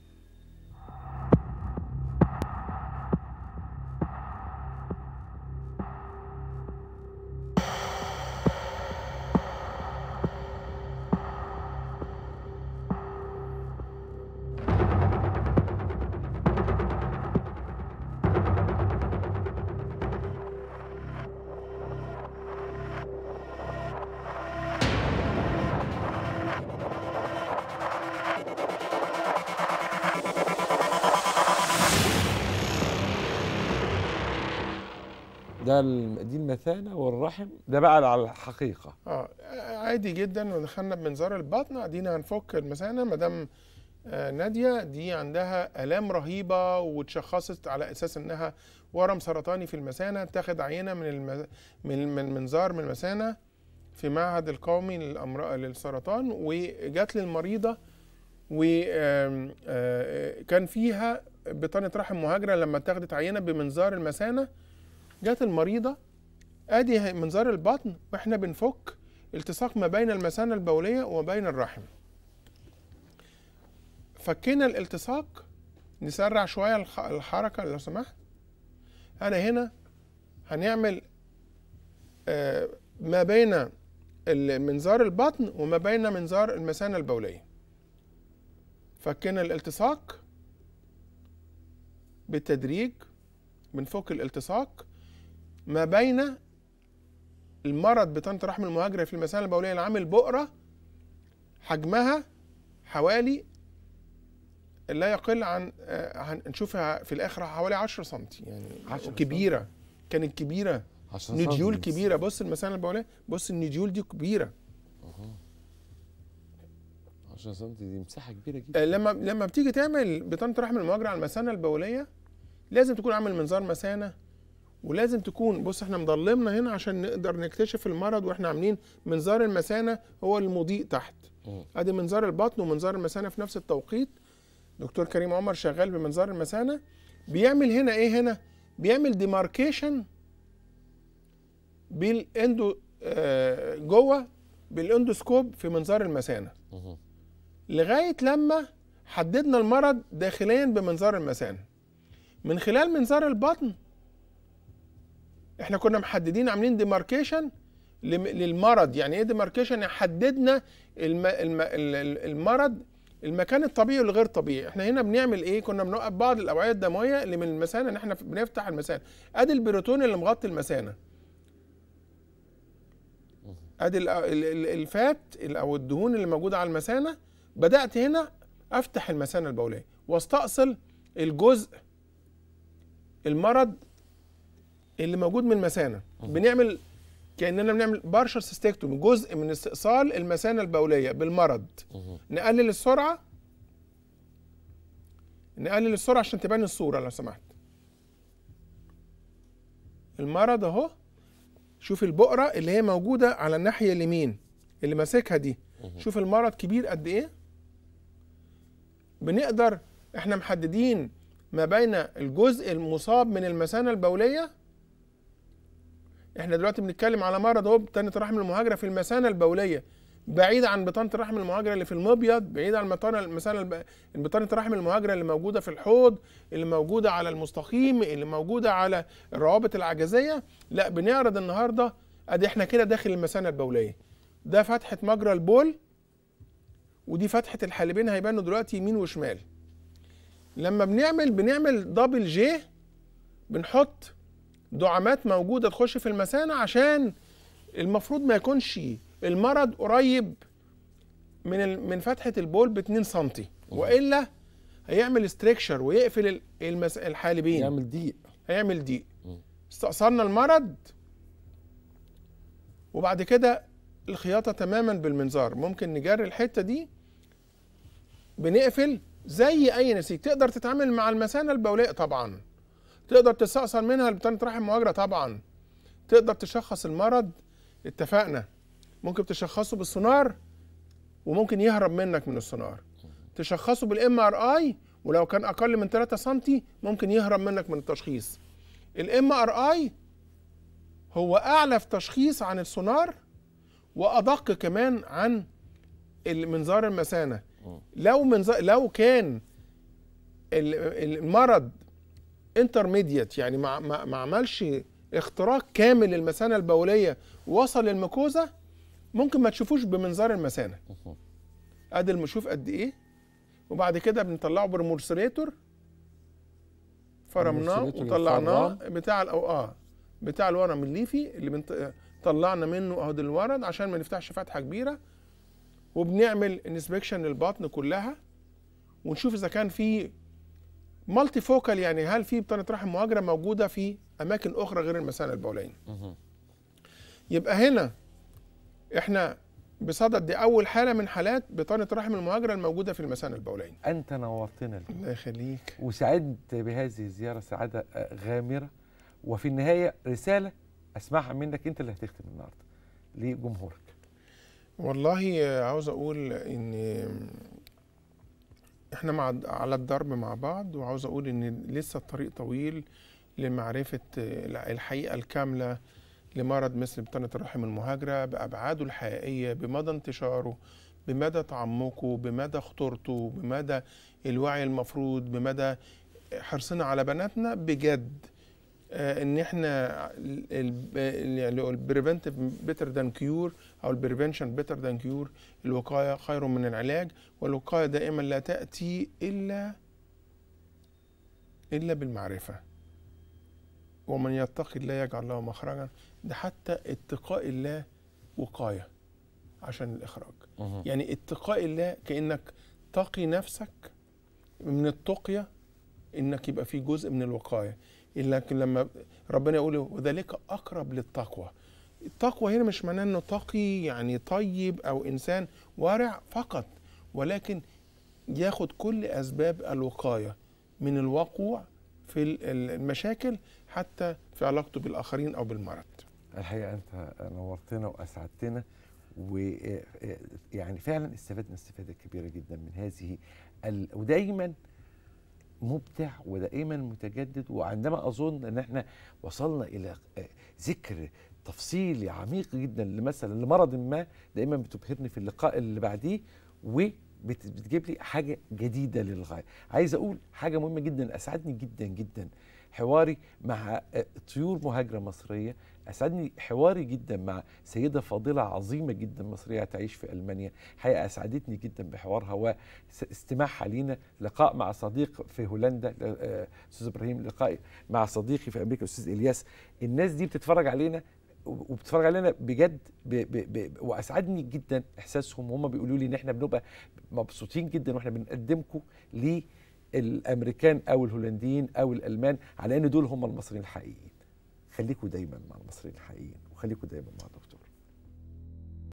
المثانة والرحم ده بقى على الحقيقة اه, آه، عادي جدا ودخلنا بمنظار البطن ادينا هنفك المثانة مدام آه نادية دي عندها آلام رهيبة وتشخصت على أساس إنها ورم سرطاني في المثانة تاخد عينة من الم... من المنظار من المثانة في معهد القومي للأمراض للسرطان وجات للمريضة وكان آه، فيها بطانة رحم مهاجرة لما اتاخدت عينة بمنظار المثانة جات المريضة ادي منظار البطن واحنا بنفك التصاق ما بين المثانه البوليه وما بين الرحم فكينا الالتصاق نسرع شويه الحركه لو سمحت انا هنا هنعمل آه، ما بين منظار البطن وما بين منظار المثانه البوليه فكينا الالتصاق بالتدريج بنفك الالتصاق ما بين المرض بطنة رحم المهاجرة في المثانة البولية عامل بؤرة حجمها حوالي لا يقل عن هنشوفها آه، في الاخر حوالي 10 سم يعني 10 كبيره سنتي. كانت كبيره 10 نديول كبيره بص المثانه البوليه بص النديول دي كبيره 10 سم دي مساحه كبيره جدا آه، لما لما بتيجي تعمل بطنه رحم المهاجره على المثانه البوليه لازم تكون عامل منظار مثانه ولازم تكون بص احنا مضلمنا هنا عشان نقدر نكتشف المرض واحنا عاملين منظار المثانه هو المضيء تحت ادي منظار البطن ومنظار المثانه في نفس التوقيت دكتور كريم عمر شغال بمنظار المثانه بيعمل هنا ايه هنا بيعمل ديماركيشن بالاندو آه، جوه بالاندوسكوب في منظار المثانه لغايه لما حددنا المرض داخليا بمنظار المثانه من خلال منظار البطن احنا كنا محددين عاملين ديماركيشن للمرض يعني ايه ديماركيشن يعني حددنا الم... الم... المرض المكان الطبيعي والغير طبيعي احنا هنا بنعمل ايه كنا بنوقف بعض الاوعيه الدمويه اللي من المثانه ان احنا بنفتح المثانه ادي البروتون اللي مغطي المثانه ادي الفات او الدهون اللي موجوده على المثانه بدات هنا افتح المثانه البوليه واستأصل الجزء المرض اللي موجود من المثانه بنعمل كاننا بنعمل بارشر سيستكتومي جزء من استئصال المثانه البوليه بالمرض نقلل السرعه نقلل السرعه عشان تبان الصوره لو سمحت المرض اهو شوف البقره اللي هي موجوده على الناحيه اليمين اللي ماسكها دي شوف المرض كبير قد ايه بنقدر احنا محددين ما بين الجزء المصاب من المثانه البوليه احنا دلوقتي بنتكلم على مرض اهو بطانه رحم المهاجره في المثانه البوليه بعيد عن بطانه رحم المهاجره اللي في المبيض بعيد عن بطانه المثانه بطانه رحم المهاجره اللي موجوده في الحوض اللي موجوده على المستقيم اللي موجوده على الروابط العجزيه لا بنعرض النهارده ادي احنا كده داخل المثانه البوليه ده فتحه مجرى البول ودي فتحه الحالبين هيبانوا دلوقتي يمين وشمال لما بنعمل بنعمل دبل جي بنحط دعامات موجوده تخش في المثانه عشان المفروض ما يكونش المرض قريب من من فتحه البول ب 2 سم والا هيعمل ستريكشر ويقفل المس... الحالبين يعمل ضيق هيعمل ضيق استأثرنا المرض وبعد كده الخياطة تماما بالمنظار ممكن نجري الحتة دي بنقفل زي أي نسيج تقدر تتعامل مع المثانة البولية طبعا تقدر تستأثر منها اللي رحم مؤجرة طبعا تقدر تشخص المرض اتفقنا ممكن تشخصه بالسونار وممكن يهرب منك من السونار تشخصه بالام ار اي ولو كان اقل من 3 سم ممكن يهرب منك من التشخيص الام ار اي هو اعلى في تشخيص عن السونار وادق كمان عن منظار المثانه لو منظار لو كان المرض انترميديت يعني ما, ما, ما عملش اختراق كامل للمثانه البوليه وصل للمكوزة ممكن ما تشوفوش بمنظار المثانه ادي المشوف قد ايه وبعد كده بنطلعه برمورسريتور فرمناه وطلعناه بتاع الأو اه بتاع الورم الليفي اللي بنط... طلعنا منه اهو الورم عشان ما نفتحش فتحه كبيره وبنعمل انسبكشن للبطن كلها ونشوف اذا كان في مالتي فوكال يعني هل في بطانه رحم مهاجره موجوده في اماكن اخرى غير المثانه البوليه يبقى هنا احنا بصدد دي اول حاله من حالات بطانه رحم المهاجره الموجوده في المثانه البوليه انت نورتنا اليوم الله يخليك وسعدت بهذه الزياره سعاده آه، غامره وفي النهايه رساله اسمعها منك انت اللي هتختم النهارده لجمهورك والله عاوز اقول ان احنا مع على الدرب مع بعض وعاوز اقول ان لسه الطريق طويل لمعرفه الحقيقه الكامله لمرض مثل بطانه الرحم المهاجره بابعاده الحقيقيه بمدى انتشاره بمدى تعمقه بمدى خطورته بمدى الوعي المفروض بمدى حرصنا على بناتنا بجد آه، ان احنا البريفنتيف بيتر ذان كيور او البريفنشن بيتر ذان كيور الوقايه خير من العلاج والوقايه دائما لا تاتي الا الا بالمعرفه ومن يتقي الله يجعل له مخرجا ده حتى اتقاء الله وقايه عشان الاخراج يعني اتقاء الله كانك تقي نفسك من التقيه انك يبقى في جزء من الوقايه لكن لما ربنا يقول وذلك اقرب للتقوى التقوى هنا مش معناه انه تقي يعني طيب او انسان ورع فقط ولكن ياخد كل اسباب الوقايه من الوقوع في المشاكل حتى في علاقته بالاخرين او بالمرض. الحقيقه انت نورتنا واسعدتنا ويعني آه، آه، فعلا استفدنا استفاده كبيره جدا من هذه ال... ودايما مبدع ودائما متجدد وعندما اظن ان احنا وصلنا الى آه، ذكر تفصيلي عميق جدا لمثلا لمرض ما دائما بتبهرني في اللقاء اللي بعديه وبتجيب لي حاجه جديده للغايه عايز اقول حاجه مهمه جدا اسعدني جدا جدا حواري مع آه، طيور مهاجرة مصرية أسعدني حواري جدا مع سيدة فاضلة عظيمة جدا مصرية تعيش في ألمانيا حقيقة أسعدتني جدا بحوارها واستماعها لينا لقاء مع صديق في هولندا آه، أستاذ إبراهيم لقاء مع صديقي في أمريكا أستاذ إلياس الناس دي بتتفرج علينا وبتتفرج علينا بجد ب ب ب واسعدني جدا احساسهم وهم بيقولوا لي ان احنا بنبقى مبسوطين جدا واحنا بنقدمكم ليه الامريكان او الهولنديين او الالمان على ان دول هم المصريين الحقيقيين خليكوا دايما مع المصريين الحقيقيين وخليكوا دايما مع دول